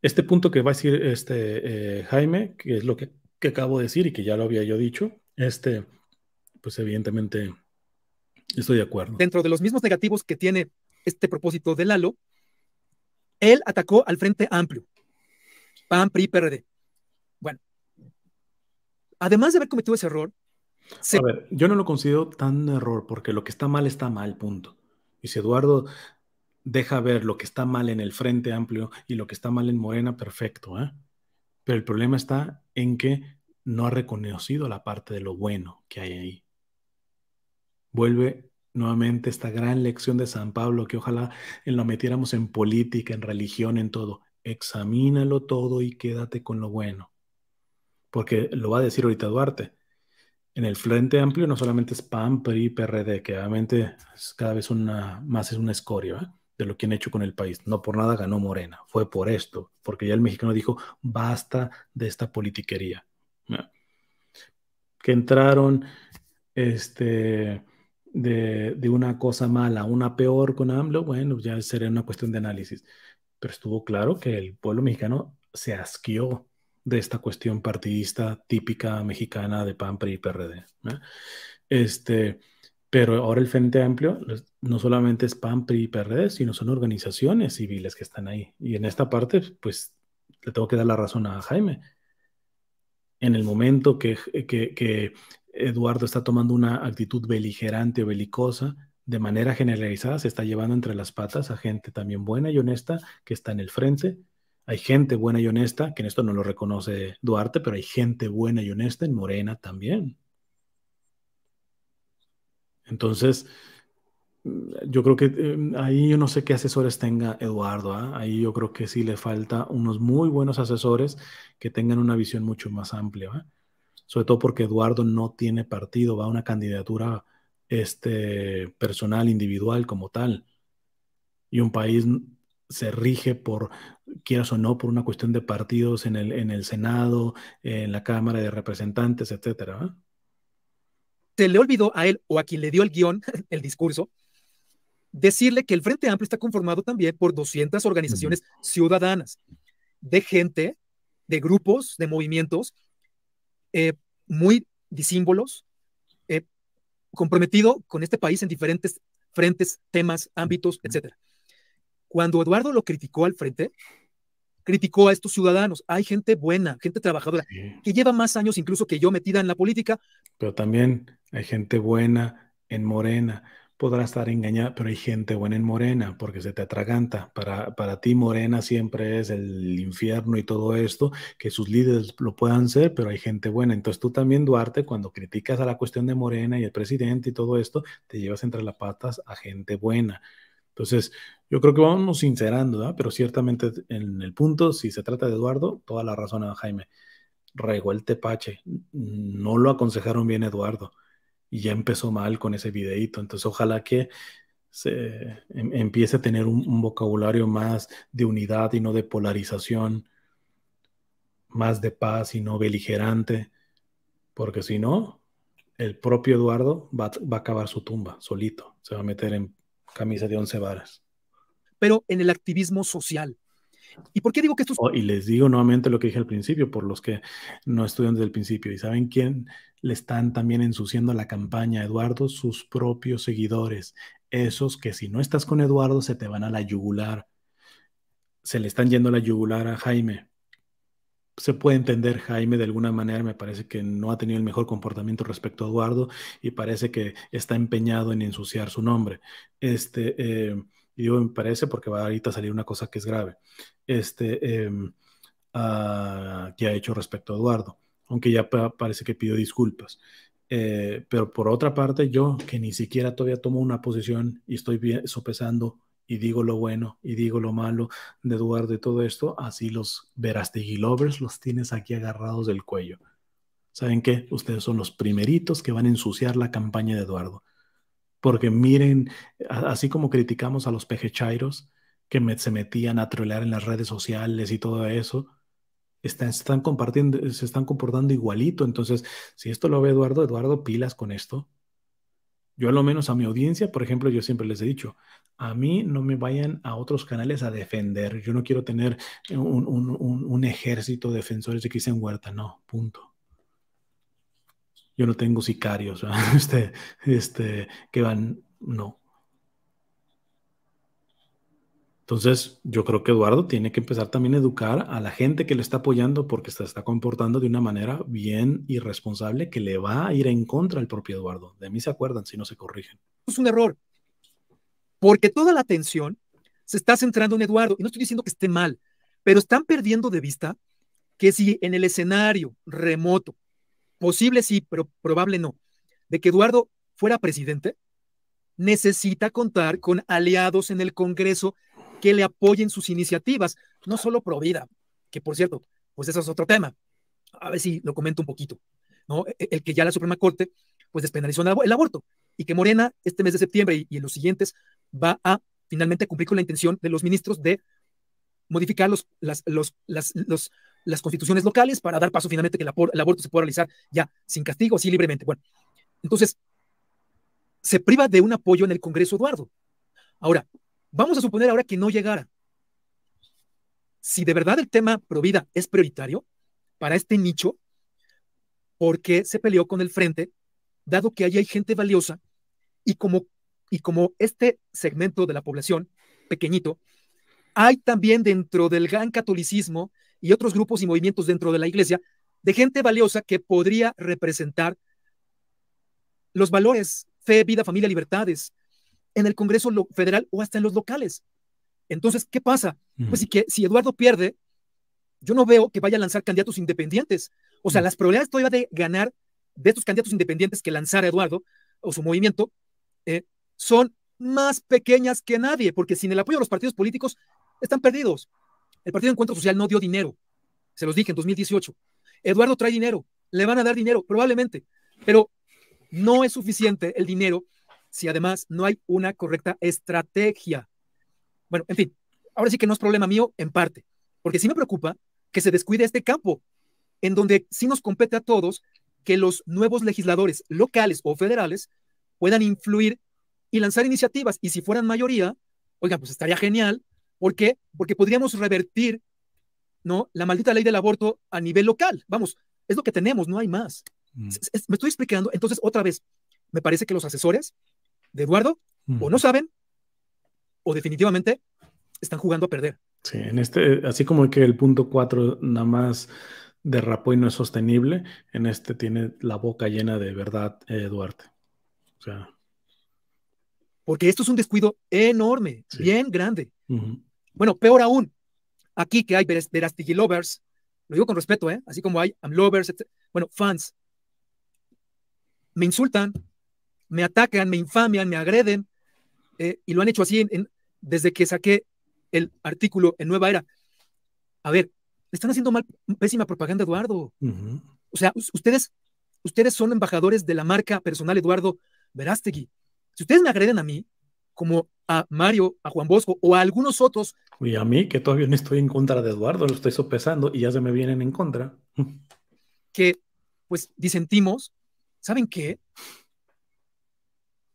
Este punto que va a decir este eh, Jaime, que es lo que, acabo de decir y que ya lo había yo dicho, este, pues evidentemente estoy de acuerdo. Dentro de los mismos negativos que tiene este propósito de Lalo, él atacó al Frente Amplio bueno, además de haber cometido ese error... yo no lo considero tan error porque lo que está mal está mal, punto. Y si Eduardo deja ver lo que está mal en el Frente Amplio y lo que está mal en Morena, perfecto, ¿eh? Pero el problema está en que no ha reconocido la parte de lo bueno que hay ahí. Vuelve nuevamente esta gran lección de San Pablo que ojalá la metiéramos en política, en religión, en todo examínalo todo y quédate con lo bueno. Porque lo va a decir ahorita Duarte. En el Frente Amplio no solamente es PAN, PRI, PRD, que obviamente cada vez una, más es una escoria ¿eh? de lo que han hecho con el país. No por nada ganó Morena, fue por esto, porque ya el mexicano dijo, basta de esta politiquería. Que entraron este, de, una cosa mala una peor con AMLO, bueno, ya sería una cuestión de análisis pero estuvo claro que el pueblo mexicano se asqueó de esta cuestión partidista típica mexicana de PAN, PRI y PRD. Este, pero ahora el Frente Amplio no solamente es PAN, PRI y PRD, sino son organizaciones civiles que están ahí. Y en esta parte, pues, le tengo que dar la razón a Jaime. En el momento que, que, que Eduardo está tomando una actitud beligerante o belicosa, de manera generalizada se está llevando entre las patas a gente también buena y honesta que está en el frente. Hay gente buena y honesta, que en esto no lo reconoce Duarte, pero hay gente buena y honesta en Morena también. Entonces, mm, yo creo que em, ahí yo no sé qué asesores tenga Eduardo. ¿ah? Ahí yo creo que sí le falta unos muy buenos asesores que tengan una visión mucho más amplia. Sobre todo porque Eduardo no tiene partido, va a una candidatura este, personal, individual como tal. Y un país se rige por, quieras o no, por una cuestión de partidos en el, en el Senado, en la Cámara de Representantes, etcétera. Se le olvidó a él o a quien le dio el guión, *laughs* el discurso, decirle que el Frente Amplio está conformado también por 200 organizaciones ciudadanas, de gente, de grupos, de movimientos eh, muy disímbolos, comprometido con este país en diferentes frentes, temas, ámbitos, etc. Cuando Eduardo lo criticó al frente, criticó a estos ciudadanos. Hay gente buena, gente trabajadora, que lleva más años incluso que yo metida en la política. Pero también hay gente buena en Morena podrá estar engañada, pero hay gente buena en morena porque se te atraganta. Para, para ti morena siempre es el infierno y todo esto, que sus líderes lo puedan ser, pero hay gente buena. Entonces tú también, Duarte, cuando criticas a la cuestión de morena y el presidente y todo esto, te llevas entre las patas a gente buena. Entonces, yo creo que vamos sincerando, pero ciertamente en el punto, si se trata de Eduardo, toda la razón a Jaime. Regó el tepache. No lo aconsejaron bien Eduardo y ya empezó mal con ese videíto. Entonces, ojalá que se em, empiece a tener un, vocabulario más de unidad y no de polarización, más de paz y no beligerante, porque si no, el propio Eduardo va, a acabar su tumba solito, se va a meter en camisa de once varas. Pero en el activismo social. ¿Y por qué digo que esto es... Oh, y les digo nuevamente lo que dije al principio, por los que no estudian desde el principio. ¿Y saben quién le están también ensuciando la campaña a Eduardo sus propios seguidores, esos que si no estás con Eduardo se te van a la yugular. Se le están yendo la yugular a Jaime. Se puede entender Jaime de alguna manera, me parece que no ha tenido el mejor comportamiento respecto a Eduardo y parece que está empeñado en ensuciar su nombre. Este, em, me parece porque va ahorita a salir una cosa que es grave. Este, em, ah, que ha hecho respecto a Eduardo aunque ya parece que pidió disculpas. Eh, pero por otra parte, yo que ni siquiera todavía tomo una posición y estoy sopesando y digo lo bueno y digo lo malo de Eduardo y todo esto, así los Verastegui los tienes aquí agarrados del cuello. ¿Saben qué? Ustedes son los primeritos que van a ensuciar la campaña de Eduardo. Porque miren, así como criticamos a los pejechairos que se metían a trolear en las redes sociales y todo eso, están compartiendo, eh, se están comportando igualito. Entonces, si esto lo ve Eduardo, Eduardo, pilas con esto. Yo a lo menos a mi audiencia, por ejemplo, yo siempre les he dicho, a mí no me vayan a otros canales a defender. Yo no quiero tener eh, un, ejército de defensores de Cristian Huerta, no, punto. Yo no tengo sicarios, *laughs* este, este, que van, no. Entonces, yo creo que Eduardo tiene que empezar también a educar a la gente que le está apoyando porque se está comportando de una manera bien irresponsable que le va a ir en contra al propio Eduardo. De mí se acuerdan si no se corrigen. Es un error, porque toda la atención se está centrando en Eduardo. Y no estoy diciendo que esté mal, pero están perdiendo de vista que si en el escenario remoto, posible sí, pero probable no, de que Eduardo fuera presidente, necesita contar con aliados en el Congreso que le apoyen sus iniciativas, no solo vida, que por cierto, pues eso es otro tema. A ver si lo comento un poquito. ¿no? E, e, el que ya la Suprema Corte pues despenalizó el aborto y que Morena este mes de septiembre y en los siguientes va a finalmente cumplir con la intención de los ministros de modificar los, las, los, las, las constituciones locales para dar paso finalmente que el, aborto se pueda realizar ya sin castigo, así libremente. Bueno, entonces, se priva de un apoyo en el Congreso, Eduardo. Ahora, Vamos a suponer ahora que no llegara. Si de verdad el tema Provida es prioritario para este nicho, ¿por qué se peleó con el frente? Dado que ahí hay gente valiosa y como, y como este segmento de la población pequeñito, hay también dentro del gran catolicismo y otros grupos y movimientos dentro de la iglesia de gente valiosa que podría representar los valores fe, vida, familia, libertades, en el Congreso Federal o hasta en los locales. Entonces, ¿qué pasa? Pues si, que, si Eduardo pierde, yo no veo que vaya a lanzar candidatos independientes. O sea, las probabilidades todavía de ganar de estos candidatos independientes que lanzara Eduardo o su movimiento eh, son más pequeñas que nadie, porque sin el apoyo de los partidos políticos están perdidos. El Partido de Encuentro Social no dio dinero, se los dije en 2018. Eduardo trae dinero, le van a dar dinero, probablemente, pero no es suficiente el dinero si además no hay una correcta estrategia? Bueno, en fin, ahora sí que no es problema mío en parte, porque sí me preocupa que se descuide este campo, en donde sí nos compete a todos que los nuevos legisladores locales o federales puedan influir y lanzar iniciativas. Y si fueran mayoría, oiga, pues estaría genial. ¿Por qué? Porque podríamos revertir ¿no? la maldita ley del aborto a nivel local. Vamos, es lo que tenemos, no hay más. Mm. Me estoy explicando. Entonces, otra vez, me parece que los asesores de Eduardo, o no saben, o definitivamente están jugando a perder. Sí, en este, así como que el punto 4 nada más derrapó y no es sostenible, en este tiene la boca llena de verdad Eduardo eh, O sea. Porque esto es un descuido enorme, bien grande. Bueno, peor aún, aquí que hay verastigi lovers, lo digo con respeto, ¿eh? así como hay I'm lovers, bueno, fans, me insultan, me atacan, me infamian, me agreden, eh, y lo han hecho así desde que saqué el artículo en Nueva Era. A ver, están haciendo mal, pésima propaganda, Eduardo. O sea, ustedes, ustedes son embajadores de la marca personal Eduardo Verástegui. Si ustedes me agreden a mí, como a Mario, a Juan Bosco o a algunos otros. Y a mí, que todavía no estoy en contra de Eduardo, lo estoy sopesando y ya se me vienen en contra. Que pues disentimos, ¿saben qué?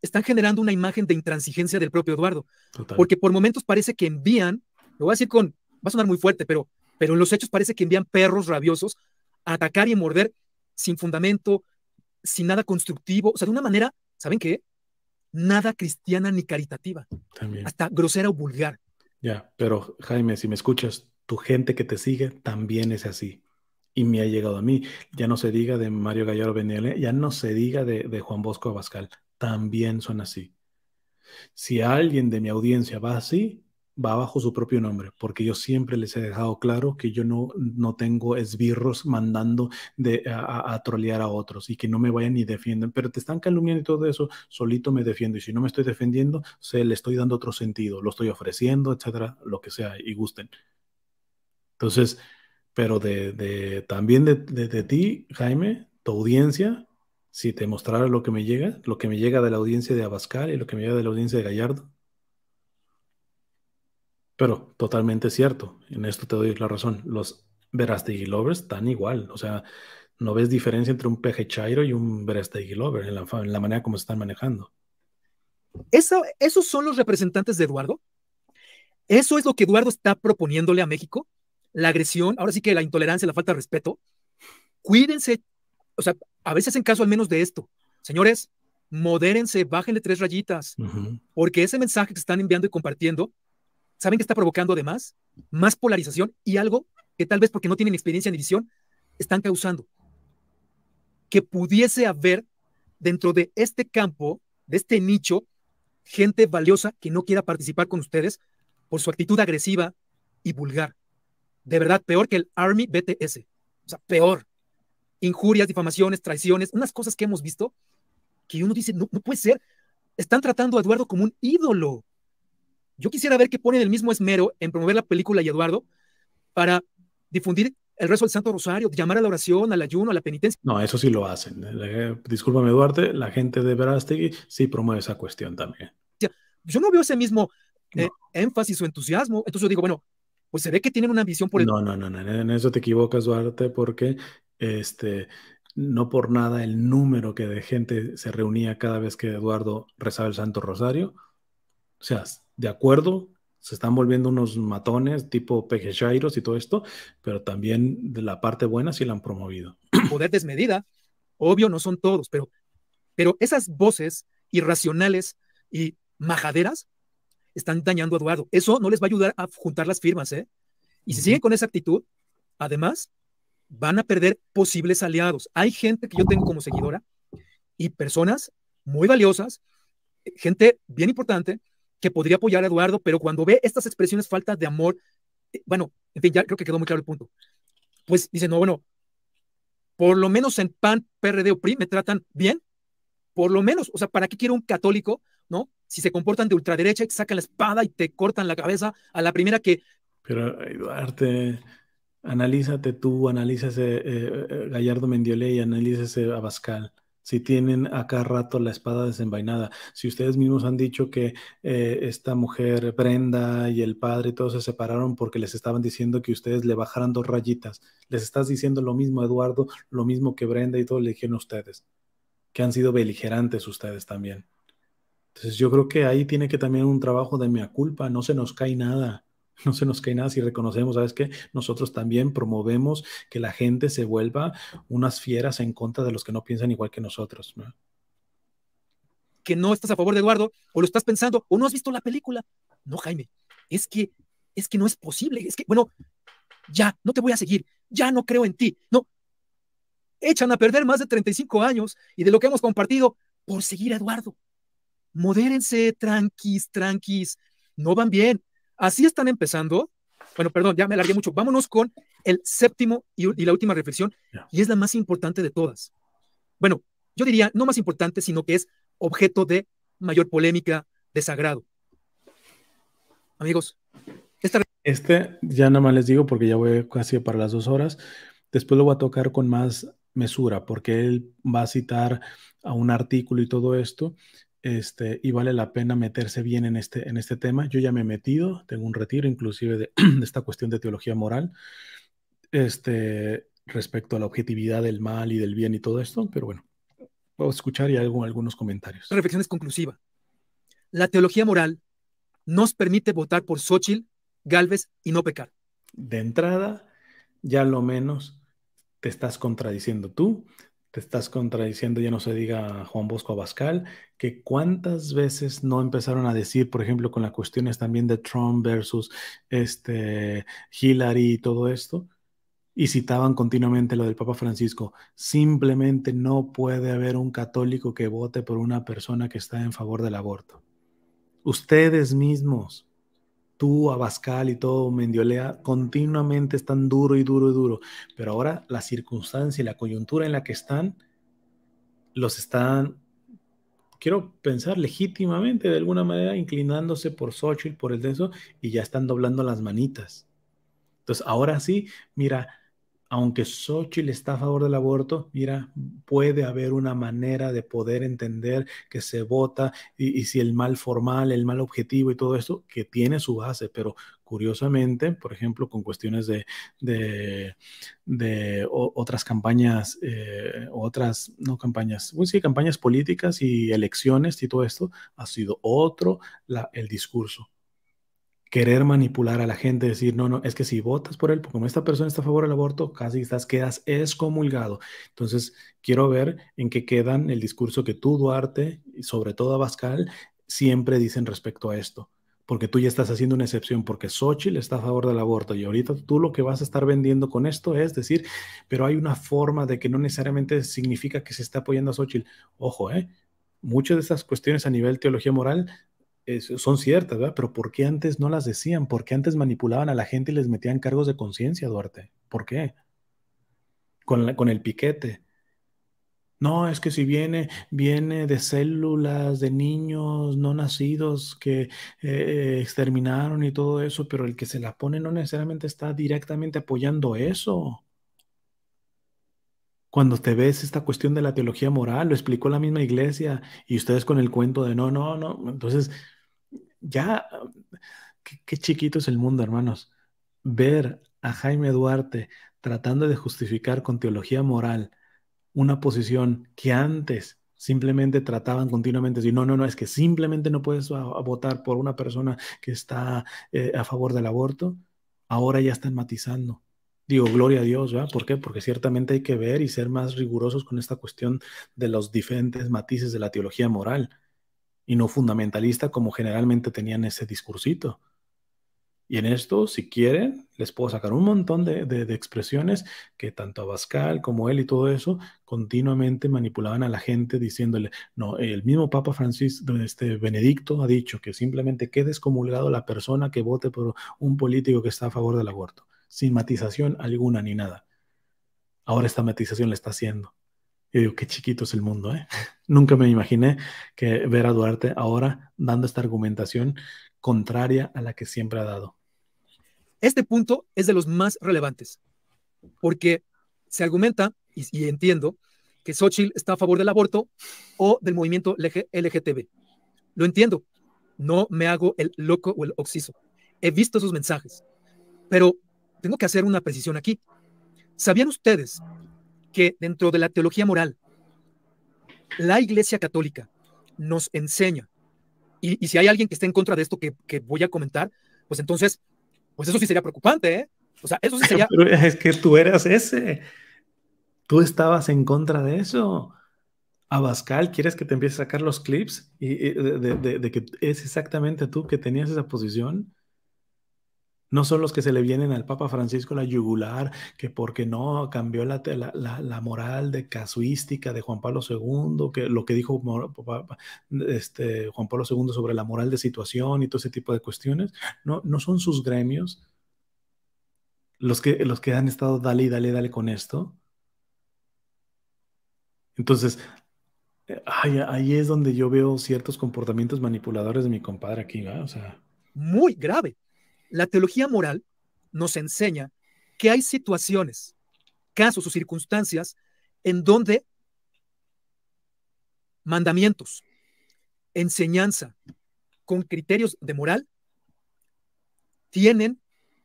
están generando una imagen de intransigencia del propio Eduardo. Porque por momentos parece que envían, lo voy a decir con, va a sonar muy fuerte, pero, pero en los hechos parece que envían perros rabiosos a atacar y morder sin fundamento, sin nada constructivo, o sea, de una manera, ¿saben qué? Nada cristiana ni caritativa. También. Hasta grosera o vulgar. Ya, pero Jaime, si me escuchas, tu gente que te sigue también es así y me ha llegado a mí. Ya no se diga de Mario Gallardo Beniele, ya no se diga de, de Juan Bosco Abascal, también son así. Si alguien de mi audiencia va así, va bajo su propio nombre, porque yo siempre les he dejado claro que yo no, no tengo esbirros mandando de, a, a, trolear a otros y que no me vayan ni defiendan, pero te están calumniando y todo eso, solito me defiendo y si no me estoy defendiendo, se le estoy dando otro sentido, lo estoy ofreciendo, etcétera, lo que sea y gusten. Entonces, pero de, también de ti, Jaime, tu audiencia, si te mostrara lo que me llega, lo que me llega de la audiencia de Abascal y lo que me llega de la audiencia de Gallardo. Pero totalmente cierto, en esto te doy la razón. Los Verastegui lovers están igual, o sea, no ves diferencia entre un peje chairo y un Verastegui lover en la, manera como se están manejando. ¿Eso, ¿Esos son los representantes de Eduardo? ¿Eso es lo que Eduardo está proponiéndole a México? La agresión, ahora sí que la intolerancia, la falta de respeto. Cuídense, o sea, a veces en caso al menos de esto. Señores, modérense, bájenle tres rayitas, porque ese mensaje que están enviando y compartiendo, ¿saben que está provocando además? Más polarización y algo que tal vez porque no tienen experiencia ni visión, están causando. Que pudiese haber dentro de este campo, de este nicho, gente valiosa que no quiera participar con ustedes por su actitud agresiva y vulgar. De verdad, peor que el Army BTS. O sea, peor injurias, difamaciones, traiciones, unas cosas que hemos visto que uno dice, no, puede ser, están tratando a Eduardo como un ídolo. Yo quisiera ver que ponen el mismo esmero en promover la película y Eduardo para difundir el rezo del Santo Rosario, llamar a la oración, al ayuno, a la penitencia. No, eso sí lo hacen. Eh, eh, discúlpame, Duarte, la gente de Verástegui sí promueve esa cuestión también. Yo no veo ese mismo eh, énfasis o entusiasmo. Entonces yo digo, bueno, pues se ve que tienen una ambición por el... No, no, no, no, en eso te equivocas, Duarte, porque este, no por nada el número que de gente se reunía cada vez que Eduardo rezaba el Santo Rosario. O sea, de acuerdo, se están volviendo unos matones tipo pejechairos y todo esto, pero también de la parte buena sí la han promovido. Poder desmedida, obvio, no son todos, pero, pero esas voces irracionales y majaderas están dañando a Eduardo. Eso no les va a ayudar a juntar las firmas, ¿eh? Y si siguen con esa actitud, además, van a perder posibles aliados. Hay gente que yo tengo como seguidora y personas muy valiosas, eh, gente bien importante que podría apoyar a Eduardo, pero cuando ve estas expresiones falta de amor, eh, bueno, en fin, ya creo que quedó muy claro el punto. Pues dice, no, bueno, por lo menos en PAN, PRD o PRI me tratan bien, por lo menos, o sea, ¿para qué quiero un católico, no? Si se comportan de ultraderecha y sacan la espada y te cortan la cabeza a la primera que... Pero, Eduardo... Analízate tú, analízase eh, eh, Gallardo Mendiole y a Abascal. Si tienen acá rato la espada desenvainada, si ustedes mismos han dicho que eh, esta mujer Brenda y el padre y todos se separaron porque les estaban diciendo que ustedes le bajaran dos rayitas, les estás diciendo lo mismo Eduardo, lo mismo que Brenda y todo le dijeron a ustedes, que han sido beligerantes ustedes también. Entonces yo creo que ahí tiene que también un trabajo de mea culpa, no se nos cae nada. *laughs* no se nos cae nada si reconocemos, ¿sabes qué? Nosotros también promovemos que la gente se vuelva unas fieras en contra de los que no piensan igual que nosotros. ¿no? Que no estás a favor de Eduardo, o lo estás pensando, o no has visto la película. No, Jaime, es que, es que no es posible, es que, bueno, ya, no te voy a seguir, ya no creo en ti, no. Echan a perder más de 35 años y de lo que hemos compartido por seguir a Eduardo. Modérense, tranquis, tranquis, no van bien, Así están empezando. Bueno, perdón, ya me alargué mucho. Vámonos con el séptimo y, y la última reflexión, y es la más importante de todas. Bueno, yo diría, no más importante, sino que es objeto de mayor polémica, desagrado. Amigos, Este ya nada más les digo porque ya voy casi para las dos horas. Después lo voy a tocar con más mesura porque él va a citar a un artículo y todo esto. Este, y vale la pena meterse bien en este, en este tema. Yo ya me he metido, tengo un retiro inclusive de, *clears throat* esta cuestión de teología moral, este, respecto a la objetividad del mal y del bien y todo esto, pero bueno, vamos a escuchar y hago algunos comentarios. reflexiones conclusivas, conclusiva. La teología moral nos permite votar por Xochitl, Galvez y no pecar. De entrada, ya lo menos te estás contradiciendo tú, te estás contradiciendo, ya no se diga Juan Bosco Abascal, que cuántas veces no empezaron a decir, por ejemplo, con las cuestiones también de Trump versus este, Hillary y todo esto, y citaban continuamente lo del Papa Francisco, simplemente no puede haber un católico que vote por una persona que está en favor del aborto. Ustedes mismos tú, Abascal y todo Mendiolea, continuamente están duro y duro y duro, pero ahora la circunstancia y la coyuntura en la que están, los están, quiero pensar legítimamente de alguna manera, inclinándose por Xochitl, por el denso, y ya están doblando las manitas. Entonces, ahora sí, mira, aunque Xochitl está a favor del aborto, mira, puede haber una manera de poder entender que se vota y, si el mal formal, el mal objetivo y todo esto, que tiene su base, pero curiosamente, por ejemplo, con cuestiones de, otras campañas, eh, otras, no campañas, pues sí, campañas políticas y elecciones y todo esto, ha sido otro el discurso querer manipular a la gente, decir, no, no, es que si votas por él, como esta persona está a favor del aborto, casi estás, quedas excomulgado. Entonces, quiero ver en qué quedan el discurso que tú, Duarte, y sobre todo Abascal, siempre dicen respecto a esto. Porque tú ya estás haciendo una excepción, porque Xochitl está a favor del aborto y ahorita tú lo que vas a estar vendiendo con esto es decir, pero hay una forma de que no necesariamente significa que se está apoyando a Xochitl. Ojo, ¿eh? Muchas de estas cuestiones a nivel teología moral son ciertas, ¿verdad? Pero ¿por qué antes no las decían? ¿Por qué antes manipulaban a la gente y les metían cargos de conciencia, Duarte? ¿Por qué? Con, con el piquete. No, es que si viene, viene de células de niños no nacidos que eh, eh, exterminaron y todo eso, pero el que se la pone no necesariamente está directamente apoyando eso. Cuando te ves esta cuestión de la teología moral, lo explicó la misma iglesia y ustedes con el cuento de no, no, no. Entonces, ya, qué, chiquito es el mundo, hermanos. Ver a Jaime Duarte tratando de justificar con teología moral una posición que antes simplemente trataban continuamente si no, no, no, es que simplemente no puedes votar por una persona que está eh, a favor del aborto, ahora ya están matizando. Digo, gloria a Dios, ¿verdad? ¿Por qué? Porque ciertamente hay que ver y ser más rigurosos con esta cuestión de los diferentes matices de la teología moral y no fundamentalista como generalmente tenían ese discursito. Y en esto, si quieren, les puedo sacar un montón de, expresiones que tanto Abascal como él y todo eso continuamente manipulaban a la gente diciéndole, no, el mismo Papa Francisco, este Benedicto ha dicho que simplemente quede excomulgado la persona que vote por un político que está a favor del aborto, sin matización alguna ni nada. Ahora esta matización le está haciendo y digo, qué chiquito es el mundo, ¿eh? *laughs* Nunca me imaginé que ver a Duarte ahora dando esta argumentación contraria a la que siempre ha dado. Este punto es de los más relevantes, porque se argumenta, y, entiendo, que Xochitl está a favor del aborto o del movimiento LGTB. Lo entiendo, no me hago el loco o el oxiso. He visto sus mensajes, pero tengo que hacer una precisión aquí. ¿Sabían ustedes que dentro de la teología moral, la Iglesia Católica nos enseña, y, si hay alguien que esté en contra de esto que, voy a comentar, pues entonces, pues eso sí sería preocupante, ¿eh? O sea, eso sí sería... *laughs* es que tú eras ese, tú estabas en contra de eso. Abascal, ¿quieres que te empiece a sacar los clips de que es exactamente tú que tenías esa posición? No son los que se le vienen al Papa Francisco la yugular, que porque no cambió la, la moral de casuística de Juan Pablo II, que lo que dijo este, Juan Pablo II sobre la moral de situación y todo ese tipo de cuestiones. No, no son sus gremios los que, los que han estado dale y dale, dale con esto. Entonces, eh, ahí, ahí es donde yo veo ciertos comportamientos manipuladores de mi compadre aquí, O sea. Muy grave la teología moral nos enseña que hay situaciones, casos o circunstancias en donde mandamientos, enseñanza con criterios de moral tienen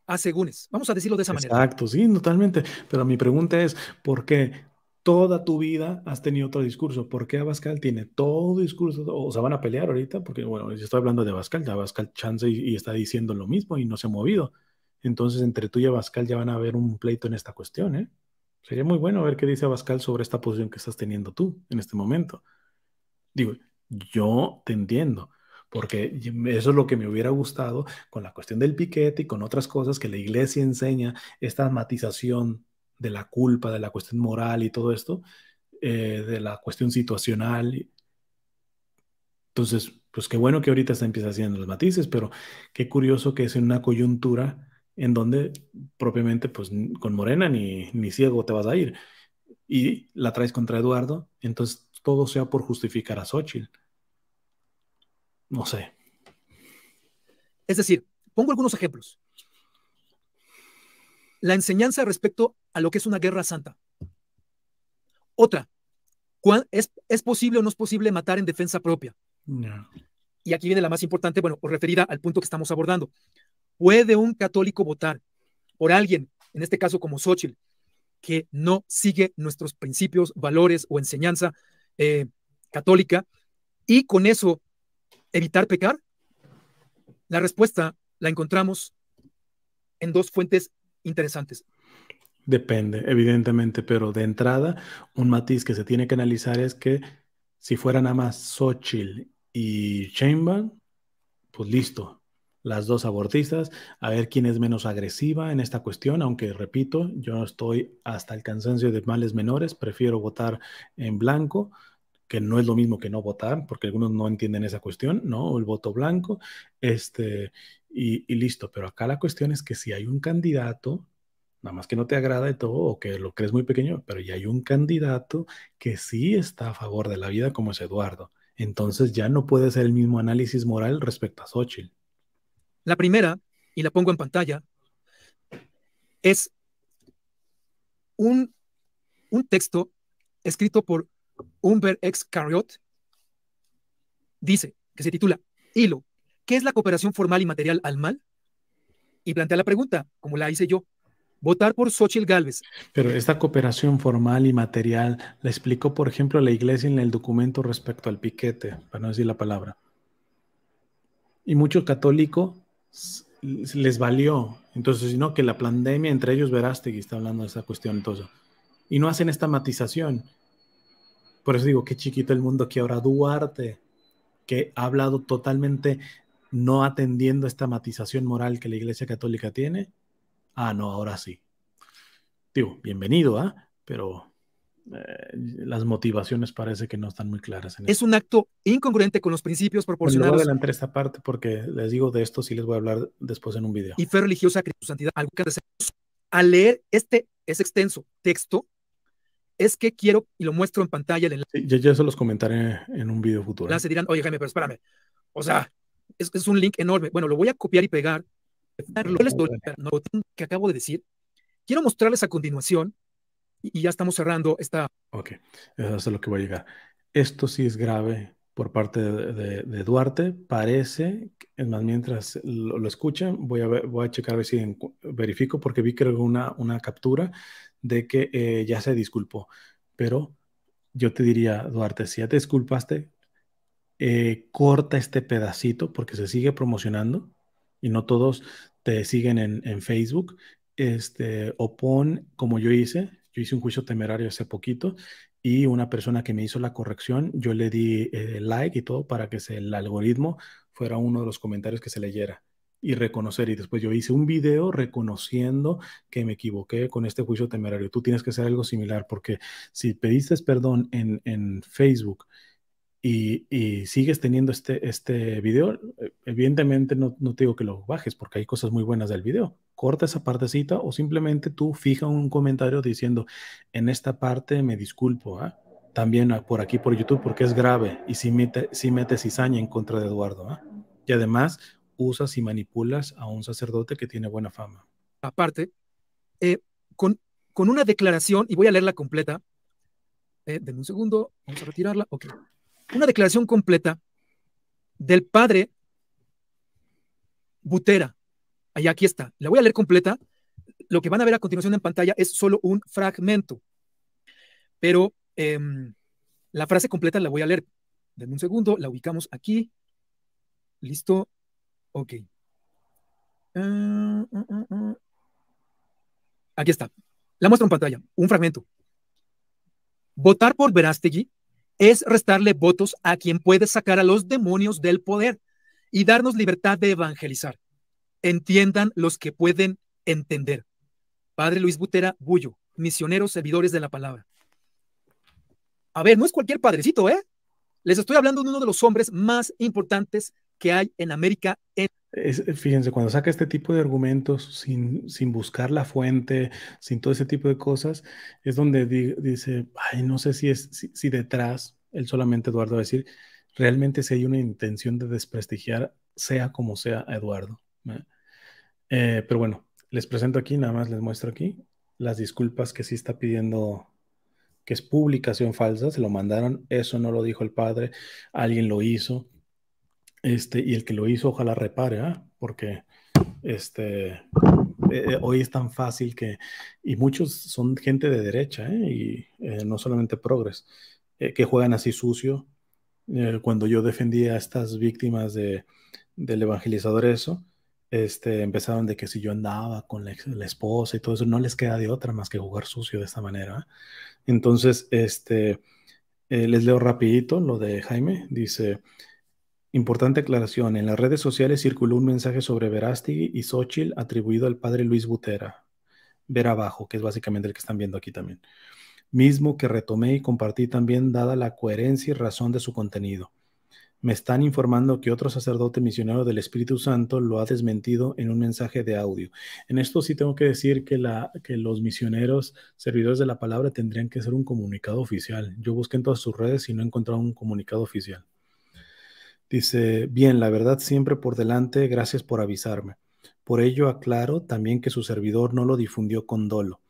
asegúnes. Vamos a decirlo de esa manera. Exacto, sí, totalmente. Pero mi pregunta es, ¿por qué toda tu vida has tenido otro discurso. ¿Por qué Abascal tiene todo discurso? O sea, van a pelear ahorita, porque bueno, yo estoy hablando de Abascal, Ya Abascal chance y, está diciendo lo mismo y no se ha movido. Entonces, entre tú y Abascal ya van a haber un pleito en esta cuestión, ¿eh? Sería muy bueno ver qué dice Abascal sobre esta posición que estás teniendo tú en este momento. Digo, yo te entiendo, porque eso es lo que me hubiera gustado con la cuestión del piquete y con otras cosas que la iglesia enseña, esta matización de la culpa, de la cuestión moral y todo esto, eh, de la cuestión situacional. Entonces, pues qué bueno que ahorita se empieza haciendo los matices, pero qué curioso que es en una coyuntura en donde propiamente pues con Morena ni, ni ciego te vas a ir. Y la traes contra Eduardo, entonces todo sea por justificar a Xochitl. No sé. Es decir, pongo algunos ejemplos la enseñanza respecto a lo que es una guerra santa. Otra, es, ¿es posible o no es posible matar en defensa propia? Y aquí viene la más importante, bueno, referida al punto que estamos abordando. ¿Puede un católico votar por alguien, en este caso como Xochitl, que no sigue nuestros principios, valores o enseñanza eh, católica y con eso evitar pecar? La respuesta la encontramos en dos fuentes interesantes. Depende, evidentemente, pero de entrada, un matiz que se tiene que analizar es que si fueran a más Xochitl y Sheinbaum, pues listo, las dos abortistas, a ver quién es menos agresiva en esta cuestión, aunque repito, yo estoy hasta el cansancio de males menores, prefiero votar en blanco, que no es lo mismo que no votar, porque algunos no entienden esa cuestión, ¿no? El voto blanco, este, y, listo. Pero acá la cuestión es que si hay un candidato, nada más que no te agrada de todo, o que lo crees muy pequeño, pero ya hay un candidato que sí está a favor de la vida como es Eduardo. Entonces ya no puede ser el mismo análisis moral respecto a Xochitl. La primera, y la pongo en pantalla, es un, un texto escrito por Humbert ex Carriot, dice, que se titula Hilo, ¿qué es la cooperación formal y material al mal? Y plantea la pregunta, como la hice yo, votar por Xochitl Galvez Pero esta cooperación formal y material la explicó, por ejemplo, la iglesia en el documento respecto al piquete, para no decir la palabra. Y mucho católico les valió. Entonces, sino que la pandemia, entre ellos Verástegui está hablando de esa cuestión, Y no hacen esta matización. Por eso digo, qué chiquito el mundo que ahora Duarte, que ha hablado totalmente no atendiendo esta matización moral que la Iglesia Católica tiene. Ah, no, ahora sí. Digo, bienvenido, ¿ah? Pero eh, las motivaciones parece que no están muy claras. es un acto incongruente con los principios proporcionados. Bueno, voy a adelantar esta parte porque les digo de esto, sí les voy a hablar después en un video. Y fe religiosa, Cristo, santidad, algo que al leer este es extenso texto, es que quiero, y lo muestro en pantalla ya, ya, se los comentaré en un video futuro. se ¿eh? dirán, oye Jaime, pero espérame. O sea, es, un link enorme. Bueno, lo voy a copiar y pegar. Lo que, acabo de decir. Quiero mostrarles a continuación, y, ya estamos cerrando esta... Ok, eso es lo que voy a llegar. Esto sí es grave por parte de, Duarte. Parece, es más, mientras lo, escuchan, voy a, ver, voy a checar a ver si verifico, porque vi que era una captura de que eh, ya se disculpó. Pero yo te diría, Duarte, si ya te disculpaste, eh, corta este pedacito porque se sigue promocionando y no todos te siguen en, Facebook. Este, o pon, como yo hice, yo hice un juicio temerario hace poquito y una persona que me hizo la corrección, yo le di eh, like y todo para que el algoritmo fuera uno de los comentarios que se leyera y reconocer. Y después yo hice un video reconociendo que me equivoqué con este juicio temerario. Tú tienes que hacer algo similar porque si pediste perdón en, en Facebook, y, sigues teniendo este, este video, eh, evidentemente no, te digo que lo bajes porque hay cosas muy buenas del video. Corta esa partecita o simplemente tú fija un comentario diciendo, en esta parte me disculpo, ¿ah? también por aquí por YouTube porque es grave y si metes si metes cizaña en contra de Eduardo. ¿ah? Y además usas y manipulas a un sacerdote que tiene buena fama. Aparte, eh, con, una declaración, y voy a leerla completa, eh, denme un segundo, vamos a retirarla, ok. Una declaración completa del padre Butera. ahí, aquí está. La voy a leer completa. Lo que van a ver a continuación en pantalla es solo un fragmento. Pero em, la frase completa la voy a leer. Denme un segundo, la ubicamos aquí. Listo, Ok. Ah, ah, ah, Aquí está. La muestro en pantalla. Un fragmento. Votar por Verástegui es restarle votos a quien puede sacar a los demonios del poder y darnos libertad de evangelizar. Entiendan los que pueden entender. Padre Luis Butera Bullo, misioneros servidores de la palabra. A ver, no es cualquier padrecito, ¿eh? Les estoy hablando de uno de los hombres más importantes que hay en América. fíjense, cuando saca este tipo de argumentos sin, sin buscar la fuente, sin todo ese tipo de cosas, es donde dice, ay, no sé si, es, si, detrás, él solamente Eduardo va a decir, realmente si hay una intención de desprestigiar, sea como sea, a Eduardo. Eh, pero bueno, les presento aquí, nada más les muestro aquí las disculpas que sí está pidiendo que es publicación falsa, se lo mandaron, eso no lo dijo el padre, alguien lo hizo. Este, y el que lo hizo, ojalá repare, ¿ah? porque este, eh, eh, hoy es tan fácil que, y muchos son gente de derecha, ¿eh? y no solamente progres, que juegan así sucio. cuando yo defendía a estas víctimas del evangelizador eso, este, empezaron de que si yo andaba con la, esposa y todo eso, no les queda de otra más que jugar sucio de esta manera. ¿ah? Entonces, este, les leo rapidito lo de Jaime, dice... Importante aclaración, en las redes sociales circuló un mensaje sobre Verástigui y Xochitl atribuido al padre Luis Butera, ver abajo, que es básicamente el que están viendo aquí también, mismo que retomé y compartí también dada la coherencia y razón de su contenido. Me están informando que otro sacerdote misionero del Espíritu Santo lo ha desmentido en un mensaje de audio. En esto sí tengo que decir que, que los misioneros, servidores de la palabra, tendrían que hacer un comunicado oficial. Yo busqué en todas sus redes y no he encontrado un comunicado oficial. Dice, bien, la verdad siempre por delante, gracias por avisarme. Por ello aclaro también que su servidor no lo difundió con dolo.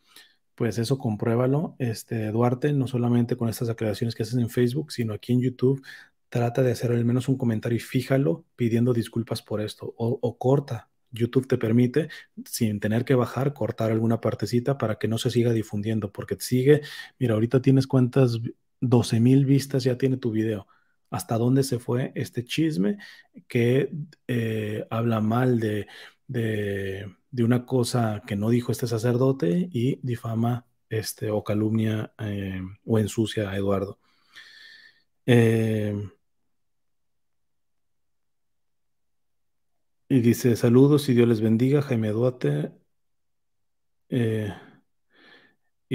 Pues eso compruébalo, este, Duarte, no solamente con estas aclaraciones que haces en Facebook, sino aquí en YouTube, trata de hacer al menos un comentario y fíjalo pidiendo disculpas por esto o, o corta. YouTube te permite, sin tener que bajar, cortar alguna partecita para que no se siga difundiendo, porque sigue, mira, ahorita tienes cuántas, 12 mil vistas ya tiene tu video hasta dónde se fue este chisme que eh, habla mal de, una cosa que no dijo este sacerdote y difama este, o calumnia eh, o ensucia a Eduardo. Em, y dice, saludos y Dios les bendiga, Jaime Duarte. Eh,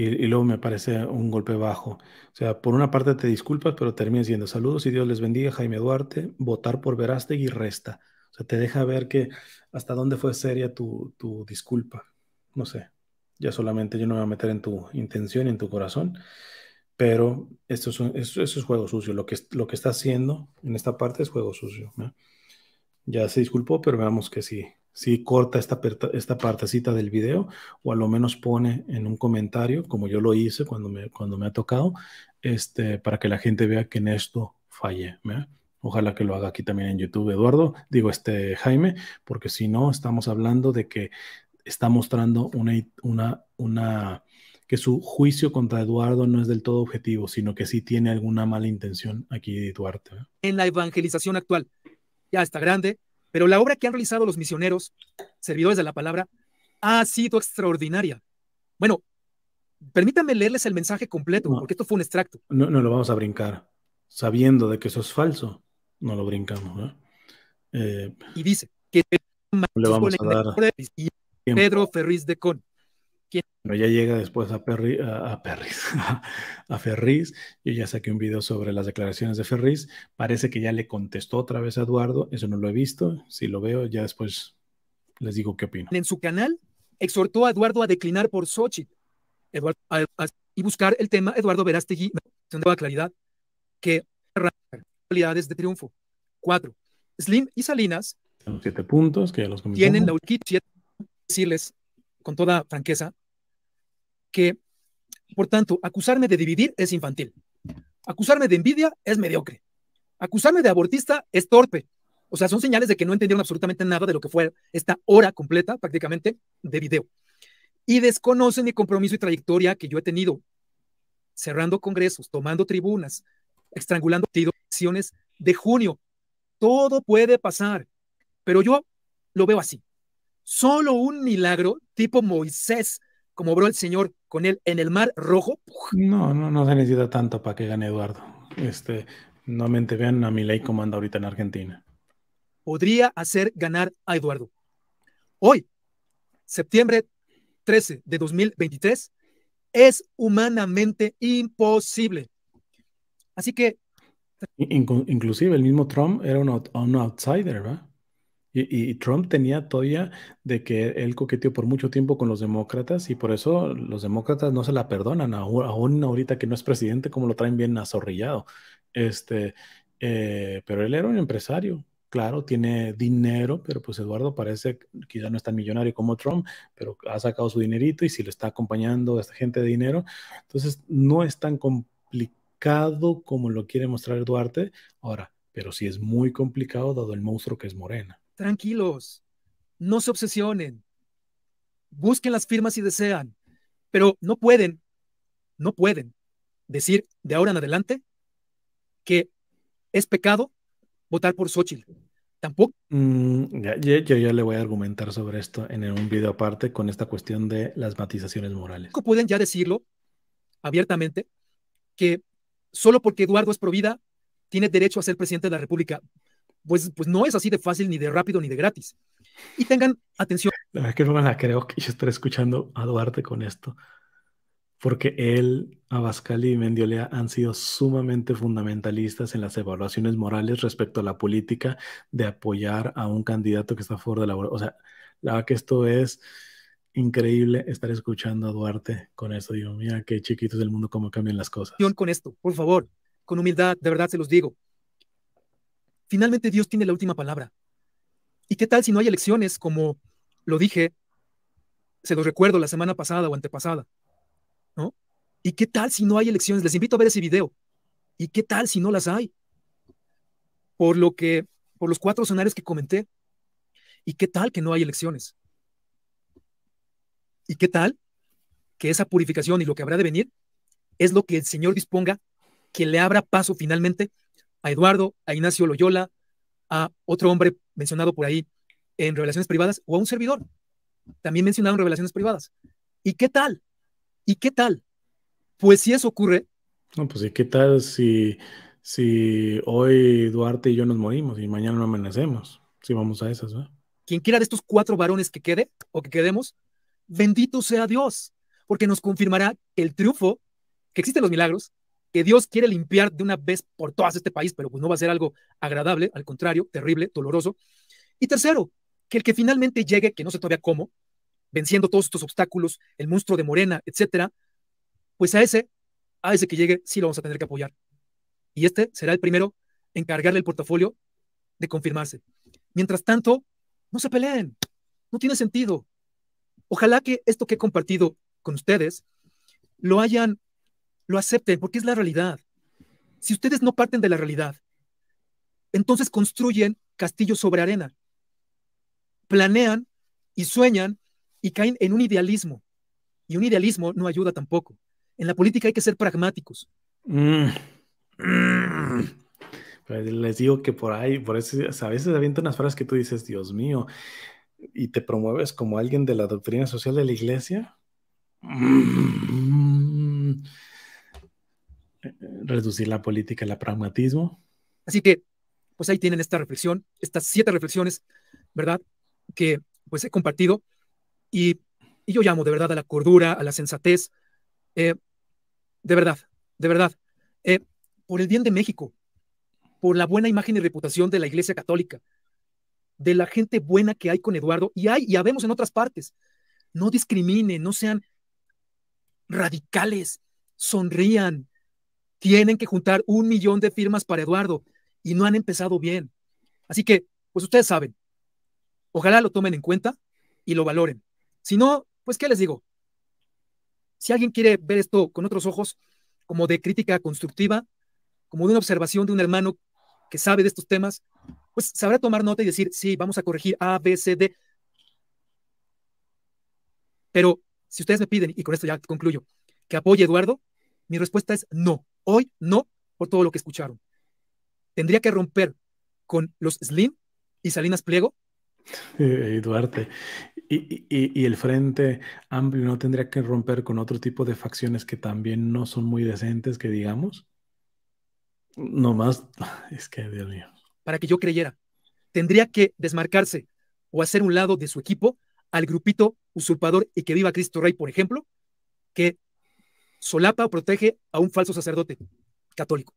y, luego me parece un golpe bajo. O sea, por una parte te disculpas, pero terminas diciendo saludos y Dios les bendiga, Jaime Duarte, votar por Verástegui resta. O sea, te deja ver que hasta dónde fue seria tu, disculpa. No sé, ya solamente yo no me voy a meter en tu intención en tu corazón, pero esto es, un, juego sucio. Lo que, lo que está haciendo en esta parte es juego sucio. Ya se disculpó, pero veamos que sí, si corta esta, esta partecita del video o a lo menos pone en un comentario, como yo lo hice cuando me, cuando me ha tocado, este, para que la gente vea que en esto falle Ojalá que lo haga aquí también en YouTube, Eduardo, digo este Jaime, porque si no, estamos hablando de que está mostrando una, una, una, que su juicio contra Eduardo no es del todo objetivo, sino que sí tiene alguna mala intención aquí Eduardo ¿eh? En la evangelización actual, ya está grande, pero la obra que han realizado los misioneros, servidores de la palabra, ha sido extraordinaria. Bueno, permítanme leerles el mensaje completo, porque esto fue un extracto. No, no lo vamos a brincar, sabiendo de que eso es falso. No lo brincamos. Eh, y dice que Pedro Ferriz de Con, bueno, ya llega después a, Perry, a, a *laughs* Ferris. Yo ya saqué un video sobre las declaraciones de Ferris. Parece que ya le contestó otra vez a Eduardo. Eso no lo he visto. Si lo veo, ya después les digo qué opino. En su canal, exhortó a Eduardo a declinar por Sochi y buscar el tema Eduardo Verástegui. toda claridad que realidades de triunfo. 4. Slim y Salinas. siete puntos que ya los Tienen la decirles con toda franqueza que, por tanto, acusarme de dividir es infantil. Acusarme de envidia es mediocre. Acusarme de abortista es torpe. O sea, son señales de que no entendieron absolutamente nada de lo que fue esta hora completa prácticamente de video. Y desconocen mi compromiso y trayectoria que yo he tenido cerrando congresos, tomando tribunas, estrangulando acciones de junio. Todo puede pasar, pero yo lo veo así. Solo un milagro tipo Moisés, como obró el Señor con él en el Mar Rojo. No, no, no se necesita tanto para que gane Eduardo. Este, nuevamente vean a mi como anda ahorita en Argentina. Podría hacer ganar a Eduardo. Hoy, septiembre 13 de 2023, es humanamente imposible. Así que... Inclusive el mismo Trump era un outsider, ¿verdad? Y, Trump tenía todavía de que él coqueteó por mucho tiempo con los demócratas y por eso los demócratas no se la perdonan, aún, ahorita que no es presidente, como lo traen bien azorrillado. Este, eh, pero él era un empresario, claro, tiene dinero, pero pues Eduardo parece, quizá no es tan millonario como Trump, pero ha sacado su dinerito y si lo está acompañando esta gente de dinero, entonces no es tan complicado como lo quiere mostrar Duarte ahora, pero sí es muy complicado dado el monstruo que es Morena tranquilos, no se obsesionen, busquen las firmas si desean, pero no pueden, no pueden decir de ahora en adelante que es pecado votar por Xochitl. Tampoco. Mm, yo, ya le voy a argumentar sobre esto en un video aparte con esta cuestión de las matizaciones morales. Pueden ya decirlo abiertamente que solo porque Eduardo es provida tiene derecho a ser presidente de la República. Pues, pues, no es así de fácil, ni de rápido, ni de gratis. Y tengan atención. La verdad que no me creo que yo estaré escuchando a Duarte con esto, porque él, Abascal y Mendiolea han sido sumamente fundamentalistas en las evaluaciones morales respecto a la política de apoyar a un candidato que está fuera de la... O sea, la verdad que esto es increíble estar escuchando a Duarte con esto. Digo, mira qué chiquitos del mundo, cómo cambian las cosas. Con esto, por favor, con humildad, de verdad se los digo. Finalmente Dios tiene la última palabra. ¿Y qué tal si no hay elecciones, como lo dije, se los recuerdo la semana pasada o antepasada? ¿Y qué tal si no hay elecciones? Les invito a ver ese video. ¿Y qué tal si no las hay? Por lo que, por los cuatro escenarios que comenté. ¿Y qué tal que no hay elecciones? ¿Y qué tal que esa purificación y lo que habrá de venir es lo que el Señor disponga que le abra paso finalmente a Eduardo, a Ignacio Loyola, a otro hombre mencionado por ahí en relaciones privadas o a un servidor. También mencionado en relaciones privadas. ¿Y qué tal? ¿Y qué tal? Pues si eso ocurre. No, pues ¿y qué tal si, si hoy Duarte y yo nos morimos y mañana no amanecemos? Si vamos a esas, Quien quiera de estos cuatro varones que quede o que quedemos, bendito sea Dios, porque nos confirmará el triunfo, que existen los milagros, que Dios quiere limpiar de una vez por todas este país, pero pues no va a ser algo agradable, al contrario, terrible, doloroso. Y tercero, que el que finalmente llegue, que no sé todavía cómo, venciendo todos estos obstáculos, el monstruo de Morena, etcétera, pues a ese, a ese que llegue, sí lo vamos a tener que apoyar. Y este será el primero en cargarle el portafolio de confirmarse. Mientras tanto, no se peleen, no tiene sentido. Ojalá que esto que he compartido con ustedes lo hayan lo acepten, porque es la realidad. Si ustedes no parten de la realidad, entonces construyen castillos sobre arena, planean y sueñan y caen en un idealismo. Y un idealismo no ayuda tampoco. En la política hay que ser pragmáticos. Mm. Mm. Les digo que por ahí, por eso, a veces avientan unas frases que tú dices, Dios mío, y te promueves como alguien de la doctrina social de la iglesia. Mm reducir la política al pragmatismo. Así que, pues ahí tienen esta reflexión, estas siete reflexiones, ¿verdad? Que pues he compartido y, yo llamo de verdad a la cordura, a la sensatez, eh, de verdad, de verdad, eh, por el bien de México, por la buena imagen y reputación de la Iglesia Católica, de la gente buena que hay con Eduardo y hay y habemos en otras partes. No discriminen, no sean radicales, sonrían, tienen que juntar un millón de firmas para Eduardo y no han empezado bien. Así que, pues ustedes saben, ojalá lo tomen en cuenta y lo valoren. Si no, pues, ¿qué les digo? Si alguien quiere ver esto con otros ojos, como de crítica constructiva, como de una observación de un hermano que sabe de estos temas, pues sabrá tomar nota y decir, sí, vamos a corregir A, B, C, D. Pero si ustedes me piden, y con esto ya concluyo, que apoye a Eduardo, mi respuesta es no. Hoy no por todo lo que escucharon. Tendría que romper con los Slim y Salinas Pliego. *laughs* Eh, Duarte. Y, el Frente Amplio no tendría que romper con otro tipo de facciones que también no son muy decentes, que digamos. No más, *laughs* es que Dios mío. Para que yo creyera, tendría que desmarcarse o hacer un lado de su equipo al grupito usurpador y que viva Cristo Rey, por ejemplo, que solapa o protege a un falso sacerdote católico.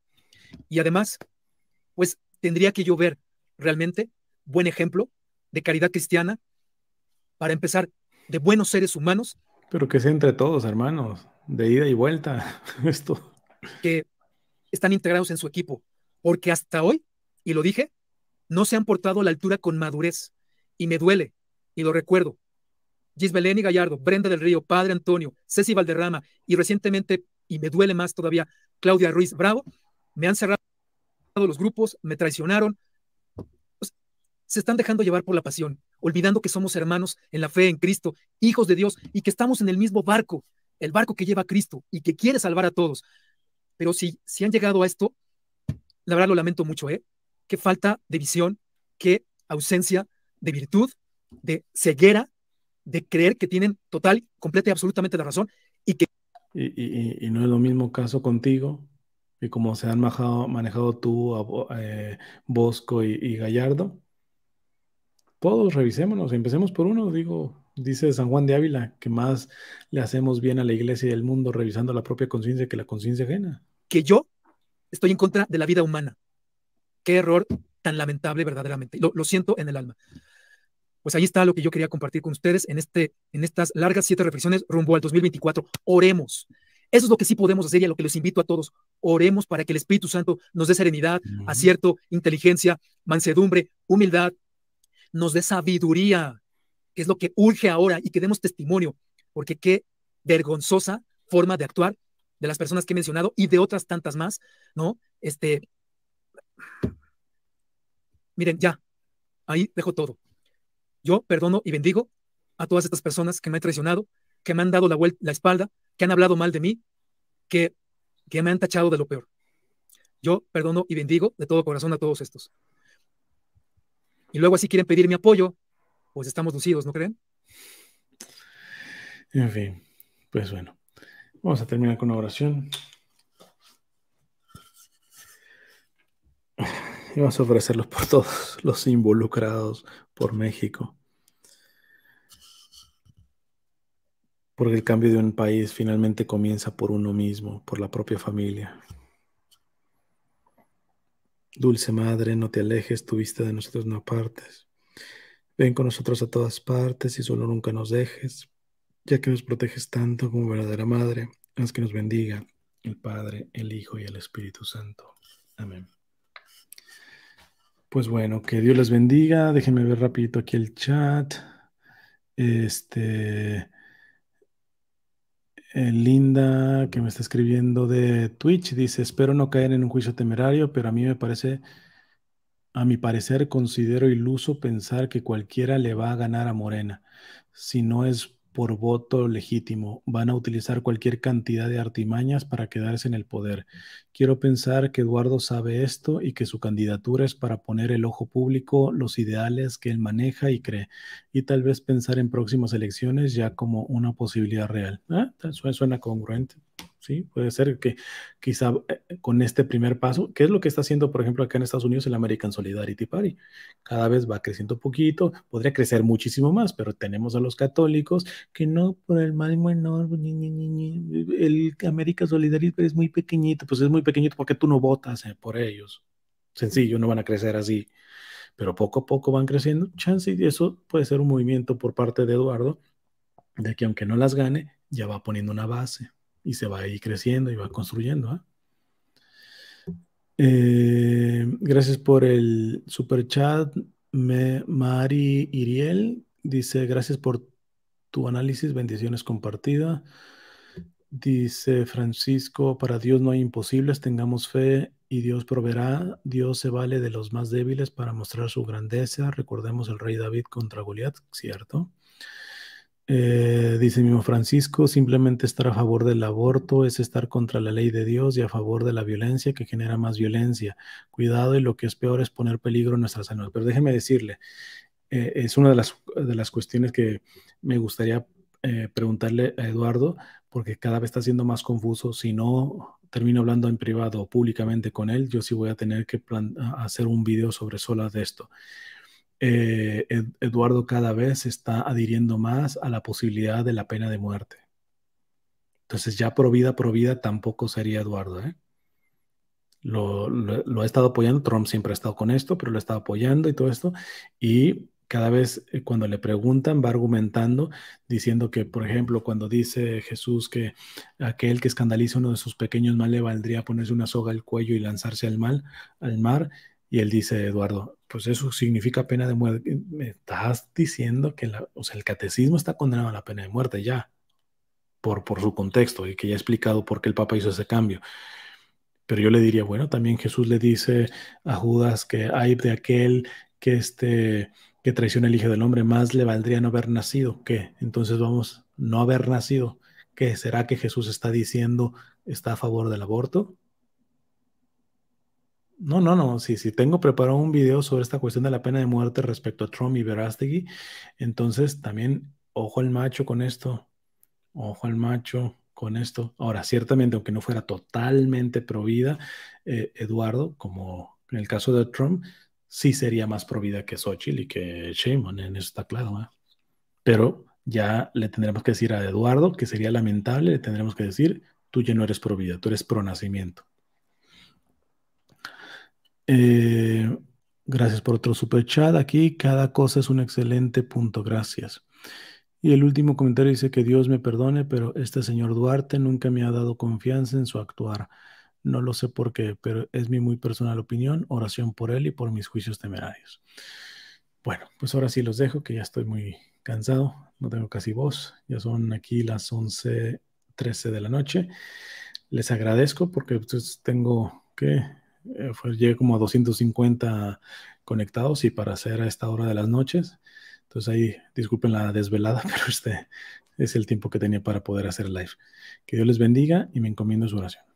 Y además, pues tendría que yo ver realmente buen ejemplo de caridad cristiana, para empezar, de buenos seres humanos. Pero que sea entre todos, hermanos, de ida y vuelta, *laughs* esto. Que están integrados en su equipo, porque hasta hoy, y lo dije, no se han portado a la altura con madurez, y me duele, y lo recuerdo, Gisbeleni Gallardo, Brenda del Río, Padre Antonio, Ceci Valderrama y recientemente, y me duele más todavía, Claudia Ruiz Bravo, me han cerrado los grupos, me traicionaron. se están dejando llevar por la pasión, olvidando que somos hermanos en la fe en Cristo, hijos de Dios y que estamos en el mismo barco, el barco que lleva a Cristo y que quiere salvar a todos. Pero si, si han llegado a esto, la verdad lo lamento mucho, ¿eh? Qué falta de visión, qué ausencia de virtud, de ceguera de creer que tienen total, completa y absolutamente la razón y que... Y, no es lo mismo caso contigo y como se han manejado tú, eh, Bosco y, Gallardo. Todos revisémonos, empecemos por uno, digo, dice San Juan de Ávila, que más le hacemos bien a la iglesia y al mundo revisando la propia conciencia que la conciencia ajena. Que yo estoy en contra de la vida humana. Qué error tan lamentable verdaderamente. lo siento en el alma pues ahí está lo que yo quería compartir con ustedes en, este, en estas largas siete reflexiones rumbo al 2024. Oremos. Eso es lo que sí podemos hacer y a lo que los invito a todos. Oremos para que el Espíritu Santo nos dé serenidad, acierto, inteligencia, mansedumbre, humildad, nos dé sabiduría, que es lo que urge ahora y que demos testimonio, porque qué vergonzosa forma de actuar de las personas que he mencionado y de otras tantas más, ¿no? Este, miren, ya, ahí dejo todo. Yo perdono y bendigo a todas estas personas que me han traicionado, que me han dado la, vuelta, la espalda, que han hablado mal de mí, que, que me han tachado de lo peor. Yo perdono y bendigo de todo corazón a todos estos. Y luego así quieren pedir mi apoyo, pues estamos lucidos, ¿no creen? En fin, pues bueno, vamos a terminar con una oración. y vamos a ofrecerlos por todos los involucrados por México. Porque el cambio de un país finalmente comienza por uno mismo, por la propia familia. Dulce Madre, no te alejes, tu vista de nosotros no apartes. Ven con nosotros a todas partes y solo nunca nos dejes, ya que nos proteges tanto como verdadera Madre. Haz que nos bendiga el Padre, el Hijo y el Espíritu Santo. Amén. Pues bueno, que Dios les bendiga. Déjenme ver rapidito aquí el chat. Este. Eh, Linda, que me está escribiendo de Twitch, dice: Espero no caer en un juicio temerario, pero a mí me parece, a mi parecer, considero iluso pensar que cualquiera le va a ganar a Morena. Si no es por voto legítimo. Van a utilizar cualquier cantidad de artimañas para quedarse en el poder. Quiero pensar que Eduardo sabe esto y que su candidatura es para poner el ojo público, los ideales que él maneja y cree, y tal vez pensar en próximas elecciones ya como una posibilidad real. ¿eh? Suena congruente. ¿sí? Puede ser que quizá eh, con este primer paso, ¿qué es lo que está haciendo, por ejemplo, acá en Estados Unidos el American Solidarity Party? Cada vez va creciendo poquito, podría crecer muchísimo más, pero tenemos a los católicos que no, por el mal menor, pues, el American Solidarity Party es muy pequeñito, pues es muy pequeñito porque tú no votas eh, por ellos. Sencillo, no van a crecer así. Pero poco a poco van creciendo. Chance, y eso puede ser un movimiento por parte de Eduardo, de que aunque no las gane, ya va poniendo una base y se va ahí creciendo y va construyendo. ¿ah? Eh, gracias por el super chat. Me, Mari Iriel dice: Gracias por tu análisis, bendiciones compartida. Dice Francisco: Para Dios no hay imposibles, tengamos fe y Dios proveerá. Dios se vale de los más débiles para mostrar su grandeza. Recordemos el rey David contra Goliat, ¿cierto? Eh, dice mismo Francisco, simplemente estar a favor del aborto es estar contra la ley de Dios y a favor de la violencia que genera más violencia. Cuidado y lo que es peor es poner peligro en nuestra salud. Pero déjeme decirle, eh, es una de las, cuestiones que me gustaría eh, preguntarle a Eduardo, porque cada vez está siendo más confuso. Si no termino hablando en privado o públicamente con él, yo sí voy a tener que hacer un video sobre sola de esto. Eh, Eduardo cada vez está adhiriendo más a la posibilidad de la pena de muerte. Entonces ya pro vida, pro vida tampoco sería Eduardo. ¿eh? Lo, ha estado apoyando, Trump siempre ha estado con esto, pero lo ha estado apoyando y todo esto. Y cada vez eh, cuando le preguntan va argumentando, diciendo que, por ejemplo, cuando dice Jesús que aquel que escandaliza a uno de sus pequeños mal le valdría ponerse una soga al cuello y lanzarse al, mal, al mar, y él dice, Eduardo, pues eso significa pena de muerte. Me estás diciendo que el catecismo está condenado a la pena de muerte ya, por, su contexto, y que ya he explicado por qué el Papa hizo ese cambio. Pero yo le diría, bueno, también Jesús le dice a Judas que hay de aquel que, este, que traiciona el Hijo del Hombre, más le valdría no haber nacido. ¿Qué? Entonces vamos, no haber nacido. ¿Qué? ¿Será que Jesús está diciendo, está a favor del aborto? No, no, no. Sí, sí, tengo preparado un video sobre esta cuestión de la pena de muerte respecto a Trump y Verástegui. Entonces, también, ojo al macho con esto. Ojo al macho con esto. Ahora, ciertamente, aunque no fuera totalmente prohibida, eh, Eduardo, como en el caso de Trump, sí sería más prohibida que Xochitl y que Shimon. en eso está claro. Pero ya le tendremos que decir a Eduardo, que sería lamentable, le tendremos que decir, tú ya no eres prohibida, tú eres pronacimiento. Eh, gracias por otro super chat aquí. Cada cosa es un excelente punto. Gracias. Y el último comentario dice que Dios me perdone, pero este señor Duarte nunca me ha dado confianza en su actuar. No lo sé por qué, pero es mi muy personal opinión, oración por él y por mis juicios temerarios. Bueno, pues ahora sí los dejo, que ya estoy muy cansado, no tengo casi voz, ya son aquí las 11, 13 de la noche. Les agradezco porque pues, tengo que eh, llegué como a 250 conectados y para hacer a esta hora de las noches. Entonces ahí, disculpen la desvelada, *laughs* pero este es el tiempo que tenía para poder hacer live. Que Dios les bendiga y me encomiendo su oración.